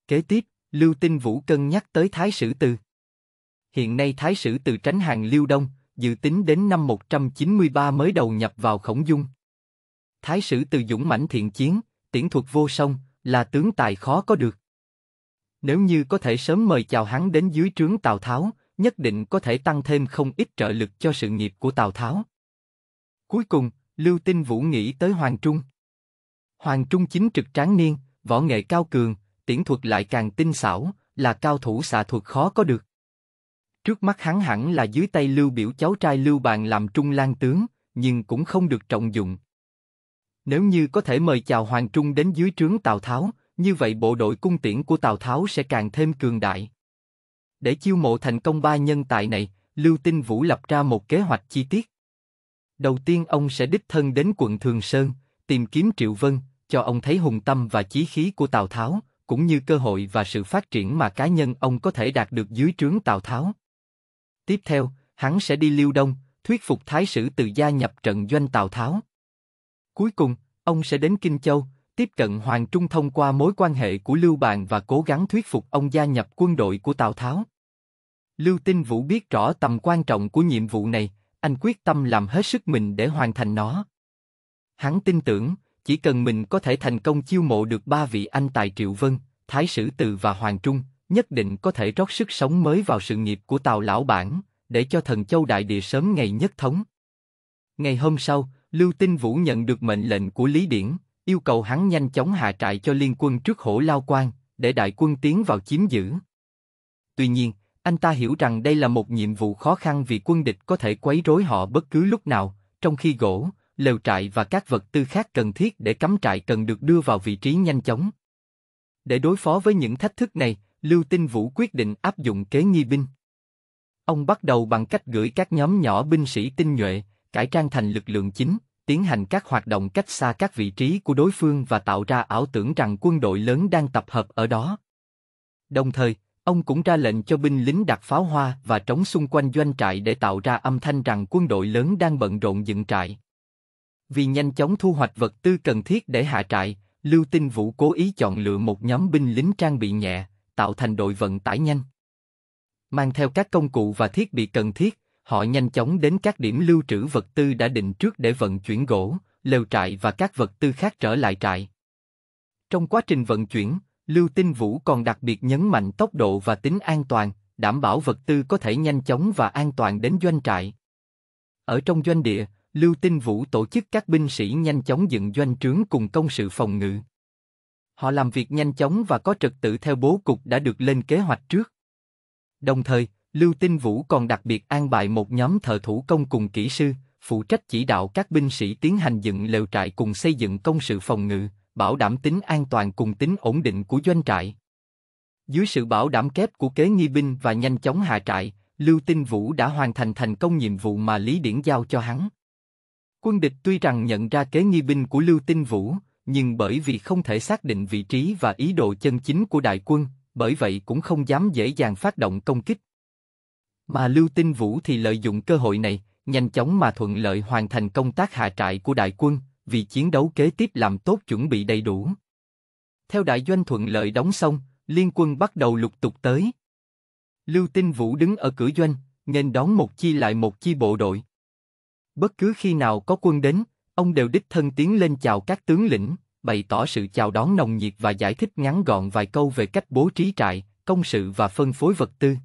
Kế tiếp, Lưu Tinh Vũ cân nhắc tới Thái Sử Từ. Hiện nay Thái Sử Từ tránh hàng lưu Đông, dự tính đến năm 193 mới đầu nhập vào khổng dung. Thái Sử Từ dũng mãnh thiện chiến, tiễn thuật vô song, là tướng tài khó có được. Nếu như có thể sớm mời chào hắn đến dưới trướng Tào Tháo, nhất định có thể tăng thêm không ít trợ lực cho sự nghiệp của Tào Tháo. Cuối cùng, Lưu Tinh Vũ nghĩ tới Hoàng Trung. Hoàng Trung chính trực tráng niên, võ nghệ cao cường, tiễn thuật lại càng tinh xảo, là cao thủ xạ thuật khó có được. Trước mắt hắn hẳn là dưới tay Lưu biểu cháu trai Lưu Bàn làm trung lang tướng, nhưng cũng không được trọng dụng. Nếu như có thể mời chào Hoàng Trung đến dưới trướng Tào Tháo, như vậy bộ đội cung tiễn của Tào Tháo sẽ càng thêm cường đại. Để chiêu mộ thành công ba nhân tài này, Lưu Tinh Vũ lập ra một kế hoạch chi tiết. Đầu tiên ông sẽ đích thân đến quận Thường Sơn, tìm kiếm Triệu Vân, cho ông thấy hùng tâm và chí khí của Tào Tháo, cũng như cơ hội và sự phát triển mà cá nhân ông có thể đạt được dưới trướng Tào Tháo. Tiếp theo, hắn sẽ đi Liêu Đông, thuyết phục Thái sử từ gia nhập trận doanh Tào Tháo. Cuối cùng, ông sẽ đến Kinh Châu, tiếp cận Hoàng Trung thông qua mối quan hệ của Lưu Bàn và cố gắng thuyết phục ông gia nhập quân đội của Tào Tháo. Lưu Tinh Vũ biết rõ tầm quan trọng của nhiệm vụ này, anh quyết tâm làm hết sức mình để hoàn thành nó. Hắn tin tưởng, chỉ cần mình có thể thành công chiêu mộ được ba vị anh tài Triệu Vân, Thái Sử Từ và Hoàng Trung, nhất định có thể rót sức sống mới vào sự nghiệp của Tào Lão Bản, để cho thần châu đại địa sớm ngày nhất thống. Ngày hôm sau, Lưu Tinh Vũ nhận được mệnh lệnh của Lý Điển, yêu cầu hắn nhanh chóng hạ trại cho liên quân trước hổ lao quan, để đại quân tiến vào chiếm giữ. Tuy nhiên, anh ta hiểu rằng đây là một nhiệm vụ khó khăn vì quân địch có thể quấy rối họ bất cứ lúc nào, trong khi gỗ, lều trại và các vật tư khác cần thiết để cắm trại cần được đưa vào vị trí nhanh chóng. Để đối phó với những thách thức này, Lưu Tinh Vũ quyết định áp dụng kế nghi binh. Ông bắt đầu bằng cách gửi các nhóm nhỏ binh sĩ tinh nhuệ, cải trang thành lực lượng chính, tiến hành các hoạt động cách xa các vị trí của đối phương và tạo ra ảo tưởng rằng quân đội lớn đang tập hợp ở đó. Đồng thời, ông cũng ra lệnh cho binh lính đặt pháo hoa và trống xung quanh doanh trại để tạo ra âm thanh rằng quân đội lớn đang bận rộn dựng trại. Vì nhanh chóng thu hoạch vật tư cần thiết để hạ trại, Lưu Tinh Vũ cố ý chọn lựa một nhóm binh lính trang bị nhẹ, tạo thành đội vận tải nhanh. Mang theo các công cụ và thiết bị cần thiết, Họ nhanh chóng đến các điểm lưu trữ vật tư đã định trước để vận chuyển gỗ, lều trại và các vật tư khác trở lại trại. Trong quá trình vận chuyển, Lưu Tinh Vũ còn đặc biệt nhấn mạnh tốc độ và tính an toàn, đảm bảo vật tư có thể nhanh chóng và an toàn đến doanh trại. Ở trong doanh địa, Lưu Tinh Vũ tổ chức các binh sĩ nhanh chóng dựng doanh trướng cùng công sự phòng ngự. Họ làm việc nhanh chóng và có trật tự theo bố cục đã được lên kế hoạch trước. Đồng thời, Lưu Tinh Vũ còn đặc biệt an bài một nhóm thợ thủ công cùng kỹ sư, phụ trách chỉ đạo các binh sĩ tiến hành dựng lều trại cùng xây dựng công sự phòng ngự, bảo đảm tính an toàn cùng tính ổn định của doanh trại. Dưới sự bảo đảm kép của kế nghi binh và nhanh chóng hạ trại, Lưu Tinh Vũ đã hoàn thành thành công nhiệm vụ mà Lý Điển giao cho hắn. Quân địch tuy rằng nhận ra kế nghi binh của Lưu Tinh Vũ, nhưng bởi vì không thể xác định vị trí và ý đồ chân chính của đại quân, bởi vậy cũng không dám dễ dàng phát động công kích. Mà Lưu Tinh Vũ thì lợi dụng cơ hội này, nhanh chóng mà thuận lợi hoàn thành công tác hạ trại của đại quân, vì chiến đấu kế tiếp làm tốt chuẩn bị đầy đủ. Theo đại doanh thuận lợi đóng xong, liên quân bắt đầu lục tục tới. Lưu Tinh Vũ đứng ở cửa doanh, nghênh đón một chi lại một chi bộ đội. Bất cứ khi nào có quân đến, ông đều đích thân tiến lên chào các tướng lĩnh, bày tỏ sự chào đón nồng nhiệt và giải thích ngắn gọn vài câu về cách bố trí trại, công sự và phân phối vật tư.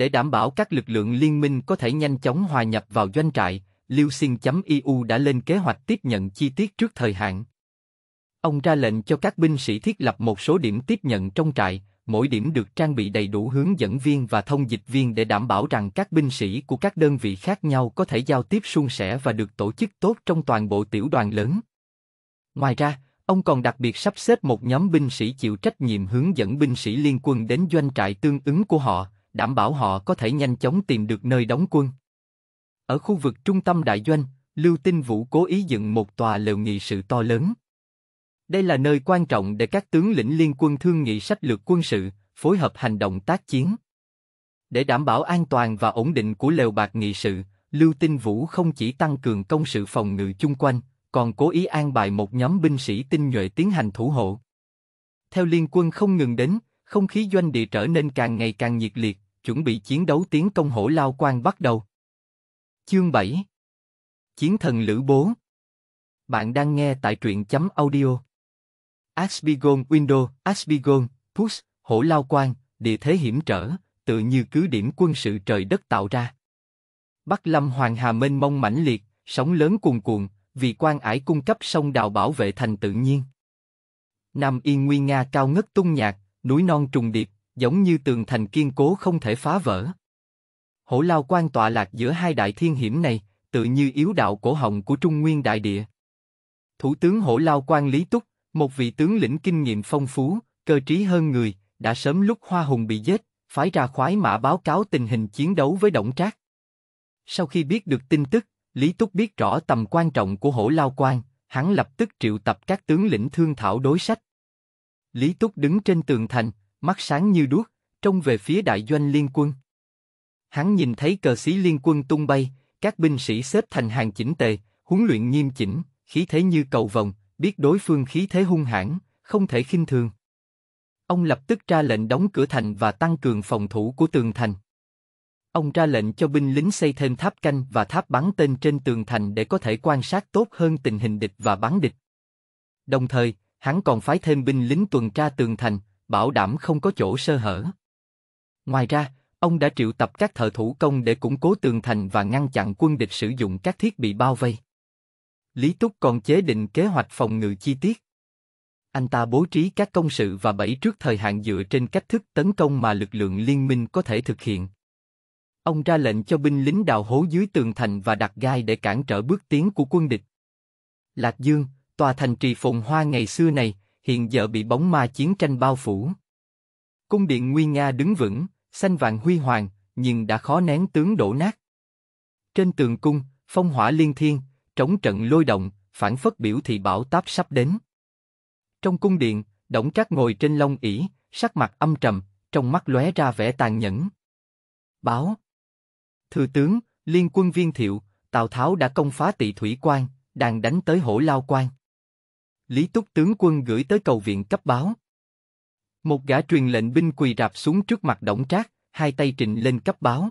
Để đảm bảo các lực lượng liên minh có thể nhanh chóng hòa nhập vào doanh trại, Liu Xin.eu đã lên kế hoạch tiếp nhận chi tiết trước thời hạn. Ông ra lệnh cho các binh sĩ thiết lập một số điểm tiếp nhận trong trại, mỗi điểm được trang bị đầy đủ hướng dẫn viên và thông dịch viên để đảm bảo rằng các binh sĩ của các đơn vị khác nhau có thể giao tiếp suôn sẻ và được tổ chức tốt trong toàn bộ tiểu đoàn lớn. Ngoài ra, ông còn đặc biệt sắp xếp một nhóm binh sĩ chịu trách nhiệm hướng dẫn binh sĩ liên quân đến doanh trại tương ứng của họ, đảm bảo họ có thể nhanh chóng tìm được nơi đóng quân. Ở khu vực trung tâm đại doanh, Lưu Tinh Vũ cố ý dựng một tòa lều nghị sự to lớn. Đây là nơi quan trọng để các tướng lĩnh liên quân thương nghị sách lược quân sự, phối hợp hành động tác chiến. Để đảm bảo an toàn và ổn định của lều bạc nghị sự, Lưu Tinh Vũ không chỉ tăng cường công sự phòng ngự chung quanh, còn cố ý an bài một nhóm binh sĩ tinh nhuệ tiến hành thủ hộ. Theo liên quân không ngừng đến, không khí doanh địa trở nên càng ngày càng nhiệt liệt, chuẩn bị chiến đấu tiến công hổ lao quan bắt đầu. Chương 7 Chiến thần Lữ Bố Bạn đang nghe tại truyện chấm audio. Asbigon Window, Asbigon, Push, Hổ Lao Quan, địa thế hiểm trở, tự như cứ điểm quân sự trời đất tạo ra. Bắc Lâm Hoàng Hà mênh mông mãnh liệt, sóng lớn cuồn cuộn, vì quan ải cung cấp sông đào bảo vệ thành tự nhiên. Nam Yên Nguyên Nga cao ngất tung nhạc, núi non trùng điệp, giống như tường thành kiên cố không thể phá vỡ. Hổ Lao quan tọa lạc giữa hai đại thiên hiểm này, tự như yếu đạo cổ hồng của Trung Nguyên đại địa. Thủ tướng Hổ Lao quan Lý Túc, một vị tướng lĩnh kinh nghiệm phong phú, cơ trí hơn người, đã sớm lúc Hoa Hùng bị giết, phái ra khoái mã báo cáo tình hình chiến đấu với động Trác. Sau khi biết được tin tức, Lý Túc biết rõ tầm quan trọng của Hổ Lao quan, hắn lập tức triệu tập các tướng lĩnh thương thảo đối sách. Lý Túc đứng trên tường thành, mắt sáng như đuốc, trông về phía đại doanh liên quân. Hắn nhìn thấy cờ sĩ liên quân tung bay, các binh sĩ xếp thành hàng chỉnh tề, huấn luyện nghiêm chỉnh, khí thế như cầu vồng, biết đối phương khí thế hung hãn, không thể khinh thường. Ông lập tức ra lệnh đóng cửa thành và tăng cường phòng thủ của tường thành. Ông ra lệnh cho binh lính xây thêm tháp canh và tháp bắn tên trên tường thành để có thể quan sát tốt hơn tình hình địch và bắn địch. Đồng thời, hắn còn phái thêm binh lính tuần tra tường thành, bảo đảm không có chỗ sơ hở. Ngoài ra, ông đã triệu tập các thợ thủ công để củng cố tường thành và ngăn chặn quân địch sử dụng các thiết bị bao vây. Lý Túc còn chế định kế hoạch phòng ngự chi tiết. Anh ta bố trí các công sự và bẫy trước thời hạn dựa trên cách thức tấn công mà lực lượng liên minh có thể thực hiện. Ông ra lệnh cho binh lính đào hố dưới tường thành và đặt gai để cản trở bước tiến của quân địch. Lạc Dương, tòa thành trì phồn hoa ngày xưa này, hiện giờ bị bóng ma chiến tranh bao phủ. Cung điện Nguy Nga đứng vững, xanh vàng huy hoàng, nhưng đã khó nén tướng đổ nát. Trên tường cung, phong hỏa liên thiên, trống trận lôi động, phản phất biểu thị bão táp sắp đến. Trong cung điện, Đổng Trác ngồi trên long ỷ, sắc mặt âm trầm, trong mắt lóe ra vẻ tàn nhẫn. Báo. Thừa tướng, liên quân viên thiệu, Tào Tháo đã công phá tỵ thủy quan, đang đánh tới hổ lao quan. Lý Túc tướng quân gửi tới cầu viện cấp báo. Một gã truyền lệnh binh quỳ rạp xuống trước mặt Đổng Trác, hai tay trình lên cấp báo.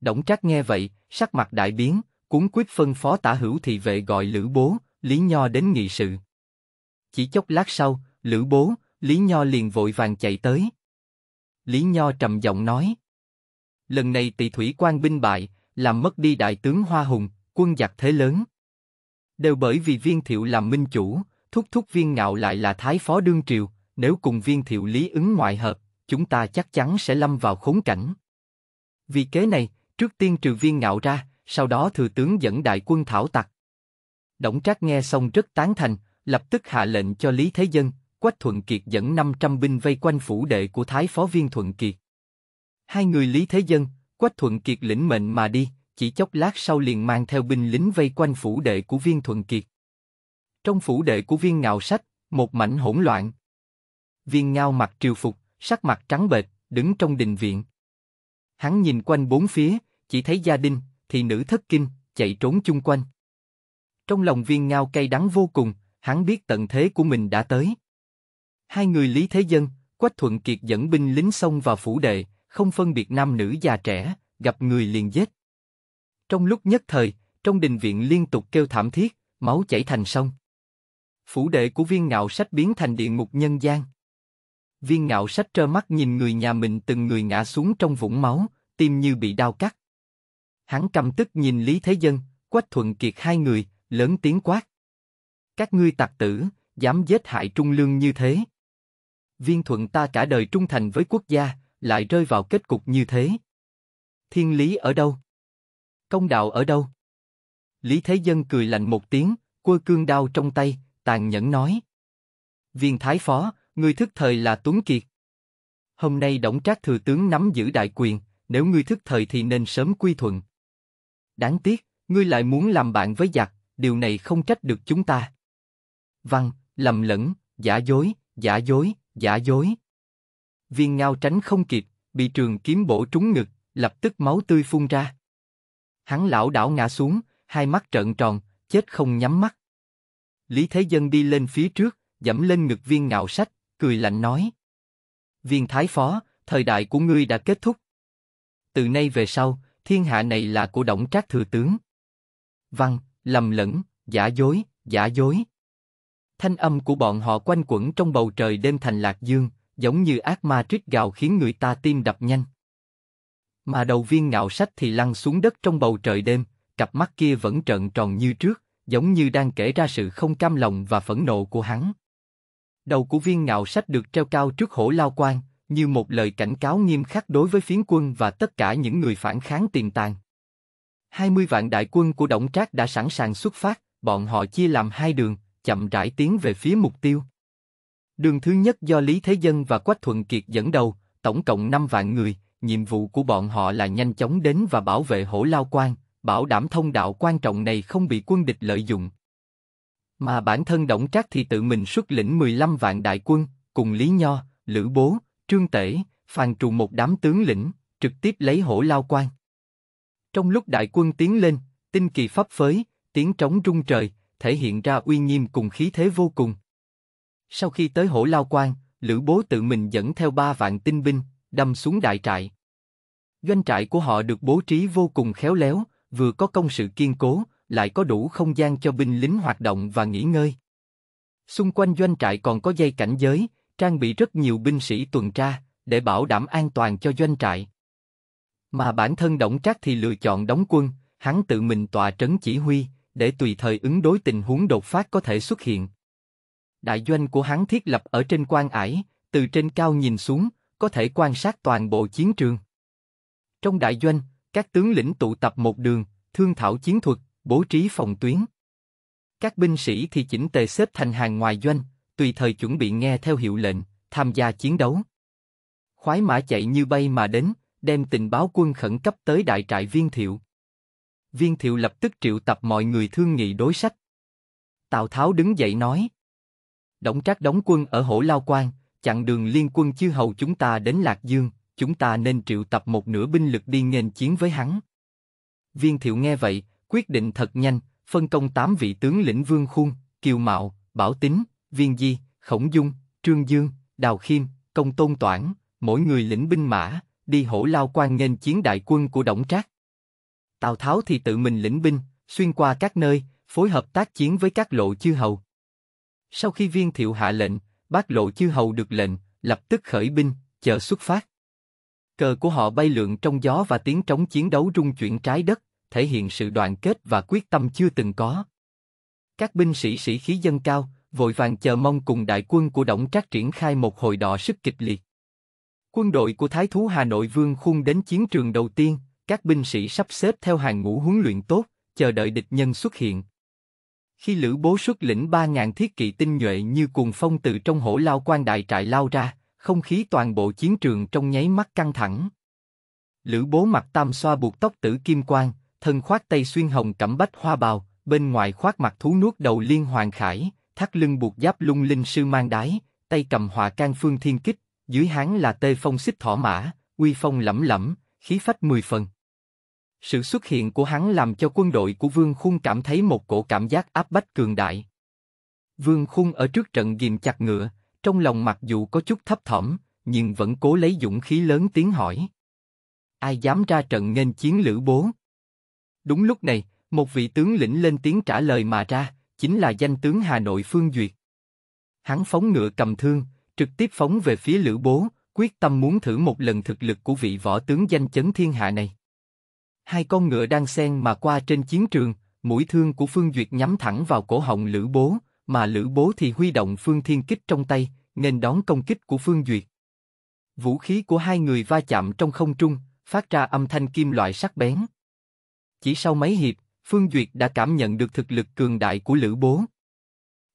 Đổng Trác nghe vậy, sắc mặt đại biến, cuốn quyết phân phó tả hữu thị vệ gọi Lữ Bố, Lý Nho đến nghị sự. Chỉ chốc lát sau, Lữ Bố, Lý Nho liền vội vàng chạy tới. Lý Nho trầm giọng nói. Lần này tỷ thủy quan binh bại, làm mất đi đại tướng Hoa Hùng, quân giặc thế lớn. Đều bởi vì viên thiệu làm minh chủ, thúc thúc viên ngạo lại là thái phó đương triều, nếu cùng viên thiệu lý ứng ngoại hợp, chúng ta chắc chắn sẽ lâm vào khốn cảnh. Vì kế này, trước tiên trừ viên ngạo ra, sau đó thừa tướng dẫn đại quân thảo tặc. Đổng Trác nghe xong rất tán thành, lập tức hạ lệnh cho Lý Thế Dân, Quách Thuận Kiệt dẫn 500 binh vây quanh phủ đệ của Thái Phó Viên Thuận Kiệt. Hai người Lý Thế Dân, Quách Thuận Kiệt lĩnh mệnh mà đi, chỉ chốc lát sau liền mang theo binh lính vây quanh phủ đệ của Viên Thuận Kiệt. Trong phủ đệ của viên ngạo sách, một mảnh hỗn loạn. Viên ngao mặc triều phục, sắc mặt trắng bệch, đứng trong đình viện. Hắn nhìn quanh bốn phía, chỉ thấy gia đình, thì nữ thất kinh, chạy trốn chung quanh. Trong lòng viên ngao cay đắng vô cùng, hắn biết tận thế của mình đã tới. Hai người Lý Thế Dân, Quách Thuận Kiệt dẫn binh lính xông vào phủ đệ, không phân biệt nam nữ già trẻ, gặp người liền giết. Trong lúc nhất thời, trong đình viện liên tục kêu thảm thiết, máu chảy thành sông phủ đệ của viên ngạo sách biến thành địa ngục nhân gian. Viên ngạo sách trơ mắt nhìn người nhà mình từng người ngã xuống trong vũng máu, tim như bị đau cắt. Hắn căm tức nhìn Lý Thế Dân, Quách Thuận Kiệt hai người, lớn tiếng quát. Các ngươi tặc tử, dám giết hại trung lương như thế. Viên thuận ta cả đời trung thành với quốc gia, lại rơi vào kết cục như thế. Thiên lý ở đâu? Công đạo ở đâu? Lý Thế Dân cười lạnh một tiếng, quơ cương đao trong tay, tàn nhẫn nói. Viên thái phó, ngươi thức thời là Tuấn Kiệt. Hôm nay Đổng Trác thừa tướng nắm giữ đại quyền, nếu ngươi thức thời thì nên sớm quy thuận. Đáng tiếc, ngươi lại muốn làm bạn với giặc, điều này không trách được chúng ta. Văn, lầm lẫn, giả dối, giả dối, giả dối. Viên ngao tránh không kịp, bị trường kiếm bổ trúng ngực, lập tức máu tươi phun ra. Hắn lão đảo ngã xuống, hai mắt trợn tròn, chết không nhắm mắt. Lý Thế Dân đi lên phía trước, dẫm lên ngực viên ngạo sách, cười lạnh nói. Viên thái phó, thời đại của ngươi đã kết thúc. Từ nay về sau, thiên hạ này là của động trác thừa tướng. Văn, lầm lẫn, giả dối, giả dối. Thanh âm của bọn họ quanh quẩn trong bầu trời đêm thành lạc dương, giống như ác ma trích gào khiến người ta tim đập nhanh. Mà đầu viên ngạo sách thì lăn xuống đất trong bầu trời đêm, cặp mắt kia vẫn trợn tròn như trước, giống như đang kể ra sự không cam lòng và phẫn nộ của hắn. Đầu của viên ngạo sách được treo cao trước hổ lao quan, như một lời cảnh cáo nghiêm khắc đối với phiến quân và tất cả những người phản kháng tiềm tàng. 20 vạn đại quân của Động Trác đã sẵn sàng xuất phát, bọn họ chia làm hai đường, chậm rãi tiến về phía mục tiêu. Đường thứ nhất do Lý Thế Dân và Quách Thuận Kiệt dẫn đầu, tổng cộng 5 vạn người, nhiệm vụ của bọn họ là nhanh chóng đến và bảo vệ hổ lao quan, bảo đảm thông đạo quan trọng này không bị quân địch lợi dụng. Mà bản thân Đổng Trác thì tự mình xuất lĩnh 15 vạn đại quân, cùng Lý Nho, Lữ Bố, Trương Tể, Phàn Trù một đám tướng lĩnh, trực tiếp lấy hổ lao quan. Trong lúc đại quân tiến lên, tinh kỳ pháp phới, tiếng trống rung trời, thể hiện ra uy nghiêm cùng khí thế vô cùng. Sau khi tới hổ lao quan, Lữ Bố tự mình dẫn theo ba vạn tinh binh, đâm xuống đại trại. Doanh trại của họ được bố trí vô cùng khéo léo, vừa có công sự kiên cố, lại có đủ không gian cho binh lính hoạt động và nghỉ ngơi. Xung quanh doanh trại còn có dây cảnh giới, trang bị rất nhiều binh sĩ tuần tra, để bảo đảm an toàn cho doanh trại. Mà bản thân Đổng Trác thì lựa chọn đóng quân, hắn tự mình tòa trấn chỉ huy, để tùy thời ứng đối tình huống đột phát có thể xuất hiện. Đại doanh của hắn thiết lập ở trên quan ải, từ trên cao nhìn xuống, có thể quan sát toàn bộ chiến trường. Trong đại doanh, các tướng lĩnh tụ tập một đường, thương thảo chiến thuật, bố trí phòng tuyến. Các binh sĩ thì chỉnh tề xếp thành hàng ngoài doanh, tùy thời chuẩn bị nghe theo hiệu lệnh, tham gia chiến đấu. Khoái mã chạy như bay mà đến, đem tình báo quân khẩn cấp tới đại trại Viên Thiệu. Viên Thiệu lập tức triệu tập mọi người thương nghị đối sách. Tào Tháo đứng dậy nói: Đổng Trác đóng quân ở Hổ Lao Quan, chặn đường liên quân chư hầu chúng ta đến Lạc Dương, chúng ta nên triệu tập một nửa binh lực đi nghênh chiến với hắn. Viên Thiệu nghe vậy, quyết định thật nhanh, phân công tám vị tướng lĩnh Vương Khuôn, Kiều Mạo, Bảo Tín, Viên Di, Khổng Dung, Trương Dương, Đào Khiêm, Công Tôn Toản, mỗi người lĩnh binh mã, đi hổ lao quan nghênh chiến đại quân của Đổng Trác. Tào Tháo thì tự mình lĩnh binh, xuyên qua các nơi, phối hợp tác chiến với các lộ chư hầu. Sau khi Viên Thiệu hạ lệnh, bác lộ chư hầu được lệnh, lập tức khởi binh, chờ xuất phát. Cờ của họ bay lượn trong gió và tiếng trống chiến đấu rung chuyển trái đất, thể hiện sự đoàn kết và quyết tâm chưa từng có. Các binh sĩ sĩ khí dân cao, vội vàng chờ mong cùng đại quân của Đổng Trác triển khai một hồi đọ sức kịch liệt. Quân đội của Thái thú Hà Nội Vương khung đến chiến trường đầu tiên, các binh sĩ sắp xếp theo hàng ngũ huấn luyện tốt, chờ đợi địch nhân xuất hiện. Khi Lữ Bố xuất lĩnh 3.000 thiết kỵ tinh nhuệ như cuồng phong từ trong hổ lao quan đại trại lao ra, không khí toàn bộ chiến trường trong nháy mắt căng thẳng. Lữ bố mặt tam xoa buộc tóc tử kim quang, thân khoác tay xuyên hồng cẩm bách hoa bào, bên ngoài khoác mặt thú nuốt đầu liên hoàng khải, thắt lưng buộc giáp lung linh sư mang đái, tay cầm họa can phương thiên kích, dưới hán là tê phong xích thỏ mã, uy phong lẫm lẫm, khí phách mười phần. Sự xuất hiện của hắn làm cho quân đội của Vương Khung cảm thấy một cổ cảm giác áp bách cường đại. Vương Khung ở trước trận ghim chặt ngựa, trong lòng mặc dù có chút thấp thỏm, nhưng vẫn cố lấy dũng khí lớn tiếng hỏi. Ai dám ra trận nghênh chiến lữ bố? Đúng lúc này, một vị tướng lĩnh lên tiếng trả lời mà ra, chính là danh tướng Hà Nội Phương Duyệt. Hắn phóng ngựa cầm thương, trực tiếp phóng về phía lữ bố, quyết tâm muốn thử một lần thực lực của vị võ tướng danh chấn thiên hạ này. Hai con ngựa đang xen mà qua trên chiến trường, mũi thương của Phương Duyệt nhắm thẳng vào cổ họng Lữ Bố, mà Lữ Bố thì huy động Phương Thiên Kích trong tay, nên đón công kích của Phương Duyệt. Vũ khí của hai người va chạm trong không trung, phát ra âm thanh kim loại sắc bén. Chỉ sau mấy hiệp, Phương Duyệt đã cảm nhận được thực lực cường đại của Lữ Bố.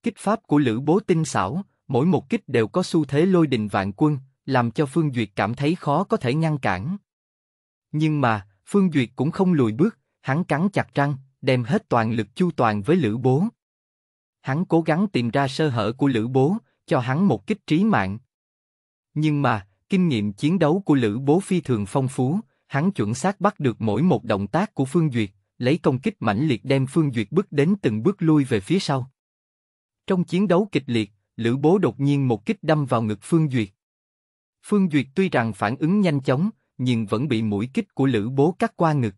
Kích pháp của Lữ Bố tinh xảo, mỗi một kích đều có xu thế lôi đình vạn quân, làm cho Phương Duyệt cảm thấy khó có thể ngăn cản. Nhưng mà, Phương Duyệt cũng không lùi bước, hắn cắn chặt răng, đem hết toàn lực chu toàn với Lữ Bố. Hắn cố gắng tìm ra sơ hở của Lữ Bố, cho hắn một kích trí mạng. Nhưng mà, kinh nghiệm chiến đấu của Lữ Bố phi thường phong phú, hắn chuẩn xác bắt được mỗi một động tác của Phương Duyệt, lấy công kích mãnh liệt đem Phương Duyệt bước đến từng bước lui về phía sau. Trong chiến đấu kịch liệt, Lữ Bố đột nhiên một kích đâm vào ngực Phương Duyệt. Phương Duyệt tuy rằng phản ứng nhanh chóng, nhưng vẫn bị mũi kích của Lữ Bố cắt qua ngực.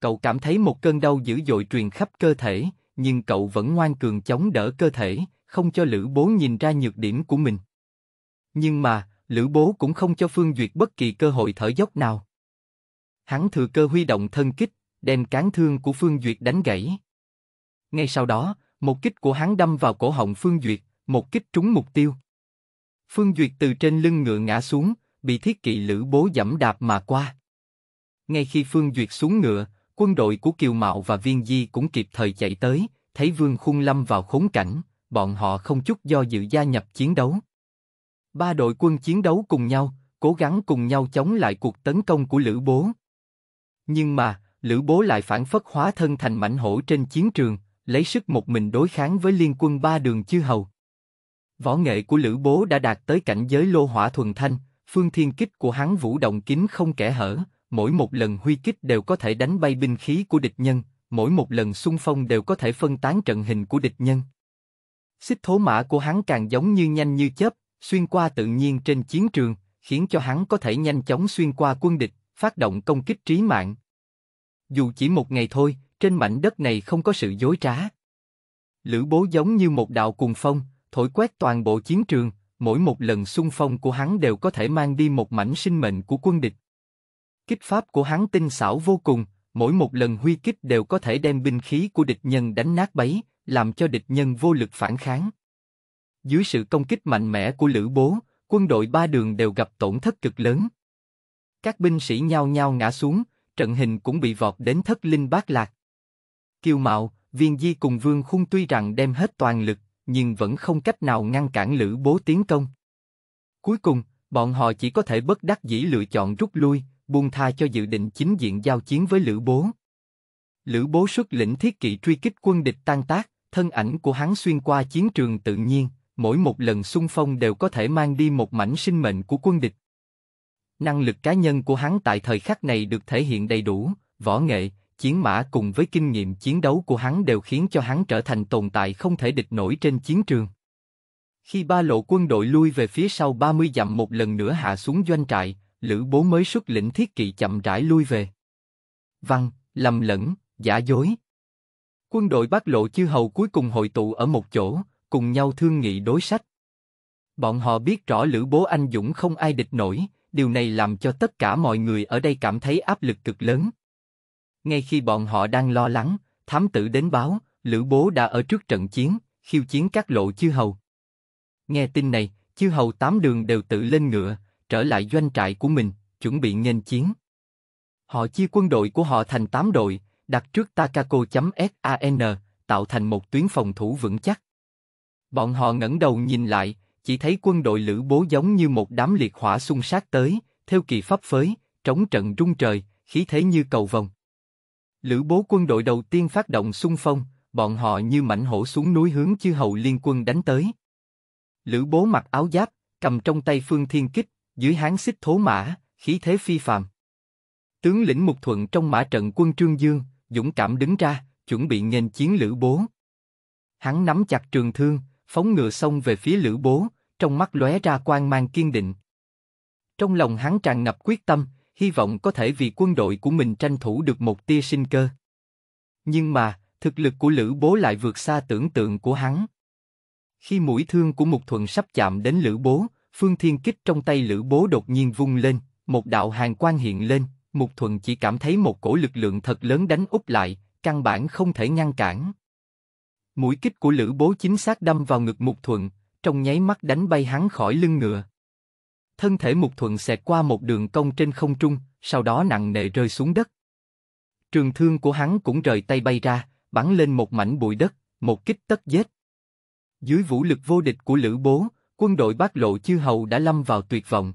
Cậu cảm thấy một cơn đau dữ dội truyền khắp cơ thể, nhưng cậu vẫn ngoan cường chống đỡ cơ thể, không cho Lữ Bố nhìn ra nhược điểm của mình. Nhưng mà, Lữ Bố cũng không cho Phương Duyệt bất kỳ cơ hội thở dốc nào. Hắn thừa cơ huy động thân kích, đem cán thương của Phương Duyệt đánh gãy. Ngay sau đó, một kích của hắn đâm vào cổ họng Phương Duyệt, một kích trúng mục tiêu. Phương Duyệt từ trên lưng ngựa ngã xuống, bị thiết kỵ Lữ Bố dẫm đạp mà qua. Ngay khi Phương Duyệt xuống ngựa, quân đội của Kiều Mạo và Viên Di cũng kịp thời chạy tới, thấy Vương Khung Lâm vào khốn cảnh, bọn họ không chút do dự gia nhập chiến đấu. Ba đội quân chiến đấu cùng nhau, cố gắng cùng nhau chống lại cuộc tấn công của Lữ Bố. Nhưng mà, Lữ Bố lại phản phất hóa thân thành mảnh hổ trên chiến trường, lấy sức một mình đối kháng với liên quân ba đường chư hầu. Võ nghệ của Lữ Bố đã đạt tới cảnh giới lô hỏa thuần thanh, phương thiên kích của hắn vũ động kín không kẻ hở, mỗi một lần huy kích đều có thể đánh bay binh khí của địch nhân, mỗi một lần xung phong đều có thể phân tán trận hình của địch nhân. Xích thố mã của hắn càng giống như nhanh như chớp, xuyên qua tự nhiên trên chiến trường, khiến cho hắn có thể nhanh chóng xuyên qua quân địch, phát động công kích trí mạng. Dù chỉ một ngày thôi, trên mảnh đất này không có sự dối trá. Lữ bố giống như một đạo cuồng phong, thổi quét toàn bộ chiến trường, mỗi một lần xung phong của hắn đều có thể mang đi một mảnh sinh mệnh của quân địch. Kích pháp của hắn tinh xảo vô cùng, mỗi một lần huy kích đều có thể đem binh khí của địch nhân đánh nát bấy, làm cho địch nhân vô lực phản kháng. Dưới sự công kích mạnh mẽ của Lữ Bố, quân đội ba đường đều gặp tổn thất cực lớn. Các binh sĩ nhao nhao ngã xuống, trận hình cũng bị vọt đến thất linh bát lạc. Kiều Mạo, Viên Di cùng Vương Khung tuy rằng đem hết toàn lực, nhưng vẫn không cách nào ngăn cản Lữ Bố tiến công. Cuối cùng, bọn họ chỉ có thể bất đắc dĩ lựa chọn rút lui, buông tha cho dự định chính diện giao chiến với Lữ Bố. Lữ Bố xuất lĩnh thiết kỵ truy kích quân địch tan tác, thân ảnh của hắn xuyên qua chiến trường tự nhiên, mỗi một lần xung phong đều có thể mang đi một mảnh sinh mệnh của quân địch. Năng lực cá nhân của hắn tại thời khắc này được thể hiện đầy đủ, võ nghệ, chiến mã cùng với kinh nghiệm chiến đấu của hắn đều khiến cho hắn trở thành tồn tại không thể địch nổi trên chiến trường. Khi ba lộ quân đội lui về phía sau 30 dặm một lần nữa hạ xuống doanh trại, Lữ Bố mới xuất lĩnh thiết kỵ chậm rãi lui về. Văn, lầm lẫn, giả dối. Quân đội Bắc Lộ chư hầu cuối cùng hội tụ ở một chỗ, cùng nhau thương nghị đối sách. Bọn họ biết rõ Lữ Bố Anh Dũng không ai địch nổi, điều này làm cho tất cả mọi người ở đây cảm thấy áp lực cực lớn. Ngay khi bọn họ đang lo lắng, thám tử đến báo, Lữ Bố đã ở trước trận chiến, khiêu chiến các lộ chư hầu. Nghe tin này, chư hầu tám đường đều tự lên ngựa, trở lại doanh trại của mình, chuẩn bị nghênh chiến. Họ chia quân đội của họ thành tám đội, đặt trước Takako.san, tạo thành một tuyến phòng thủ vững chắc. Bọn họ ngẩng đầu nhìn lại, chỉ thấy quân đội lữ bố giống như một đám liệt hỏa xung sát tới, theo kỳ pháp phới, trống trận rung trời, khí thế như cầu vồng. Lữ bố quân đội đầu tiên phát động xung phong, bọn họ như mảnh hổ xuống núi hướng chư hầu liên quân đánh tới. Lữ bố mặc áo giáp, cầm trong tay phương thiên kích, dưới hán xích thố mã, khí thế phi phàm. Tướng lĩnh Mục Thuận trong mã trận quân Trương Dương, dũng cảm đứng ra, chuẩn bị nghênh chiến Lữ Bố. Hắn nắm chặt trường thương, phóng ngựa xông về phía Lữ Bố, trong mắt lóe ra quang mang kiên định. Trong lòng hắn tràn ngập quyết tâm, hy vọng có thể vì quân đội của mình tranh thủ được một tia sinh cơ. Nhưng mà, thực lực của Lữ Bố lại vượt xa tưởng tượng của hắn. Khi mũi thương của Mục Thuận sắp chạm đến Lữ Bố, Phương Thiên Kích trong tay Lữ Bố đột nhiên vung lên, một đạo hàng quang hiện lên, Mục Thuận chỉ cảm thấy một cổ lực lượng thật lớn đánh úp lại, căn bản không thể ngăn cản. Mũi kích của Lữ Bố chính xác đâm vào ngực Mục Thuận, trong nháy mắt đánh bay hắn khỏi lưng ngựa. Thân thể Mục Thuận xẹt qua một đường cong trên không trung, sau đó nặng nề rơi xuống đất. Trường thương của hắn cũng rời tay bay ra, bắn lên một mảnh bụi đất, một kích tất giết. Dưới vũ lực vô địch của Lữ Bố, quân đội Bát Lộ Chư Hầu đã lâm vào tuyệt vọng.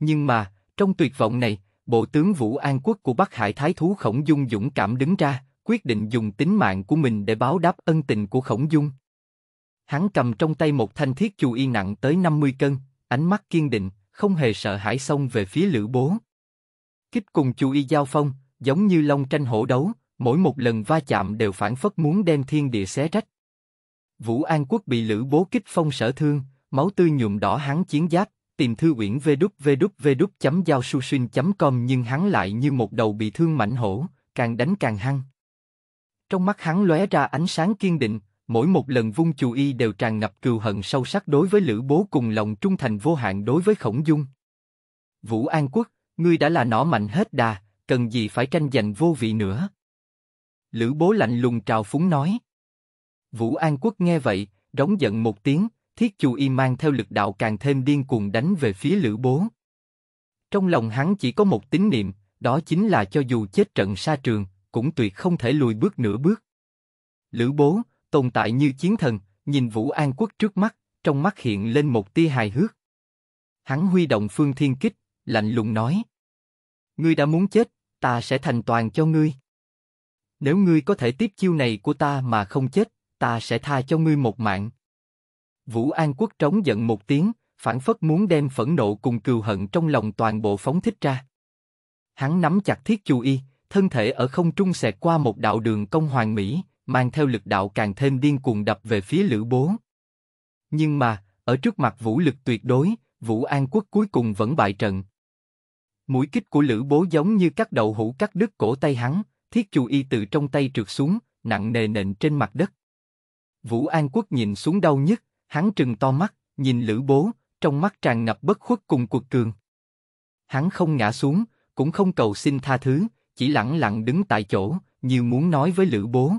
Nhưng mà, trong tuyệt vọng này, bộ tướng Vũ An Quốc của Bắc Hải Thái Thú Khổng Dung dũng cảm đứng ra, quyết định dùng tính mạng của mình để báo đáp ân tình của Khổng Dung. Hắn cầm trong tay một thanh thiết chù y nặng tới 50 cân, ánh mắt kiên định, không hề sợ hãi xông về phía Lữ Bố. Kích cùng chù y giao phong, giống như long tranh hổ đấu, mỗi một lần va chạm đều phản phất muốn đem thiên địa xé rách. Vũ An Quốc bị Lữ Bố kích phong sở thương, máu tươi nhuộm đỏ hắn chiến giáp, tìm thư uyển www.giaosusun.com nhưng hắn lại như một đầu bị thương mảnh hổ, càng đánh càng hăng. Trong mắt hắn lóe ra ánh sáng kiên định, mỗi một lần vung chù y đều tràn ngập cừu hận sâu sắc đối với Lữ Bố cùng lòng trung thành vô hạn đối với Khổng Dung. Vũ An Quốc, ngươi đã là nỏ mạnh hết đà, cần gì phải tranh giành vô vị nữa. Lữ Bố lạnh lùng trào phúng nói. Vũ An Quốc nghe vậy, rống giận một tiếng, Thiết Chu Y mang theo lực đạo càng thêm điên cuồng đánh về phía Lữ Bố. Trong lòng hắn chỉ có một tín niệm, đó chính là cho dù chết trận xa trường, cũng tuyệt không thể lùi bước nửa bước. Lữ Bố, tồn tại như chiến thần, nhìn Vũ An Quốc trước mắt, trong mắt hiện lên một tia hài hước. Hắn huy động phương thiên kích, lạnh lùng nói. Ngươi đã muốn chết, ta sẽ thành toàn cho ngươi. Nếu ngươi có thể tiếp chiêu này của ta mà không chết, ta sẽ tha cho ngươi một mạng. Vũ An Quốc trống giận một tiếng, phản phất muốn đem phẫn nộ cùng cừu hận trong lòng toàn bộ phóng thích ra. Hắn nắm chặt thiết chu y, thân thể ở không trung xẹt qua một đạo đường công hoàng mỹ, mang theo lực đạo càng thêm điên cuồng đập về phía Lữ Bố. Nhưng mà, ở trước mặt vũ lực tuyệt đối, Vũ An Quốc cuối cùng vẫn bại trận. Mũi kích của Lữ Bố giống như các đậu hũ cắt đứt cổ tay hắn, thiết chu y từ trong tay trượt xuống, nặng nề nện trên mặt đất. Vũ An Quốc nhìn xuống đau nhức, Hắn trừng to mắt, nhìn Lữ Bố, trong mắt tràn ngập bất khuất cùng cuột cường. Hắn không ngã xuống, cũng không cầu xin tha thứ, chỉ lặng lặng đứng tại chỗ, nhiều muốn nói với Lữ Bố.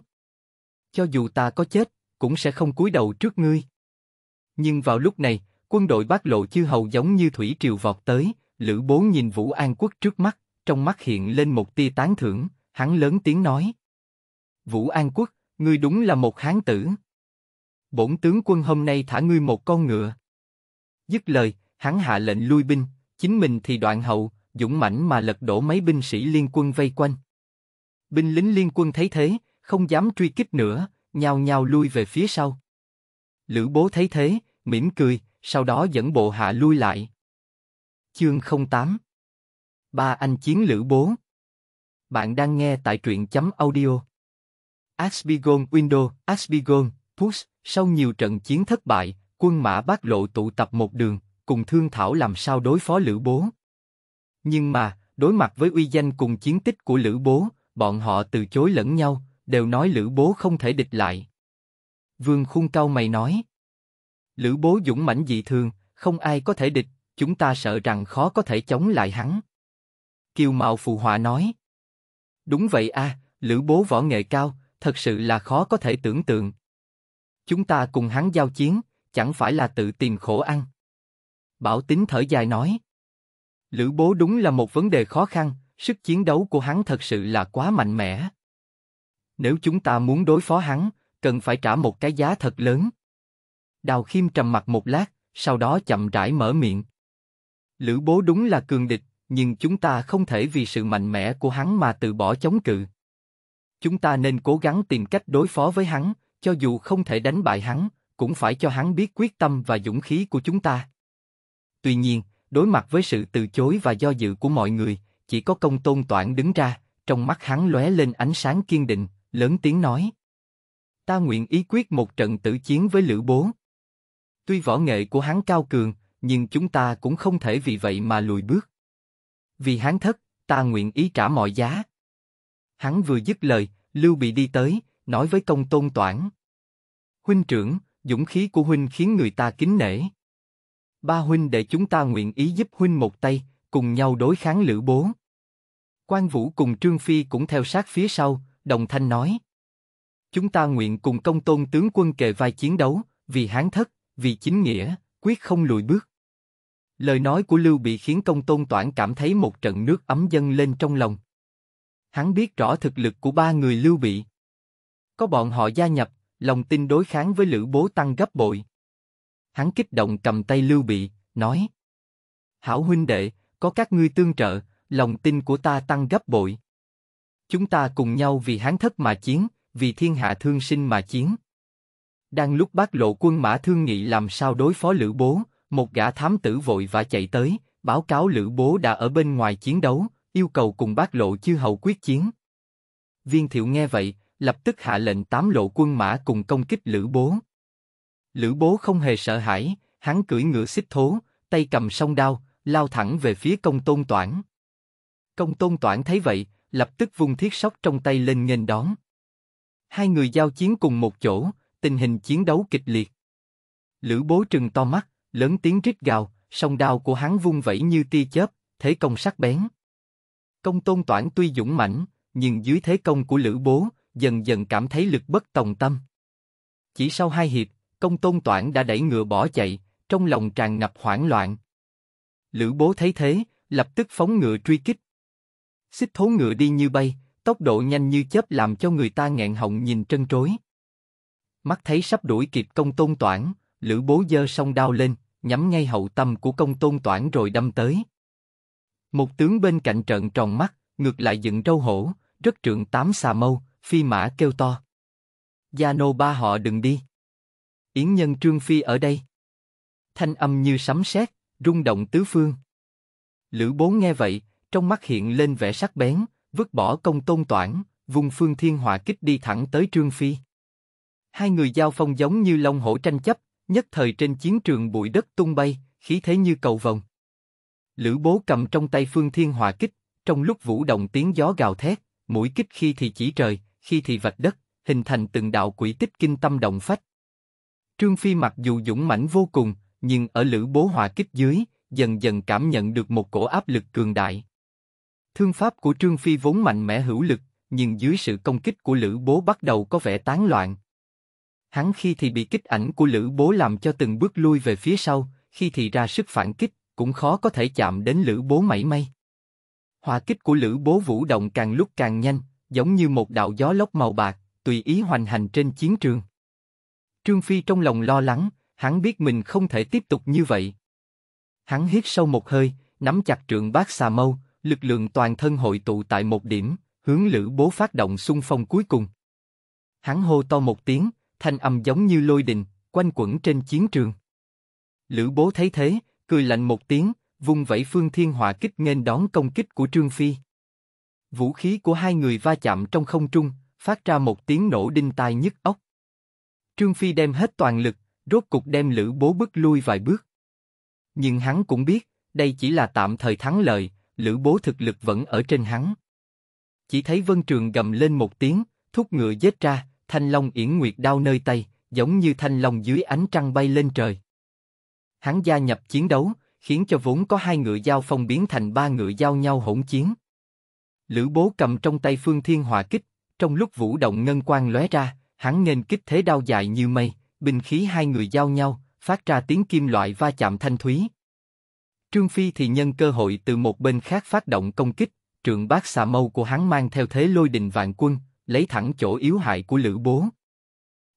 Cho dù ta có chết, cũng sẽ không cúi đầu trước ngươi. Nhưng vào lúc này, quân đội Bắc Lộ chư hầu giống như thủy triều vọt tới, Lữ Bố nhìn Vũ An Quốc trước mắt, trong mắt hiện lên một tia tán thưởng, hắn lớn tiếng nói. Vũ An Quốc, ngươi đúng là một hán tử bổn tướng quân hôm nay thả ngươi một con ngựa. Dứt lời, hắn hạ lệnh lui binh, chính mình thì đoạn hậu, dũng mãnh mà lật đổ mấy binh sĩ liên quân vây quanh. Binh lính liên quân thấy thế, không dám truy kích nữa, nhào nhào lui về phía sau. Lữ bố thấy thế, mỉm cười, sau đó dẫn bộ hạ lui lại. Chương 08 Ba anh chiến Lữ bố Bạn đang nghe tại truyện chấm audio. Aspigon Window, Aspigon Pus, sau nhiều trận chiến thất bại, quân mã bát lộ tụ tập một đường, cùng thương thảo làm sao đối phó Lữ Bố. Nhưng mà, đối mặt với uy danh cùng chiến tích của Lữ Bố, bọn họ từ chối lẫn nhau, đều nói Lữ Bố không thể địch lại. Vương Khung Cao mày nói, Lữ Bố dũng mãnh dị thường, không ai có thể địch, chúng ta sợ rằng khó có thể chống lại hắn. Kiều Mạo phù họa nói, đúng vậy a, à, Lữ Bố võ nghệ cao, thật sự là khó có thể tưởng tượng. Chúng ta cùng hắn giao chiến, chẳng phải là tự tìm khổ ăn. Bảo Tín thở dài nói. Lữ bố đúng là một vấn đề khó khăn, sức chiến đấu của hắn thật sự là quá mạnh mẽ. Nếu chúng ta muốn đối phó hắn, cần phải trả một cái giá thật lớn. Đào Khiêm trầm mặt một lát, sau đó chậm rãi mở miệng. Lữ bố đúng là cường địch, nhưng chúng ta không thể vì sự mạnh mẽ của hắn mà từ bỏ chống cự. Chúng ta nên cố gắng tìm cách đối phó với hắn, cho dù không thể đánh bại hắn, cũng phải cho hắn biết quyết tâm và dũng khí của chúng ta. Tuy nhiên, đối mặt với sự từ chối và do dự của mọi người, chỉ có công tôn toản đứng ra, trong mắt hắn lóe lên ánh sáng kiên định, lớn tiếng nói. Ta nguyện ý quyết một trận tử chiến với Lữ Bố. Tuy võ nghệ của hắn cao cường, nhưng chúng ta cũng không thể vì vậy mà lùi bước. Vì hắn thất, ta nguyện ý trả mọi giá. Hắn vừa dứt lời, Lưu Bị đi tới, nói với công tôn toản. Huynh trưởng, dũng khí của huynh khiến người ta kính nể. Ba huynh để chúng ta nguyện ý giúp huynh một tay, cùng nhau đối kháng lữ bố. Quan Vũ cùng Trương Phi cũng theo sát phía sau, đồng thanh nói. Chúng ta nguyện cùng công tôn tướng quân kề vai chiến đấu, vì hán thất, vì chính nghĩa, quyết không lùi bước. Lời nói của Lưu Bị khiến công tôn toản cảm thấy một trận nước ấm dâng lên trong lòng. Hắn biết rõ thực lực của ba người Lưu Bị. Có bọn họ gia nhập, lòng tin đối kháng với Lữ Bố tăng gấp bội. Hắn kích động cầm tay Lưu Bị, nói: Hảo huynh đệ, có các ngươi tương trợ, lòng tin của ta tăng gấp bội. Chúng ta cùng nhau vì Hán thất mà chiến, vì thiên hạ thương sinh mà chiến. Đang lúc bác lộ quân mã thương nghị làm sao đối phó Lữ Bố, một gã thám tử vội và chạy tới, báo cáo Lữ Bố đã ở bên ngoài chiến đấu, yêu cầu cùng bác lộ chư hầu quyết chiến. Viên Thiệu nghe vậy, lập tức hạ lệnh tám lộ quân mã cùng công kích Lữ Bố. Lữ Bố không hề sợ hãi, hắn cưỡi ngựa xích thố, tay cầm song đao, lao thẳng về phía công tôn toản. Công tôn toản thấy vậy, lập tức vung thiết sóc trong tay lên nghênh đón. Hai người giao chiến cùng một chỗ, tình hình chiến đấu kịch liệt. Lữ Bố trừng to mắt, lớn tiếng rít gào, song đao của hắn vung vẩy như tia chớp, thế công sắc bén. Công tôn toản tuy dũng mãnh, nhưng dưới thế công của Lữ Bố, dần dần cảm thấy lực bất tòng tâm. Chỉ sau hai hiệp, công tôn toản đã đẩy ngựa bỏ chạy, trong lòng tràn ngập hoảng loạn. Lữ bố thấy thế, lập tức phóng ngựa truy kích. Xích thố ngựa đi như bay, tốc độ nhanh như chớp làm cho người ta nghẹn họng nhìn trân trối. Mắt thấy sắp đuổi kịp công tôn toản, lữ bố giơ song đao lên, nhắm ngay hậu tâm của công tôn toản rồi đâm tới. Một tướng bên cạnh trợn tròn mắt, ngược lại dựng râu hổ, rất trượng tám xà mâu, phi mã kêu to. Gia nô ba họ đừng đi. Yến nhân trương phi ở đây. Thanh âm như sấm sét, rung động tứ phương. Lữ bố nghe vậy, trong mắt hiện lên vẻ sắc bén, vứt bỏ công tôn toản, vùng phương thiên hỏa kích đi thẳng tới trương phi. Hai người giao phong giống như long hổ tranh chấp, nhất thời trên chiến trường bụi đất tung bay, khí thế như cầu vồng. Lữ bố cầm trong tay phương thiên hỏa kích, trong lúc vũ động tiếng gió gào thét, mũi kích khi thì chỉ trời, khi thì vạch đất, hình thành từng đạo quỷ tích kinh tâm động phách. Trương Phi mặc dù dũng mãnh vô cùng, nhưng ở lữ bố hòa kích dưới, dần dần cảm nhận được một cổ áp lực cường đại. Thương pháp của Trương Phi vốn mạnh mẽ hữu lực, nhưng dưới sự công kích của lữ bố bắt đầu có vẻ tán loạn. Hắn khi thì bị kích ảnh của lữ bố làm cho từng bước lui về phía sau, khi thì ra sức phản kích, cũng khó có thể chạm đến lữ bố mảy may. Hòa kích của lữ bố vũ động càng lúc càng nhanh, giống như một đạo gió lốc màu bạc, tùy ý hoành hành trên chiến trường. Trương Phi trong lòng lo lắng, hắn biết mình không thể tiếp tục như vậy. Hắn hít sâu một hơi, nắm chặt trượng bát xà mâu, lực lượng toàn thân hội tụ tại một điểm, hướng lữ bố phát động xung phong cuối cùng. Hắn hô to một tiếng, thanh âm giống như lôi đình, quanh quẩn trên chiến trường. Lữ bố thấy thế, cười lạnh một tiếng, vung vẩy phương thiên hỏa kích nghênh đón công kích của Trương Phi. Vũ khí của hai người va chạm trong không trung, phát ra một tiếng nổ đinh tai nhức óc. Trương Phi đem hết toàn lực, rốt cục đem Lữ Bố bước lui vài bước. Nhưng hắn cũng biết, đây chỉ là tạm thời thắng lợi, Lữ Bố thực lực vẫn ở trên hắn. Chỉ thấy Vân Trường gầm lên một tiếng, thúc ngựa dết ra, thanh long yển nguyệt đao nơi tay, giống như thanh long dưới ánh trăng bay lên trời. Hắn gia nhập chiến đấu, khiến cho vốn có hai ngựa giao phong biến thành ba ngựa giao nhau hỗn chiến. Lữ Bố cầm trong tay Phương Thiên Hòa kích, trong lúc vũ động ngân quang lóe ra, hắn nên kích thế đao dài như mây, bình khí hai người giao nhau, phát ra tiếng kim loại va chạm thanh thúy. Trương Phi thì nhân cơ hội từ một bên khác phát động công kích, trượng bác xà mâu của hắn mang theo thế lôi đình vạn quân, lấy thẳng chỗ yếu hại của Lữ Bố.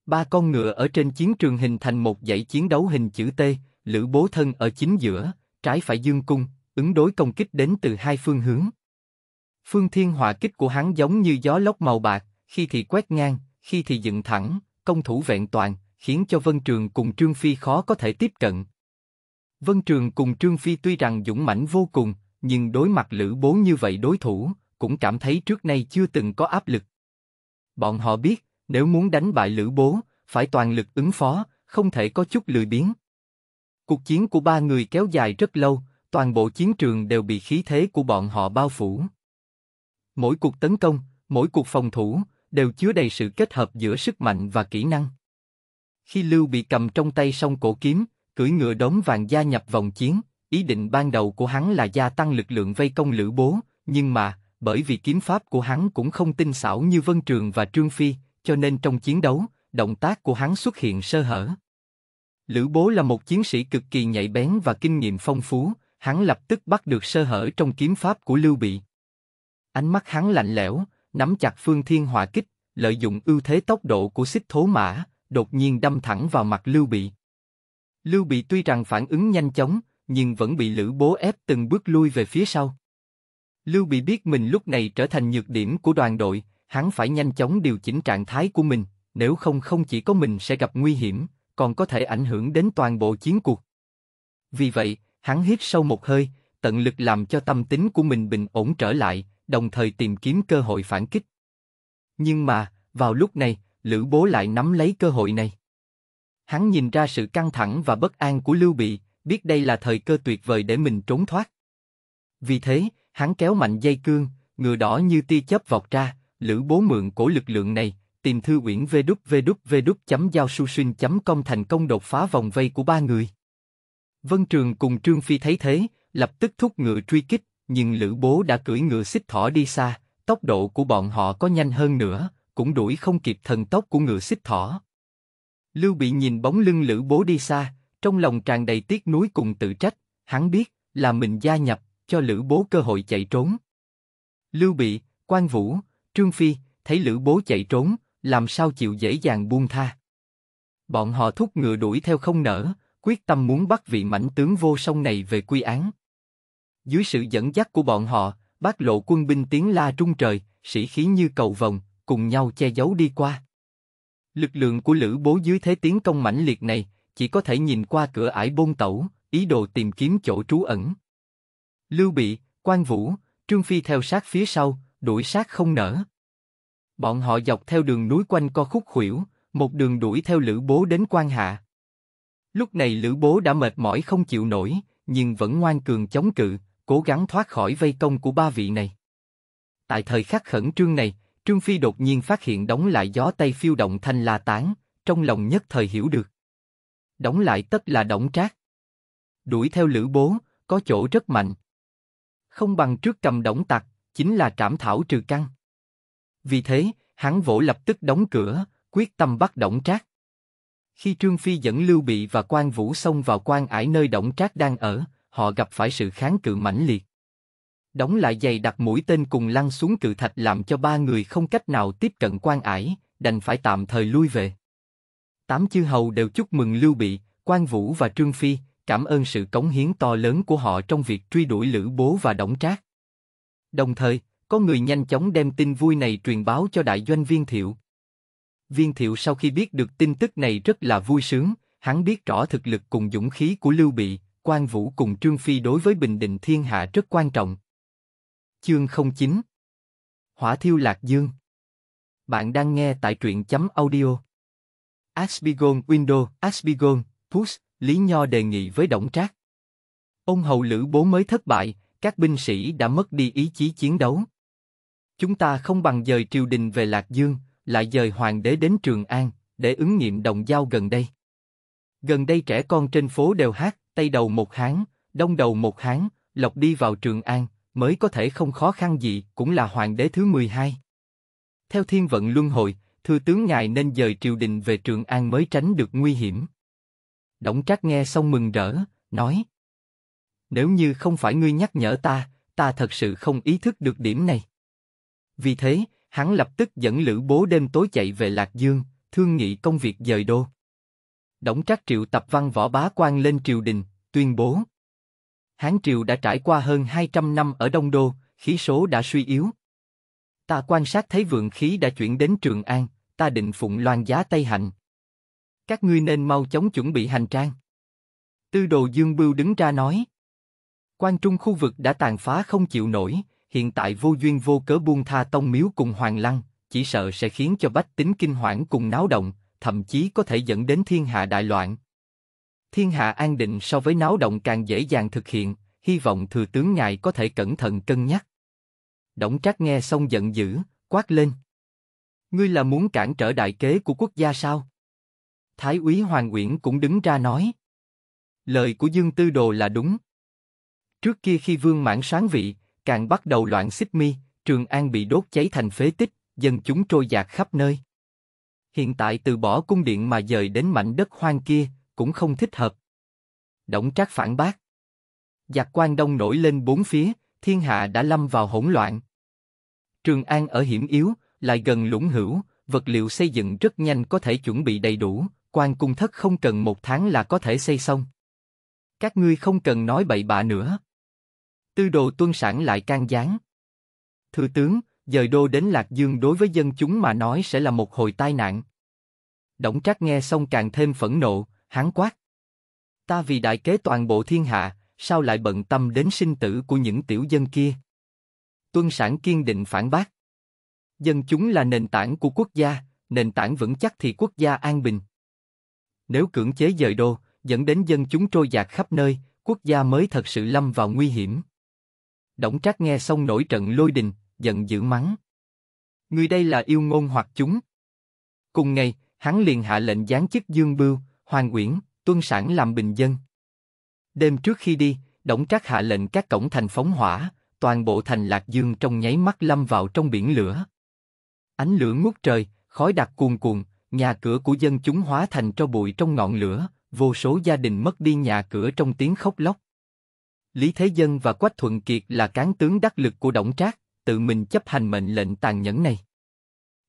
Ba con ngựa ở trên chiến trường hình thành một dãy chiến đấu hình chữ T, Lữ Bố thân ở chính giữa, trái phải dương cung, ứng đối công kích đến từ hai phương hướng. Phương thiên họa kích của hắn giống như gió lốc màu bạc, khi thì quét ngang, khi thì dựng thẳng, công thủ vẹn toàn, khiến cho Vân Trường cùng Trương Phi khó có thể tiếp cận. Vân Trường cùng Trương Phi tuy rằng dũng mãnh vô cùng, nhưng đối mặt Lữ Bố như vậy đối thủ, cũng cảm thấy trước nay chưa từng có áp lực. Bọn họ biết, nếu muốn đánh bại Lữ Bố, phải toàn lực ứng phó, không thể có chút lười biếng. Cuộc chiến của ba người kéo dài rất lâu, toàn bộ chiến trường đều bị khí thế của bọn họ bao phủ. Mỗi cuộc tấn công, mỗi cuộc phòng thủ đều chứa đầy sự kết hợp giữa sức mạnh và kỹ năng. Khi Lưu bị cầm trong tay song cổ kiếm, cưỡi ngựa đống vàng gia nhập vòng chiến, ý định ban đầu của hắn là gia tăng lực lượng vây công lữ bố, nhưng mà, bởi vì kiếm pháp của hắn cũng không tinh xảo như Vân Trường và Trương Phi, cho nên trong chiến đấu, động tác của hắn xuất hiện sơ hở. Lữ Bố là một chiến sĩ cực kỳ nhạy bén và kinh nghiệm phong phú, hắn lập tức bắt được sơ hở trong kiếm pháp của Lưu Bị. Ánh mắt hắn lạnh lẽo, nắm chặt phương thiên hỏa kích, lợi dụng ưu thế tốc độ của xích thố mã, đột nhiên đâm thẳng vào mặt Lưu Bị. Lưu Bị tuy rằng phản ứng nhanh chóng, nhưng vẫn bị Lữ Bố ép từng bước lui về phía sau. Lưu Bị biết mình lúc này trở thành nhược điểm của đoàn đội, hắn phải nhanh chóng điều chỉnh trạng thái của mình, nếu không không chỉ có mình sẽ gặp nguy hiểm, còn có thể ảnh hưởng đến toàn bộ chiến cuộc. Vì vậy, hắn hít sâu một hơi, tận lực làm cho tâm tính của mình bình ổn trở lại, đồng thời tìm kiếm cơ hội phản kích. Nhưng mà, vào lúc này, Lữ Bố lại nắm lấy cơ hội này. Hắn nhìn ra sự căng thẳng và bất an của Lưu Bị, biết đây là thời cơ tuyệt vời để mình trốn thoát. Vì thế, hắn kéo mạnh dây cương, ngựa đỏ như tia chớp vọt ra, Lữ Bố mượn cổ lực lượng này, tìm thư uyển www giao com thành công đột phá vòng vây của ba người. Vân Trường cùng Trương Phi thấy thế, lập tức thúc ngựa truy kích, nhưng lữ bố đã cưỡi ngựa xích thỏ đi xa, tốc độ của bọn họ có nhanh hơn nữa, cũng đuổi không kịp thần tốc của ngựa xích thỏ. Lưu Bị nhìn bóng lưng lữ bố đi xa, trong lòng tràn đầy tiếc nuối cùng tự trách, hắn biết là mình gia nhập, cho lữ bố cơ hội chạy trốn. Lưu Bị, Quan Vũ, Trương Phi thấy lữ bố chạy trốn, làm sao chịu dễ dàng buông tha? Bọn họ thúc ngựa đuổi theo không nở, quyết tâm muốn bắt vị mãnh tướng vô song này về quy án. Dưới sự dẫn dắt của bọn họ, bác lộ quân binh tiếng la trung trời, sĩ khí như cầu vồng, cùng nhau che giấu đi qua. Lực lượng của Lữ Bố dưới thế tiến công mãnh liệt này, chỉ có thể nhìn qua cửa ải bôn tẩu, ý đồ tìm kiếm chỗ trú ẩn. Lưu Bị, Quan Vũ, Trương Phi theo sát phía sau, đuổi sát không nở. Bọn họ dọc theo đường núi quanh co khúc khuỷu, một đường đuổi theo Lữ Bố đến quan hạ. Lúc này Lữ Bố đã mệt mỏi không chịu nổi, nhưng vẫn ngoan cường chống cự, cố gắng thoát khỏi vây công của ba vị này. Tại thời khắc khẩn trương này, Trương Phi đột nhiên phát hiện đóng lại gió tay phiêu động thanh la tán, trong lòng nhất thời hiểu được. Đóng lại tất là động trác. Đuổi theo lữ bố, có chỗ rất mạnh. Không bằng trước cầm động tặc, chính là trảm thảo trừ căn. Vì thế, hắn vỗ lập tức đóng cửa, quyết tâm bắt động trác. Khi Trương Phi dẫn Lưu Bị và quan Vũ xông vào quan ải nơi động trác đang ở, họ gặp phải sự kháng cự mãnh liệt. Đóng lại giày đặt mũi tên cùng lăn xuống cự thạch làm cho ba người không cách nào tiếp cận quan ải, đành phải tạm thời lui về. Tám chư hầu đều chúc mừng Lưu Bị, Quan Vũ và Trương Phi, cảm ơn sự cống hiến to lớn của họ trong việc truy đuổi Lữ Bố và Đổng Trác. Đồng thời, có người nhanh chóng đem tin vui này truyền báo cho đại doanh viên thiệu. Viên thiệu sau khi biết được tin tức này rất là vui sướng, hắn biết rõ thực lực cùng dũng khí của Lưu Bị, Quan Vũ cùng Trương Phi đối với Bình Định Thiên Hạ rất quan trọng. Chương không 09 Hỏa thiêu Lạc Dương Bạn đang nghe tại truyện chấm audio. Aspigon Window, Aspigon, Push, Lý Nho đề nghị với động Trác. Ông hầu Lữ Bố mới thất bại, các binh sĩ đã mất đi ý chí chiến đấu. Chúng ta không bằng dời triều đình về Lạc Dương, lại dời hoàng đế đến Trường An, để ứng nghiệm đồng giao gần đây. Gần đây trẻ con trên phố đều hát, tây đầu một hán, đông đầu một hán, lộc đi vào Trường An, mới có thể không khó khăn gì, cũng là hoàng đế thứ 12. Theo thiên vận luân hồi, thư tướng ngài nên dời triều đình về Trường An mới tránh được nguy hiểm. Đổng Trác nghe xong mừng rỡ, nói: Nếu như không phải ngươi nhắc nhở ta, ta thật sự không ý thức được điểm này. Vì thế, hắn lập tức dẫn Lữ Bố đêm tối chạy về Lạc Dương, thương nghị công việc dời đô. Đổng Trác triệu tập văn võ bá quan lên triều đình, tuyên bố. Hán triều đã trải qua hơn 200 năm ở Đông Đô, khí số đã suy yếu. Ta quan sát thấy vượng khí đã chuyển đến Trường An, ta định phụng loan giá Tây Hạnh. Các ngươi nên mau chóng chuẩn bị hành trang. Tư đồ Dương Bưu đứng ra nói. Quan trung khu vực đã tàn phá không chịu nổi, hiện tại vô duyên vô cớ buông tha tông miếu cùng hoàng lăng, chỉ sợ sẽ khiến cho bách tính kinh hoảng cùng náo động, thậm chí có thể dẫn đến thiên hạ đại loạn. Thiên hạ an định so với náo động càng dễ dàng thực hiện, hy vọng thừa tướng ngài có thể cẩn thận cân nhắc. Đổng Trác nghe xong giận dữ, quát lên. Ngươi là muốn cản trở đại kế của quốc gia sao? Thái úy Hoàng Uyển cũng đứng ra nói. Lời của Dương Tư Đồ là đúng. Trước kia khi vương mãn sáng vị, càng bắt đầu loạn xích mi, Trường An bị đốt cháy thành phế tích, dân chúng trôi dạt khắp nơi hiện tại từ bỏ cung điện mà dời đến mảnh đất hoang kia, cũng không thích hợp. Đổng trác phản bác. Giặc quan đông nổi lên bốn phía, thiên hạ đã lâm vào hỗn loạn. Trường An ở hiểm yếu, lại gần lũng hữu, vật liệu xây dựng rất nhanh có thể chuẩn bị đầy đủ, quan cung thất không cần một tháng là có thể xây xong. Các ngươi không cần nói bậy bạ nữa. Tư đồ tuân sản lại can gián. Thừa tướng, dời đô đến Lạc Dương đối với dân chúng mà nói sẽ là một hồi tai nạn. Đổng Trác nghe xong càng thêm phẫn nộ, hắn quát. Ta vì đại kế toàn bộ thiên hạ, sao lại bận tâm đến sinh tử của những tiểu dân kia? Tuân sản kiên định phản bác. Dân chúng là nền tảng của quốc gia, nền tảng vững chắc thì quốc gia an bình. Nếu cưỡng chế dời đô, dẫn đến dân chúng trôi dạt khắp nơi, quốc gia mới thật sự lâm vào nguy hiểm. Đổng Trác nghe xong nổi trận lôi đình, giận dữ mắng. Người đây là yêu ngôn hoặc chúng. Cùng ngày, hắn liền hạ lệnh giáng chức Dương Bưu, Hoàng uyển Tuân Sản làm bình dân. Đêm trước khi đi, Đổng Trác hạ lệnh các cổng thành phóng hỏa, toàn bộ thành Lạc Dương trong nháy mắt lâm vào trong biển lửa. Ánh lửa ngút trời, khói đặc cuồn cuộn, nhà cửa của dân chúng hóa thành tro bụi trong ngọn lửa, vô số gia đình mất đi nhà cửa trong tiếng khóc lóc. Lý Thế Dân và Quách Thuận Kiệt là cán tướng đắc lực của Đổng Trác, tự mình chấp hành mệnh lệnh tàn nhẫn này.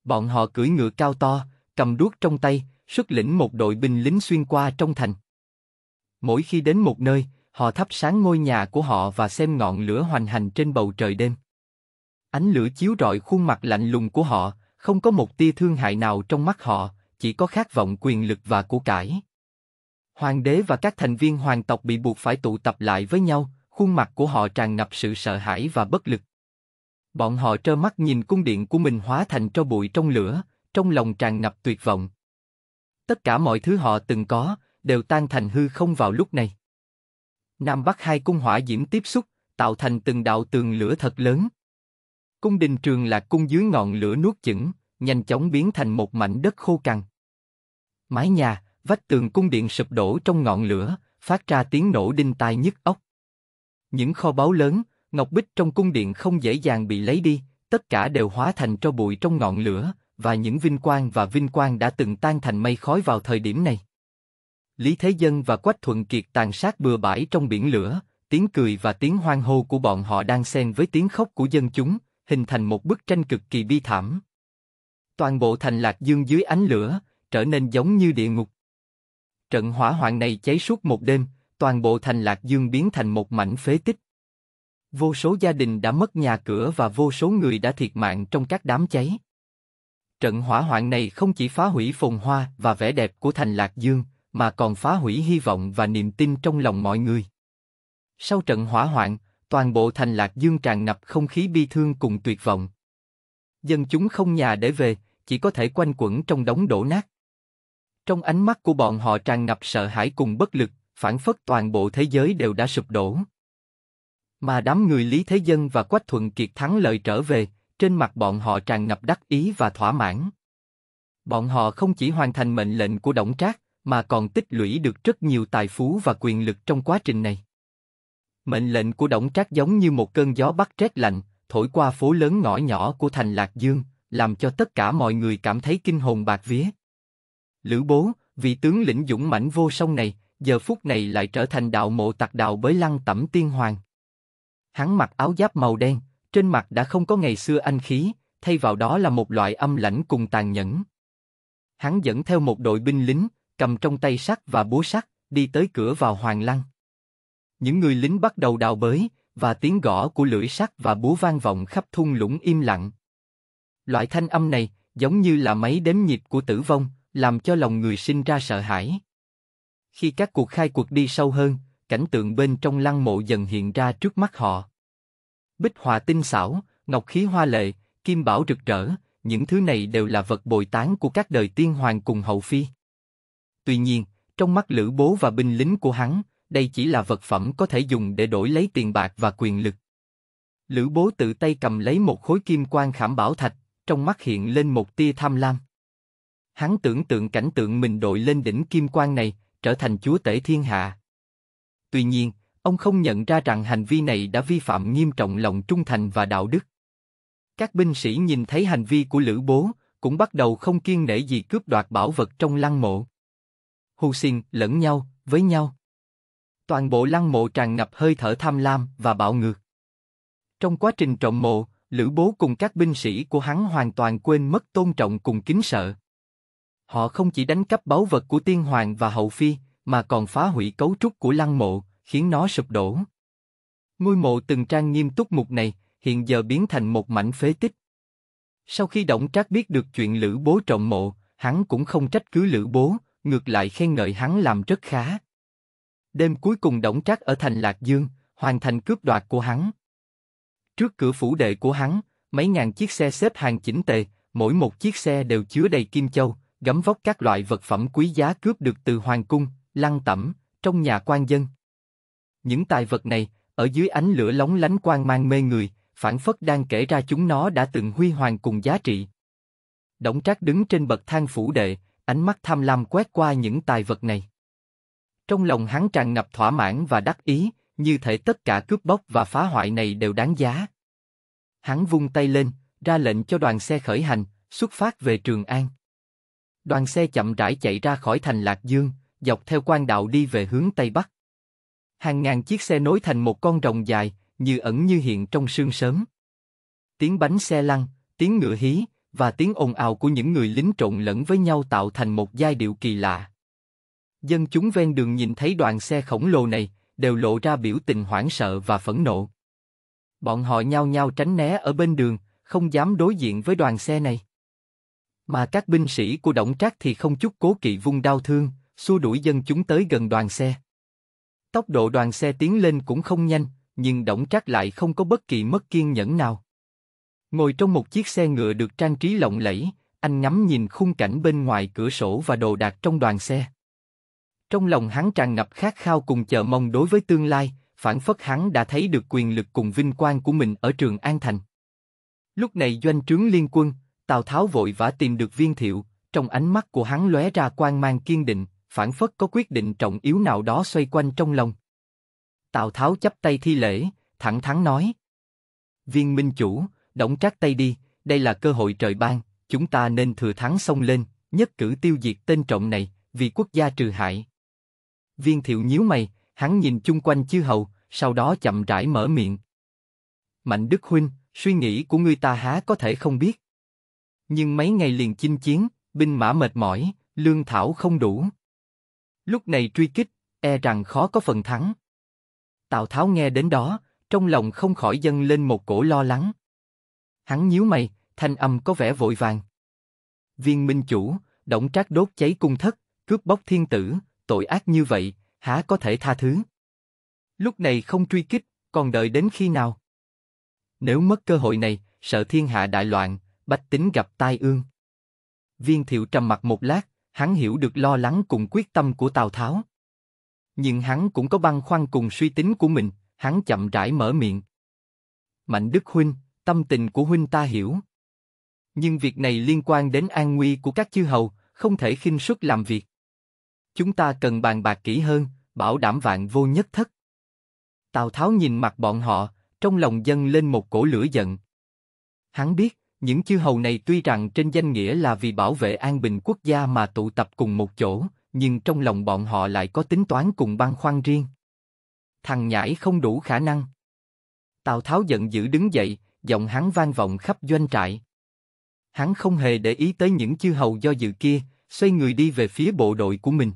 Bọn họ cưỡi ngựa cao to, cầm đuốc trong tay, xuất lĩnh một đội binh lính xuyên qua trong thành. Mỗi khi đến một nơi, họ thắp sáng ngôi nhà của họ và xem ngọn lửa hoành hành trên bầu trời đêm. Ánh lửa chiếu rọi khuôn mặt lạnh lùng của họ, không có một tia thương hại nào trong mắt họ, chỉ có khát vọng quyền lực và của cải. Hoàng đế và các thành viên hoàng tộc bị buộc phải tụ tập lại với nhau, khuôn mặt của họ tràn ngập sự sợ hãi và bất lực. Bọn họ trơ mắt nhìn cung điện của mình hóa thành tro bụi trong lửa, trong lòng tràn ngập tuyệt vọng. Tất cả mọi thứ họ từng có, đều tan thành hư không vào lúc này. Nam Bắc hai cung hỏa diễm tiếp xúc, tạo thành từng đạo tường lửa thật lớn. Cung đình trường là cung dưới ngọn lửa nuốt chửng, nhanh chóng biến thành một mảnh đất khô cằn. Mái nhà, vách tường cung điện sụp đổ trong ngọn lửa, phát ra tiếng nổ đinh tai nhức óc. Những kho báu lớn, ngọc bích trong cung điện không dễ dàng bị lấy đi, tất cả đều hóa thành tro bụi trong ngọn lửa, và những vinh quang và vinh quang đã từng tan thành mây khói vào thời điểm này. Lý Thế Dân và Quách Thuận Kiệt tàn sát bừa bãi trong biển lửa, tiếng cười và tiếng hoang hô của bọn họ đang xen với tiếng khóc của dân chúng, hình thành một bức tranh cực kỳ bi thảm. Toàn bộ thành Lạc Dương dưới ánh lửa, trở nên giống như địa ngục. Trận hỏa hoạn này cháy suốt một đêm, toàn bộ thành Lạc Dương biến thành một mảnh phế tích vô số gia đình đã mất nhà cửa và vô số người đã thiệt mạng trong các đám cháy. Trận hỏa hoạn này không chỉ phá hủy phồn hoa và vẻ đẹp của thành Lạc Dương, mà còn phá hủy hy vọng và niềm tin trong lòng mọi người. Sau trận hỏa hoạn, toàn bộ thành Lạc Dương tràn ngập không khí bi thương cùng tuyệt vọng. Dân chúng không nhà để về, chỉ có thể quanh quẩn trong đống đổ nát. Trong ánh mắt của bọn họ tràn ngập sợ hãi cùng bất lực, phản phất toàn bộ thế giới đều đã sụp đổ. Mà đám người Lý Thế Dân và Quách Thuận Kiệt thắng lợi trở về, trên mặt bọn họ tràn ngập đắc ý và thỏa mãn. Bọn họ không chỉ hoàn thành mệnh lệnh của Đổng Trác, mà còn tích lũy được rất nhiều tài phú và quyền lực trong quá trình này. Mệnh lệnh của Đổng Trác giống như một cơn gió bắc rét lạnh, thổi qua phố lớn ngõ nhỏ của thành Lạc Dương, làm cho tất cả mọi người cảm thấy kinh hồn bạc vía. Lữ Bố, vị tướng lĩnh dũng mãnh vô song này, giờ phút này lại trở thành đạo mộ tặc đạo bới lăng tẩm tiên hoàng. Hắn mặc áo giáp màu đen, trên mặt đã không có ngày xưa anh khí, thay vào đó là một loại âm lãnh cùng tàn nhẫn. Hắn dẫn theo một đội binh lính, cầm trong tay sắt và búa sắt, đi tới cửa vào hoàng lăng. Những người lính bắt đầu đào bới, và tiếng gõ của lưỡi sắt và búa vang vọng khắp thung lũng im lặng. Loại thanh âm này, giống như là máy đếm nhịp của tử vong, làm cho lòng người sinh ra sợ hãi. Khi các cuộc khai cuộc đi sâu hơn, cảnh tượng bên trong lăng mộ dần hiện ra trước mắt họ. Bích hòa tinh xảo, ngọc khí hoa lệ, kim bảo rực rỡ, những thứ này đều là vật bồi tán của các đời tiên hoàng cùng hậu phi. Tuy nhiên, trong mắt Lữ Bố và binh lính của hắn, đây chỉ là vật phẩm có thể dùng để đổi lấy tiền bạc và quyền lực. Lữ Bố tự tay cầm lấy một khối kim quang khảm bảo thạch, trong mắt hiện lên một tia tham lam. Hắn tưởng tượng cảnh tượng mình đội lên đỉnh kim quang này, trở thành chúa tể thiên hạ. Tuy nhiên, ông không nhận ra rằng hành vi này đã vi phạm nghiêm trọng lòng trung thành và đạo đức. Các binh sĩ nhìn thấy hành vi của Lữ Bố, cũng bắt đầu không kiên nể gì cướp đoạt bảo vật trong lăng mộ. Hù xin lẫn nhau, với nhau. Toàn bộ lăng mộ tràn ngập hơi thở tham lam và bạo ngược. Trong quá trình trộm mộ, Lữ Bố cùng các binh sĩ của hắn hoàn toàn quên mất tôn trọng cùng kính sợ. Họ không chỉ đánh cắp báu vật của tiên hoàng và hậu phi, mà còn phá hủy cấu trúc của lăng mộ, khiến nó sụp đổ. Ngôi mộ từng trang nghiêm túc mục này, hiện giờ biến thành một mảnh phế tích. Sau khi Động Trác biết được chuyện Lữ Bố trộm mộ, hắn cũng không trách cứ Lữ Bố, ngược lại khen ngợi hắn làm rất khá. Đêm cuối cùng Động Trác ở thành Lạc Dương, hoàn thành cướp đoạt của hắn. Trước cửa phủ đệ của hắn, mấy ngàn chiếc xe xếp hàng chỉnh tề, mỗi một chiếc xe đều chứa đầy kim châu, gấm vóc các loại vật phẩm quý giá cướp được từ hoàng cung, lăng tẩm, trong nhà quan dân. Những tài vật này, ở dưới ánh lửa lóng lánh quang mang mê người, phản phất đang kể ra chúng nó đã từng huy hoàng cùng giá trị. Đổng Trác đứng trên bậc thang phủ đệ, ánh mắt tham lam quét qua những tài vật này. Trong lòng hắn tràn ngập thỏa mãn và đắc ý, như thể tất cả cướp bóc và phá hoại này đều đáng giá. Hắn vung tay lên, ra lệnh cho đoàn xe khởi hành, xuất phát về Trường An. Đoàn xe chậm rãi chạy ra khỏi thành Lạc Dương, dọc theo quan đạo đi về hướng Tây Bắc. Hàng ngàn chiếc xe nối thành một con rồng dài, như ẩn như hiện trong sương sớm. Tiếng bánh xe lăn, tiếng ngựa hí, và tiếng ồn ào của những người lính trộn lẫn với nhau tạo thành một giai điệu kỳ lạ. Dân chúng ven đường nhìn thấy đoàn xe khổng lồ này, đều lộ ra biểu tình hoảng sợ và phẫn nộ. Bọn họ nhao nhao tránh né ở bên đường, không dám đối diện với đoàn xe này. Mà các binh sĩ của Động Trác thì không chút cố kỵ vung đau thương, xua đuổi dân chúng tới gần đoàn xe. Tốc độ đoàn xe tiến lên cũng không nhanh, nhưng Đổng Trác lại không có bất kỳ mất kiên nhẫn nào. Ngồi trong một chiếc xe ngựa được trang trí lộng lẫy, anh ngắm nhìn khung cảnh bên ngoài cửa sổ và đồ đạc trong đoàn xe. Trong lòng hắn tràn ngập khát khao cùng chờ mong đối với tương lai, phản phất hắn đã thấy được quyền lực cùng vinh quang của mình ở trường An Thành. Lúc này doanh trướng liên quân, Tào Tháo vội vã tìm được viên thiệu, trong ánh mắt của hắn lóe ra quan mang kiên định, phản phất có quyết định trọng yếu nào đó xoay quanh trong lòng. Tào Tháo chấp tay thi lễ, thẳng thắn nói. Viên minh chủ, động trác tay đi, đây là cơ hội trời ban, chúng ta nên thừa thắng xông lên, nhất cử tiêu diệt tên trọng này, vì quốc gia trừ hại. Viên thiệu nhíu mày, hắn nhìn chung quanh chư hầu, sau đó chậm rãi mở miệng. Mạnh Đức Huynh, suy nghĩ của người ta há có thể không biết. Nhưng mấy ngày liền chinh chiến, binh mã mệt mỏi, lương thảo không đủ. Lúc này truy kích, e rằng khó có phần thắng. Tào Tháo nghe đến đó, trong lòng không khỏi dâng lên một cổ lo lắng. Hắn nhíu mày, thanh âm có vẻ vội vàng. Viên minh chủ, động trác đốt cháy cung thất, cướp bóc thiên tử, tội ác như vậy, há có thể tha thứ? Lúc này không truy kích, còn đợi đến khi nào? Nếu mất cơ hội này, sợ thiên hạ đại loạn, bách tính gặp tai ương. Viên thiệu trầm mặt một lát, hắn hiểu được lo lắng cùng quyết tâm của Tào Tháo. Nhưng hắn cũng có băn khoăn cùng suy tính của mình, hắn chậm rãi mở miệng. Mạnh Đức Huynh, tâm tình của Huynh ta hiểu. Nhưng việc này liên quan đến an nguy của các chư hầu, không thể khinh suất làm việc. Chúng ta cần bàn bạc kỹ hơn, bảo đảm vạn vô nhất thất. Tào Tháo nhìn mặt bọn họ, trong lòng dâng lên một cổ lửa giận. Hắn biết, những chư hầu này tuy rằng trên danh nghĩa là vì bảo vệ an bình quốc gia mà tụ tập cùng một chỗ, nhưng trong lòng bọn họ lại có tính toán cùng băng khoăn riêng. Thằng nhãi không đủ khả năng. Tào Tháo giận dữ đứng dậy, giọng hắn vang vọng khắp doanh trại. Hắn không hề để ý tới những chư hầu do dự kia, xoay người đi về phía bộ đội của mình.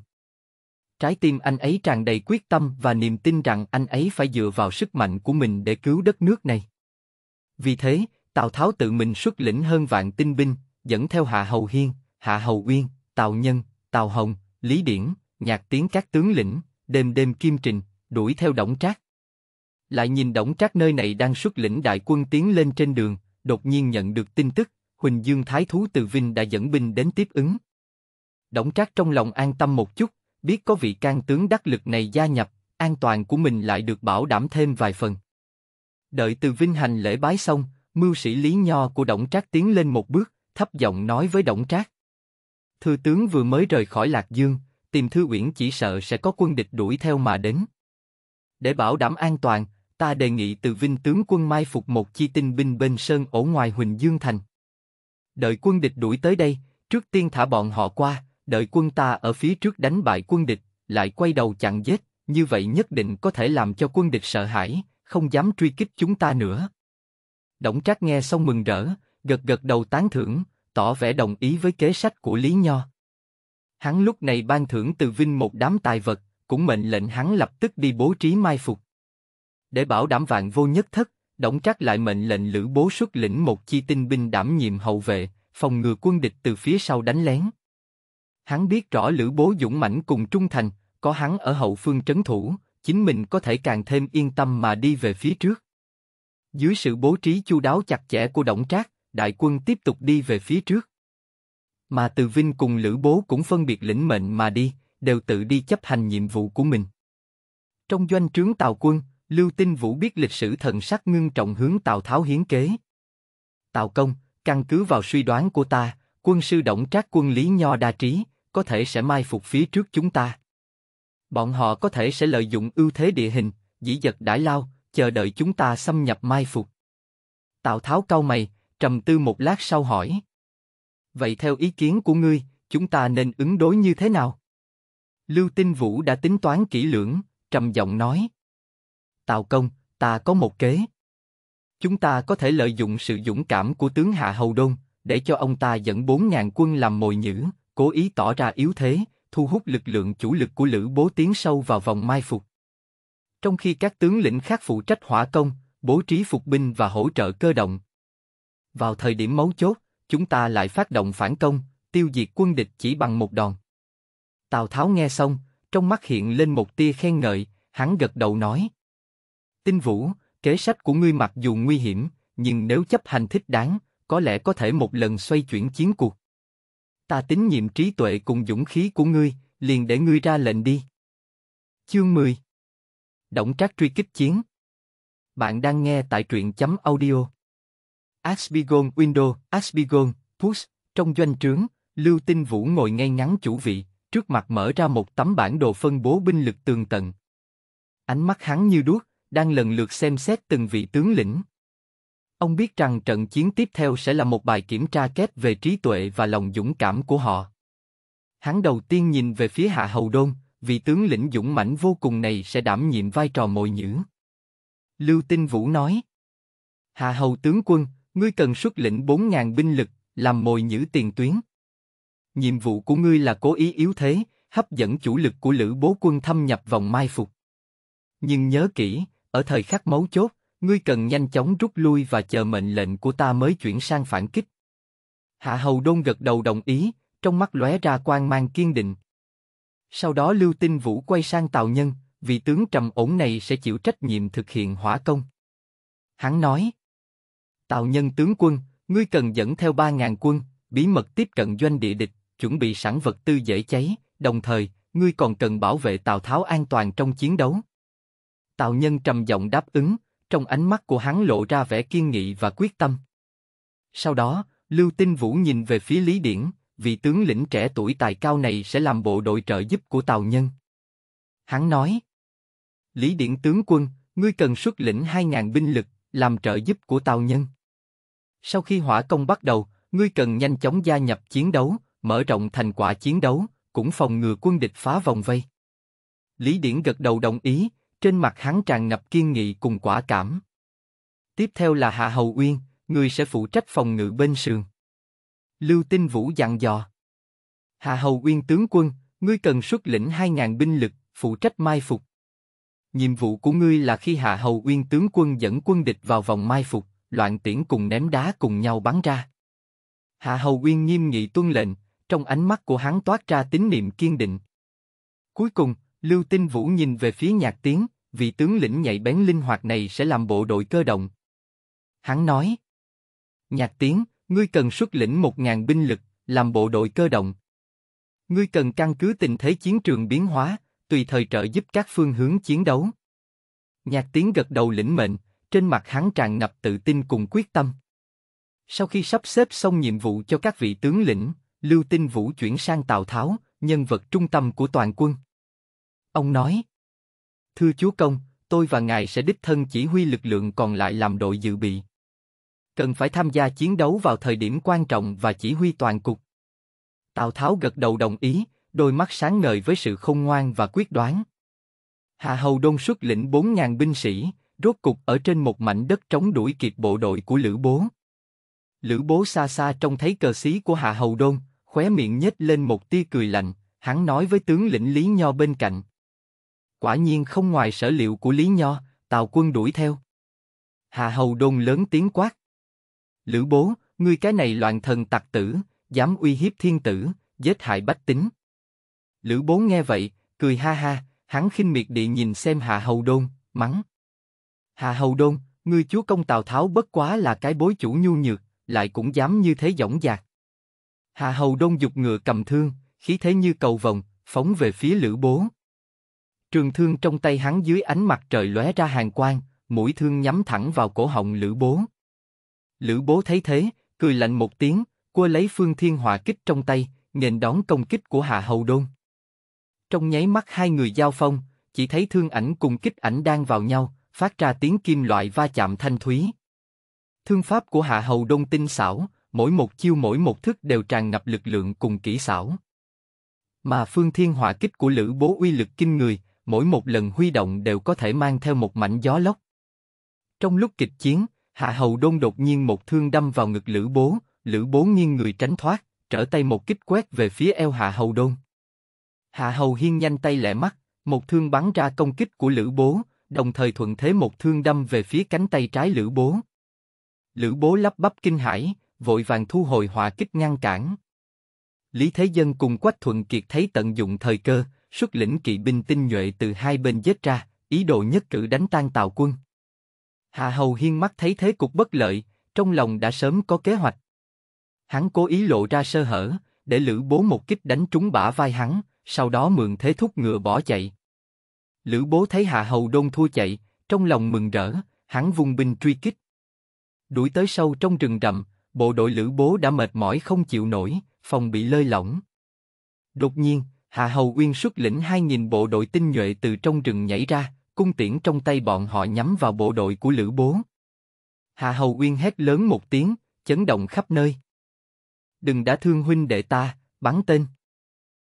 Trái tim anh ấy tràn đầy quyết tâm và niềm tin rằng anh ấy phải dựa vào sức mạnh của mình để cứu đất nước này. Vì thế, Tào Tháo tự mình xuất lĩnh hơn vạn tinh binh, dẫn theo Hạ Hầu Hiên, Hạ Hầu Uyên, Tào Nhân, Tào Hồng, Lý Điển, Nhạc Tiến các tướng lĩnh, đêm đêm kim trình, đuổi theo Đổng Trác. Lại nhìn Đổng Trác nơi này đang xuất lĩnh đại quân tiến lên trên đường, đột nhiên nhận được tin tức, Huỳnh Dương Thái Thú từ Vinh đã dẫn binh đến tiếp ứng. Đổng Trác trong lòng an tâm một chút, biết có vị can tướng đắc lực này gia nhập, an toàn của mình lại được bảo đảm thêm vài phần. Đợi từ Vinh hành lễ bái xong, mưu sĩ lý nho của Động Trác tiến lên một bước, thấp giọng nói với Động Trác. Thư tướng vừa mới rời khỏi Lạc Dương, tìm Thư Uyển chỉ sợ sẽ có quân địch đuổi theo mà đến. Để bảo đảm an toàn, ta đề nghị từ vinh tướng quân mai phục một chi tinh binh bên sơn ổ ngoài Huỳnh Dương Thành. Đợi quân địch đuổi tới đây, trước tiên thả bọn họ qua, đợi quân ta ở phía trước đánh bại quân địch, lại quay đầu chặn giết, như vậy nhất định có thể làm cho quân địch sợ hãi, không dám truy kích chúng ta nữa. Đổng Trác nghe xong mừng rỡ, gật gật đầu tán thưởng, tỏ vẻ đồng ý với kế sách của Lý Nho. Hắn lúc này ban thưởng Từ Vinh một đám tài vật, cũng mệnh lệnh hắn lập tức đi bố trí mai phục. Để bảo đảm vạn vô nhất thất, Đổng Trác lại mệnh lệnh Lữ Bố xuất lĩnh một chi tinh binh đảm nhiệm hậu vệ, phòng ngừa quân địch từ phía sau đánh lén. Hắn biết rõ Lữ Bố dũng mãnh cùng trung thành, có hắn ở hậu phương trấn thủ, chính mình có thể càng thêm yên tâm mà đi về phía trước. Dưới sự bố trí chu đáo chặt chẽ của động Trác, đại quân tiếp tục đi về phía trước. Mà Từ Vinh cùng Lữ Bố cũng phân biệt lĩnh mệnh mà đi, đều tự đi chấp hành nhiệm vụ của mình. Trong doanh trướng Tào quân, Lưu Tinh Vũ biết lịch sử thần sắc ngưng trọng hướng Tào Tháo hiến kế. Tào công, căn cứ vào suy đoán của ta, quân sư động trác quân lý nho đa trí, có thể sẽ mai phục phía trước chúng ta. Bọn họ có thể sẽ lợi dụng ưu thế địa hình, dĩ dật đãi lao, chờ đợi chúng ta xâm nhập mai phục. Tào Tháo cau mày, trầm tư một lát sau hỏi. Vậy theo ý kiến của ngươi, chúng ta nên ứng đối như thế nào? Lưu Tinh Vũ đã tính toán kỹ lưỡng, trầm giọng nói. Tào Công, ta có một kế. Chúng ta có thể lợi dụng sự dũng cảm của tướng Hạ Hầu Đôn, để cho ông ta dẫn 4.000 quân làm mồi nhữ, cố ý tỏ ra yếu thế, thu hút lực lượng chủ lực của Lữ Bố tiến sâu vào vòng mai phục trong khi các tướng lĩnh khác phụ trách hỏa công, bố trí phục binh và hỗ trợ cơ động. Vào thời điểm mấu chốt, chúng ta lại phát động phản công, tiêu diệt quân địch chỉ bằng một đòn. Tào Tháo nghe xong, trong mắt hiện lên một tia khen ngợi, hắn gật đầu nói. Tinh Vũ, kế sách của ngươi mặc dù nguy hiểm, nhưng nếu chấp hành thích đáng, có lẽ có thể một lần xoay chuyển chiến cuộc. Ta tín nhiệm trí tuệ cùng dũng khí của ngươi, liền để ngươi ra lệnh đi. Chương 10 Động trác truy kích chiến. Bạn đang nghe tại truyện chấm audio. Asbigon Window, Asbigon, Push, trong doanh trướng, Lưu Tinh Vũ ngồi ngay ngắn chủ vị, trước mặt mở ra một tấm bản đồ phân bố binh lực tường tận. Ánh mắt hắn như đuốc, đang lần lượt xem xét từng vị tướng lĩnh. Ông biết rằng trận chiến tiếp theo sẽ là một bài kiểm tra kép về trí tuệ và lòng dũng cảm của họ. Hắn đầu tiên nhìn về phía Hạ Hầu Đôn, vị tướng lĩnh dũng mãnh vô cùng này sẽ đảm nhiệm vai trò mồi nhử. Lưu Tinh Vũ nói, Hạ hầu tướng quân, ngươi cần xuất lĩnh 4.000 binh lực, làm mồi nhử tiền tuyến. Nhiệm vụ của ngươi là cố ý yếu thế, hấp dẫn chủ lực của lữ bố quân thâm nhập vòng mai phục. Nhưng nhớ kỹ, ở thời khắc mấu chốt, ngươi cần nhanh chóng rút lui và chờ mệnh lệnh của ta mới chuyển sang phản kích. Hạ hầu đôn gật đầu đồng ý, trong mắt lóe ra quan mang kiên định, sau đó Lưu Tinh Vũ quay sang Tào Nhân, vị tướng trầm ổn này sẽ chịu trách nhiệm thực hiện hỏa công. Hắn nói, Tào Nhân tướng quân, ngươi cần dẫn theo ba ngàn quân, bí mật tiếp cận doanh địa địch, chuẩn bị sẵn vật tư dễ cháy, đồng thời, ngươi còn cần bảo vệ Tào Tháo an toàn trong chiến đấu. Tào Nhân trầm giọng đáp ứng, trong ánh mắt của hắn lộ ra vẻ kiên nghị và quyết tâm. Sau đó, Lưu Tinh Vũ nhìn về phía Lý Điển, vị tướng lĩnh trẻ tuổi tài cao này sẽ làm bộ đội trợ giúp của Tào Nhân. Hắn nói, Lý điển tướng quân, ngươi cần xuất lĩnh 2.000 binh lực, làm trợ giúp của Tào Nhân. Sau khi hỏa công bắt đầu, ngươi cần nhanh chóng gia nhập chiến đấu, mở rộng thành quả chiến đấu, cũng phòng ngừa quân địch phá vòng vây. Lý Điển gật đầu đồng ý, trên mặt hắn tràn ngập kiên nghị cùng quả cảm. Tiếp theo là Hạ Hầu Uyên, người sẽ phụ trách phòng ngự bên sườn. Lưu Tinh Vũ dặn dò. Hạ Hầu Uyên tướng quân, ngươi cần xuất lĩnh 2.000 binh lực, phụ trách mai phục. Nhiệm vụ của ngươi là khi Hạ Hầu Uyên tướng quân dẫn quân địch vào vòng mai phục, loạn tiễn cùng ném đá cùng nhau bắn ra. Hạ Hầu Uyên nghiêm nghị tuân lệnh, trong ánh mắt của hắn toát ra tín niệm kiên định. Cuối cùng, Lưu Tinh Vũ nhìn về phía nhạc tiếng, vị tướng lĩnh nhạy bén linh hoạt này sẽ làm bộ đội cơ động. Hắn nói. Nhạc tiếng, Ngươi cần xuất lĩnh một ngàn binh lực, làm bộ đội cơ động. Ngươi cần căn cứ tình thế chiến trường biến hóa, tùy thời trợ giúp các phương hướng chiến đấu. Nhạc tiếng gật đầu lĩnh mệnh, trên mặt hắn tràn ngập tự tin cùng quyết tâm. Sau khi sắp xếp xong nhiệm vụ cho các vị tướng lĩnh, Lưu Tinh Vũ chuyển sang Tào Tháo, nhân vật trung tâm của toàn quân. Ông nói, Thưa Chúa Công, tôi và Ngài sẽ đích thân chỉ huy lực lượng còn lại làm đội dự bị cần phải tham gia chiến đấu vào thời điểm quan trọng và chỉ huy toàn cục. Tào Tháo gật đầu đồng ý, đôi mắt sáng ngời với sự khôn ngoan và quyết đoán. Hạ Hầu Đôn xuất lĩnh 4.000 binh sĩ, rốt cục ở trên một mảnh đất trống đuổi kịp bộ đội của Lữ Bố. Lữ Bố xa xa trông thấy cờ xí của Hạ Hầu Đôn, khóe miệng nhếch lên một tia cười lạnh, hắn nói với tướng lĩnh Lý Nho bên cạnh. Quả nhiên không ngoài sở liệu của Lý Nho, Tào quân đuổi theo. Hạ Hầu Đôn lớn tiếng quát, Lữ bố, ngươi cái này loạn thần tặc tử, dám uy hiếp thiên tử, giết hại bách tính. Lữ bố nghe vậy, cười ha ha, hắn khinh miệt địa nhìn xem Hạ Hầu Đôn, mắng. Hạ Hầu Đôn, ngươi chúa công Tào Tháo bất quá là cái bối chủ nhu nhược, lại cũng dám như thế dõng dạc. Hạ Hầu Đôn dục ngựa cầm thương, khí thế như cầu vồng, phóng về phía Lữ Bố. Trường thương trong tay hắn dưới ánh mặt trời lóe ra hàng quang, mũi thương nhắm thẳng vào cổ họng Lữ Bố. Lữ bố thấy thế, cười lạnh một tiếng, cua lấy phương thiên hỏa kích trong tay, nghênh đón công kích của Hạ Hầu Đôn. Trong nháy mắt hai người giao phong, chỉ thấy thương ảnh cùng kích ảnh đang vào nhau, phát ra tiếng kim loại va chạm thanh thúy. Thương pháp của Hạ Hầu Đông tinh xảo, mỗi một chiêu mỗi một thức đều tràn ngập lực lượng cùng kỹ xảo. Mà phương thiên hỏa kích của Lữ Bố uy lực kinh người, mỗi một lần huy động đều có thể mang theo một mảnh gió lốc. Trong lúc kịch chiến, Hạ hầu đôn đột nhiên một thương đâm vào ngực lữ bố, lữ bố nghiêng người tránh thoát, trở tay một kích quét về phía eo hạ hầu đôn. Hạ hầu hiên nhanh tay lẹ mắt, một thương bắn ra công kích của lữ bố, đồng thời thuận thế một thương đâm về phía cánh tay trái lữ bố. Lữ bố lắp bắp kinh hãi, vội vàng thu hồi hỏa kích ngăn cản. Lý Thế Dân cùng Quách Thuận Kiệt thấy tận dụng thời cơ, xuất lĩnh kỵ binh tinh nhuệ từ hai bên giết ra, ý đồ nhất cử đánh tan Tào quân. Hạ Hầu Hiên mắt thấy thế cục bất lợi, trong lòng đã sớm có kế hoạch. Hắn cố ý lộ ra sơ hở, để Lữ Bố một kích đánh trúng bả vai hắn, sau đó mượn thế thúc ngựa bỏ chạy. Lữ Bố thấy Hạ Hầu Đôn thua chạy, trong lòng mừng rỡ, hắn vung binh truy kích. Đuổi tới sâu trong rừng rậm, bộ đội Lữ Bố đã mệt mỏi không chịu nổi, phòng bị lơi lỏng. Đột nhiên, Hạ Hầu Uyên xuất lĩnh 2.000 bộ đội tinh nhuệ từ trong rừng nhảy ra, cung tiễn trong tay bọn họ nhắm vào bộ đội của Lữ Bố. Hạ Hầu Uyên hét lớn một tiếng, chấn động khắp nơi. Đừng đã thương huynh đệ ta, bắn tên.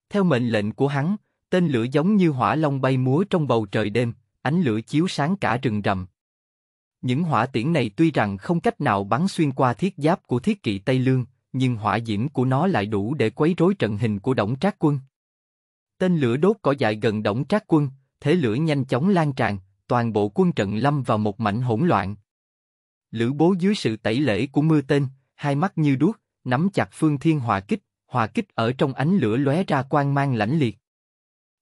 Theo mệnh lệnh của hắn, tên lửa giống như hỏa long bay múa trong bầu trời đêm, ánh lửa chiếu sáng cả rừng rậm. Những hỏa tiễn này tuy rằng không cách nào bắn xuyên qua thiết giáp của thiết kỵ Tây Lương, nhưng hỏa diễm của nó lại đủ để quấy rối trận hình của Đổng Trác Quân. Tên lửa đốt cỏ dại gần Đổng Trác Quân, thế lửa nhanh chóng lan tràn, toàn bộ quân trận lâm vào một mảnh hỗn loạn. Lữ bố dưới sự tẩy lễ của mưa tên, hai mắt như đuốc, nắm chặt phương thiên hòa kích, hòa kích ở trong ánh lửa lóe ra quang mang lãnh liệt.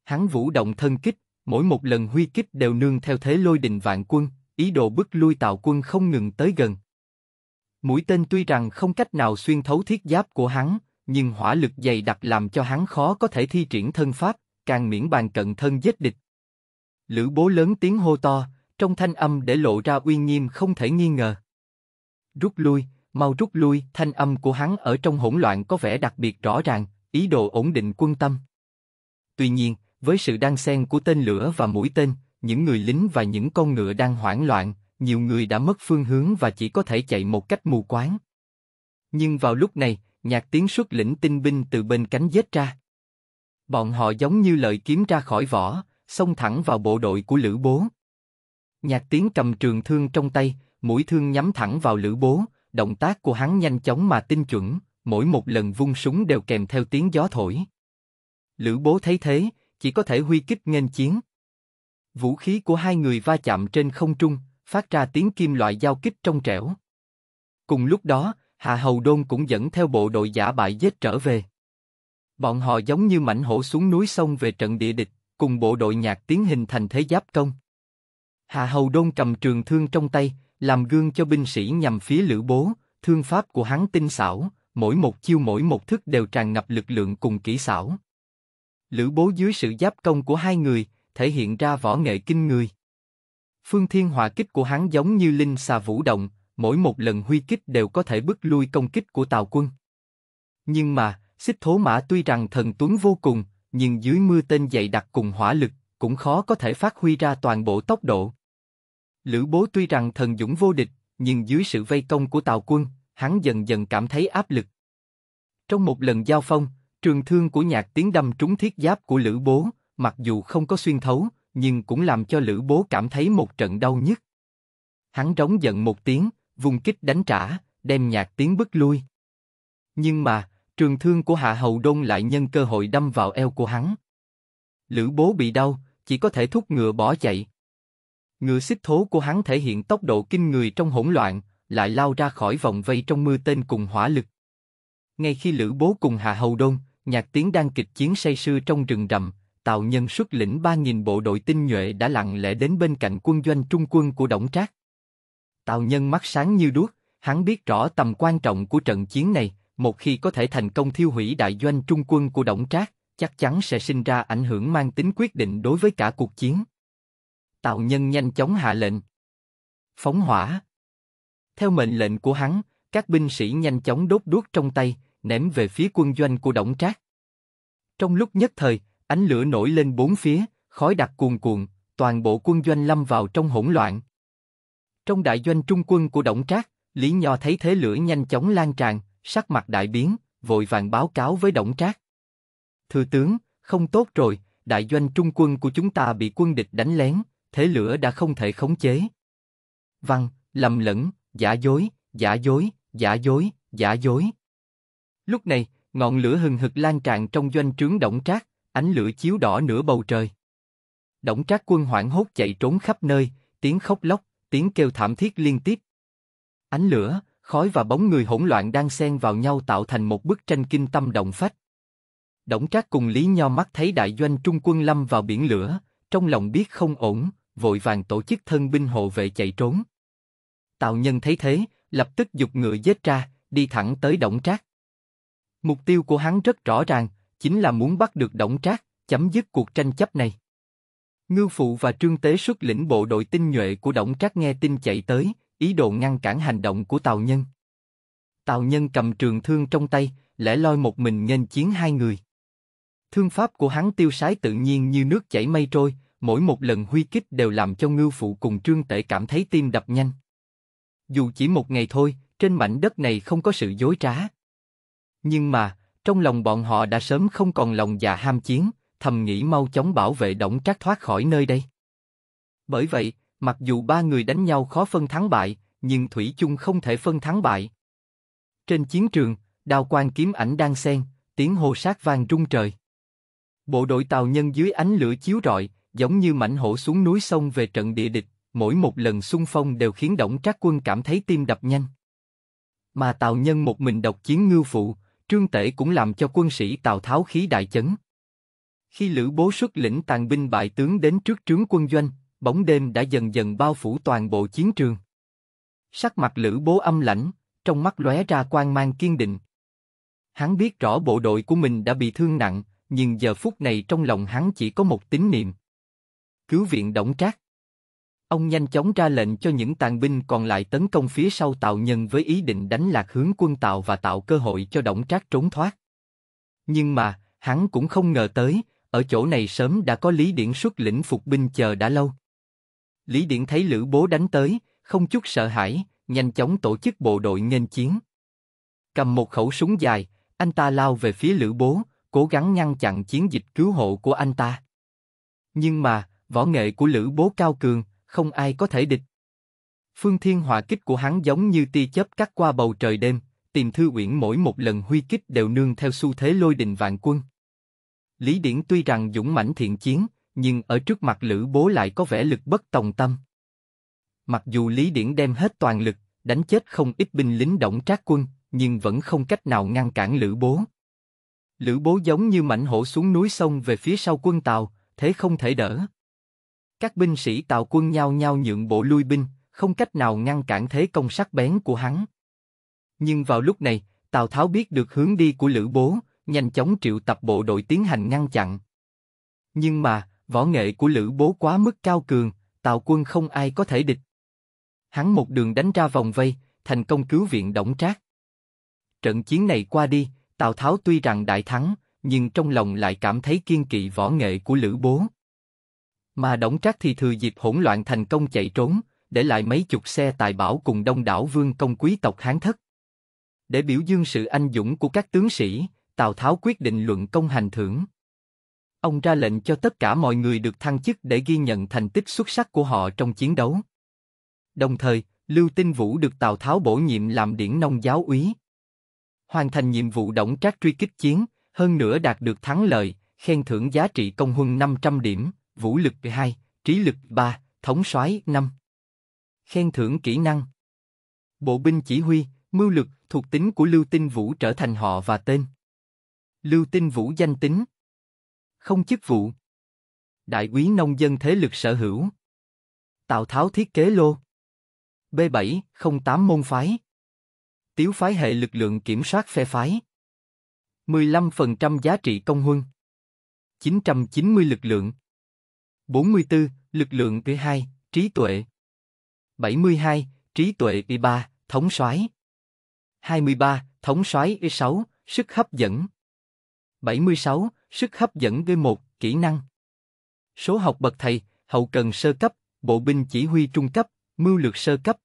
Hắn vũ động thân kích, mỗi một lần huy kích đều nương theo thế lôi đình vạn quân, ý đồ bức lui tạo quân không ngừng tới gần. Mũi tên tuy rằng không cách nào xuyên thấu thiết giáp của hắn, nhưng hỏa lực dày đặc làm cho hắn khó có thể thi triển thân pháp, càng miễn bàn cận thân giết địch. Lữ bố lớn tiếng hô to, trong thanh âm để lộ ra uy nghiêm không thể nghi ngờ. Rút lui, mau rút lui, thanh âm của hắn ở trong hỗn loạn có vẻ đặc biệt rõ ràng, ý đồ ổn định quân tâm. Tuy nhiên, với sự đan xen của tên lửa và mũi tên, những người lính và những con ngựa đang hoảng loạn, nhiều người đã mất phương hướng và chỉ có thể chạy một cách mù quáng. Nhưng vào lúc này, nhạc tiếng xuất lĩnh tinh binh từ bên cánh dết ra. Bọn họ giống như lợi kiếm ra khỏi vỏ, xông thẳng vào bộ đội của Lữ Bố. Nhạc tiếng cầm trường thương trong tay, mũi thương nhắm thẳng vào Lữ Bố, động tác của hắn nhanh chóng mà tinh chuẩn, mỗi một lần vung súng đều kèm theo tiếng gió thổi. Lữ Bố thấy thế, chỉ có thể huy kích nghênh chiến. Vũ khí của hai người va chạm trên không trung, phát ra tiếng kim loại giao kích trong trẻo. Cùng lúc đó, Hạ Hầu Đôn cũng dẫn theo bộ đội giả bại giết trở về. Bọn họ giống như mảnh hổ xuống núi sông về trận địa địch, cùng bộ đội nhạc tiến hình thành thế giáp công. Hạ Hầu Đôn cầm trường thương trong tay, làm gương cho binh sĩ nhằm phía Lữ Bố, thương pháp của hắn tinh xảo, mỗi một chiêu mỗi một thức đều tràn ngập lực lượng cùng kỹ xảo. Lữ Bố dưới sự giáp công của hai người, thể hiện ra võ nghệ kinh người. Phương Thiên hòa kích của hắn giống như linh xà vũ động, mỗi một lần huy kích đều có thể bức lui công kích của Tào quân. Nhưng mà, xích thố mã tuy rằng thần tuấn vô cùng, nhưng dưới mưa tên dày đặc cùng hỏa lực, cũng khó có thể phát huy ra toàn bộ tốc độ. Lữ bố tuy rằng thần dũng vô địch, nhưng dưới sự vây công của Tào quân, hắn dần dần cảm thấy áp lực. Trong một lần giao phong, trường thương của nhạc tiếng đâm trúng thiết giáp của Lữ Bố, mặc dù không có xuyên thấu, nhưng cũng làm cho Lữ Bố cảm thấy một trận đau nhức. Hắn rống giận một tiếng, vùng kích đánh trả, đem nhạc tiếng bức lui. Nhưng mà, Trường thương của Hạ Hầu Đôn lại nhân cơ hội đâm vào eo của hắn. Lữ bố bị đau, chỉ có thể thúc ngựa bỏ chạy. Ngựa xích thố của hắn thể hiện tốc độ kinh người trong hỗn loạn, lại lao ra khỏi vòng vây trong mưa tên cùng hỏa lực. Ngay khi Lữ Bố cùng Hạ Hầu Đôn, Nhạc tiếng đang kịch chiến say sưa trong rừng rậm, Tào Nhân xuất lĩnh 3.000 bộ đội tinh nhuệ đã lặng lẽ đến bên cạnh quân doanh trung quân của Đổng Trác. Tào Nhân mắt sáng như đuốc, hắn biết rõ tầm quan trọng của trận chiến này, một khi có thể thành công thiêu hủy đại doanh trung quân của Đổng Trác, chắc chắn sẽ sinh ra ảnh hưởng mang tính quyết định đối với cả cuộc chiến. Tào Nhân nhanh chóng hạ lệnh. Phóng hỏa. Theo mệnh lệnh của hắn, các binh sĩ nhanh chóng đốt đuốc trong tay, ném về phía quân doanh của Đổng Trác. Trong lúc nhất thời, ánh lửa nổi lên bốn phía, khói đặc cuồn cuộn, toàn bộ quân doanh lâm vào trong hỗn loạn. Trong đại doanh trung quân của Đổng Trác, Lý Nho thấy thế lửa nhanh chóng lan tràn, sắc mặt đại biến, vội vàng báo cáo với Đổng Trác. Thưa tướng, không tốt rồi, đại doanh trung quân của chúng ta bị quân địch đánh lén, thế lửa đã không thể khống chế. Văn, lầm lẫn, giả dối, giả dối, giả dối, giả dối. Lúc này, ngọn lửa hừng hực lan tràn trong doanh trướng Đổng Trác, ánh lửa chiếu đỏ nửa bầu trời. Đổng Trác quân hoảng hốt chạy trốn khắp nơi, tiếng khóc lóc, tiếng kêu thảm thiết liên tiếp. Ánh lửa, khói và bóng người hỗn loạn đang xen vào nhau tạo thành một bức tranh kinh tâm động phách. Đổng Trác cùng Lý Nho mắt thấy đại doanh trung quân lâm vào biển lửa, trong lòng biết không ổn, vội vàng tổ chức thân binh hộ vệ chạy trốn. Tào Nhân thấy thế, lập tức dục ngựa giết ra, đi thẳng tới Đổng Trác. Mục tiêu của hắn rất rõ ràng, chính là muốn bắt được Đổng Trác, chấm dứt cuộc tranh chấp này. Ngư Phụ và Trương Tế xuất lĩnh bộ đội tinh nhuệ của Đổng Trác nghe tin chạy tới, ý đồ ngăn cản hành động của Tào Nhân. Tào Nhân cầm trường thương trong tay, lẽ loi một mình nghênh chiến hai người. Thương pháp của hắn tiêu sái tự nhiên như nước chảy mây trôi, mỗi một lần huy kích đều làm cho ngưu phụ cùng trương tể cảm thấy tim đập nhanh. Dù chỉ một ngày thôi, trên mảnh đất này không có sự dối trá. Nhưng mà, trong lòng bọn họ đã sớm không còn lòng dạ ham chiến, thầm nghĩ mau chóng bảo vệ động trác thoát khỏi nơi đây. Bởi vậy, Mặc dù ba người đánh nhau khó phân thắng bại, nhưng Thủy chung không thể phân thắng bại. Trên chiến trường, đao quan kiếm ảnh đang xen, tiếng hồ sát vang rung trời. Bộ đội tàu nhân dưới ánh lửa chiếu rọi, giống như mảnh hổ xuống núi sông về trận địa địch, mỗi một lần xung phong đều khiến động Trác Quân cảm thấy tim đập nhanh. Mà tàu nhân một mình độc chiến ngưu phụ, trương tể cũng làm cho quân sĩ tào tháo khí đại chấn. Khi Lữ Bố xuất lĩnh tàn binh bại tướng đến trước trướng quân doanh, bóng đêm đã dần dần bao phủ toàn bộ chiến trường. Sắc mặt Lữ Bố âm lãnh, trong mắt lóe ra quang mang kiên định. Hắn biết rõ bộ đội của mình đã bị thương nặng, nhưng giờ phút này trong lòng hắn chỉ có một tín niệm. Cứu viện động trác. Ông nhanh chóng ra lệnh cho những tàn binh còn lại tấn công phía sau Tào Nhân với ý định đánh lạc hướng quân Tào và tạo cơ hội cho động trác trốn thoát. Nhưng mà, hắn cũng không ngờ tới, ở chỗ này sớm đã có Lý Điển xuất lĩnh phục binh chờ đã lâu. Lý Điển thấy Lữ Bố đánh tới, không chút sợ hãi, nhanh chóng tổ chức bộ đội nghênh chiến. Cầm một khẩu súng dài, anh ta lao về phía Lữ Bố, cố gắng ngăn chặn chiến dịch cứu hộ của anh ta. Nhưng mà, võ nghệ của Lữ Bố cao cường, không ai có thể địch. Phương Thiên hỏa kích của hắn giống như tia chớp cắt qua bầu trời đêm, tìm Thư Uyển mỗi một lần huy kích đều nương theo xu thế lôi đình vạn quân. Lý Điển tuy rằng dũng mãnh thiện chiến, nhưng ở trước mặt Lữ Bố lại có vẻ lực bất tòng tâm. Mặc dù Lý Điển đem hết toàn lực, đánh chết không ít binh lính động trác quân, nhưng vẫn không cách nào ngăn cản Lữ Bố. Lữ Bố giống như mảnh hổ xuống núi sông về phía sau quân Tàu, thế không thể đỡ. Các binh sĩ Tàu quân nhau nhau nhượng bộ lui binh, không cách nào ngăn cản thế công sắc bén của hắn. Nhưng vào lúc này, Tào Tháo biết được hướng đi của Lữ Bố, nhanh chóng triệu tập bộ đội tiến hành ngăn chặn. Nhưng mà, võ nghệ của Lữ Bố quá mức cao cường, Tào quân không ai có thể địch. Hắn một đường đánh ra vòng vây, thành công cứu viện Đổng Trác. Trận chiến này qua đi, Tào Tháo tuy rằng đại thắng, nhưng trong lòng lại cảm thấy kiên kỵ võ nghệ của Lữ Bố. Mà Đổng Trác thì thừa dịp hỗn loạn thành công chạy trốn, để lại mấy chục xe tài bảo cùng đông đảo vương công quý tộc Hán thất. Để biểu dương sự anh dũng của các tướng sĩ, Tào Tháo quyết định luận công hành thưởng ông ra lệnh cho tất cả mọi người được thăng chức để ghi nhận thành tích xuất sắc của họ trong chiến đấu. Đồng thời, Lưu Tinh Vũ được Tào Tháo bổ nhiệm làm điển nông giáo úy. Hoàn thành nhiệm vụ động trác truy kích chiến, hơn nữa đạt được thắng lợi, khen thưởng giá trị công huân 500 điểm, vũ lực 2, trí lực 3, thống soái 5. Khen thưởng kỹ năng Bộ binh chỉ huy, mưu lực, thuộc tính của Lưu Tinh Vũ trở thành họ và tên. Lưu Tinh Vũ danh tính không chức vụ. Đại úy nông dân thế lực sở hữu. Tào Tháo thiết kế lô. B7, 08 môn phái. Tiếu phái hệ lực lượng kiểm soát phe phái. 15% giá trị công huân. 990 lực lượng. 44, lực lượng thứ hai, trí tuệ. 72, trí tuệ y ba, thống soái. 23, thống soái y 6, sức hấp dẫn. 76, Sức hấp dẫn V1, kỹ năng. Số học bậc thầy, hậu cần sơ cấp, bộ binh chỉ huy trung cấp, mưu lược sơ cấp,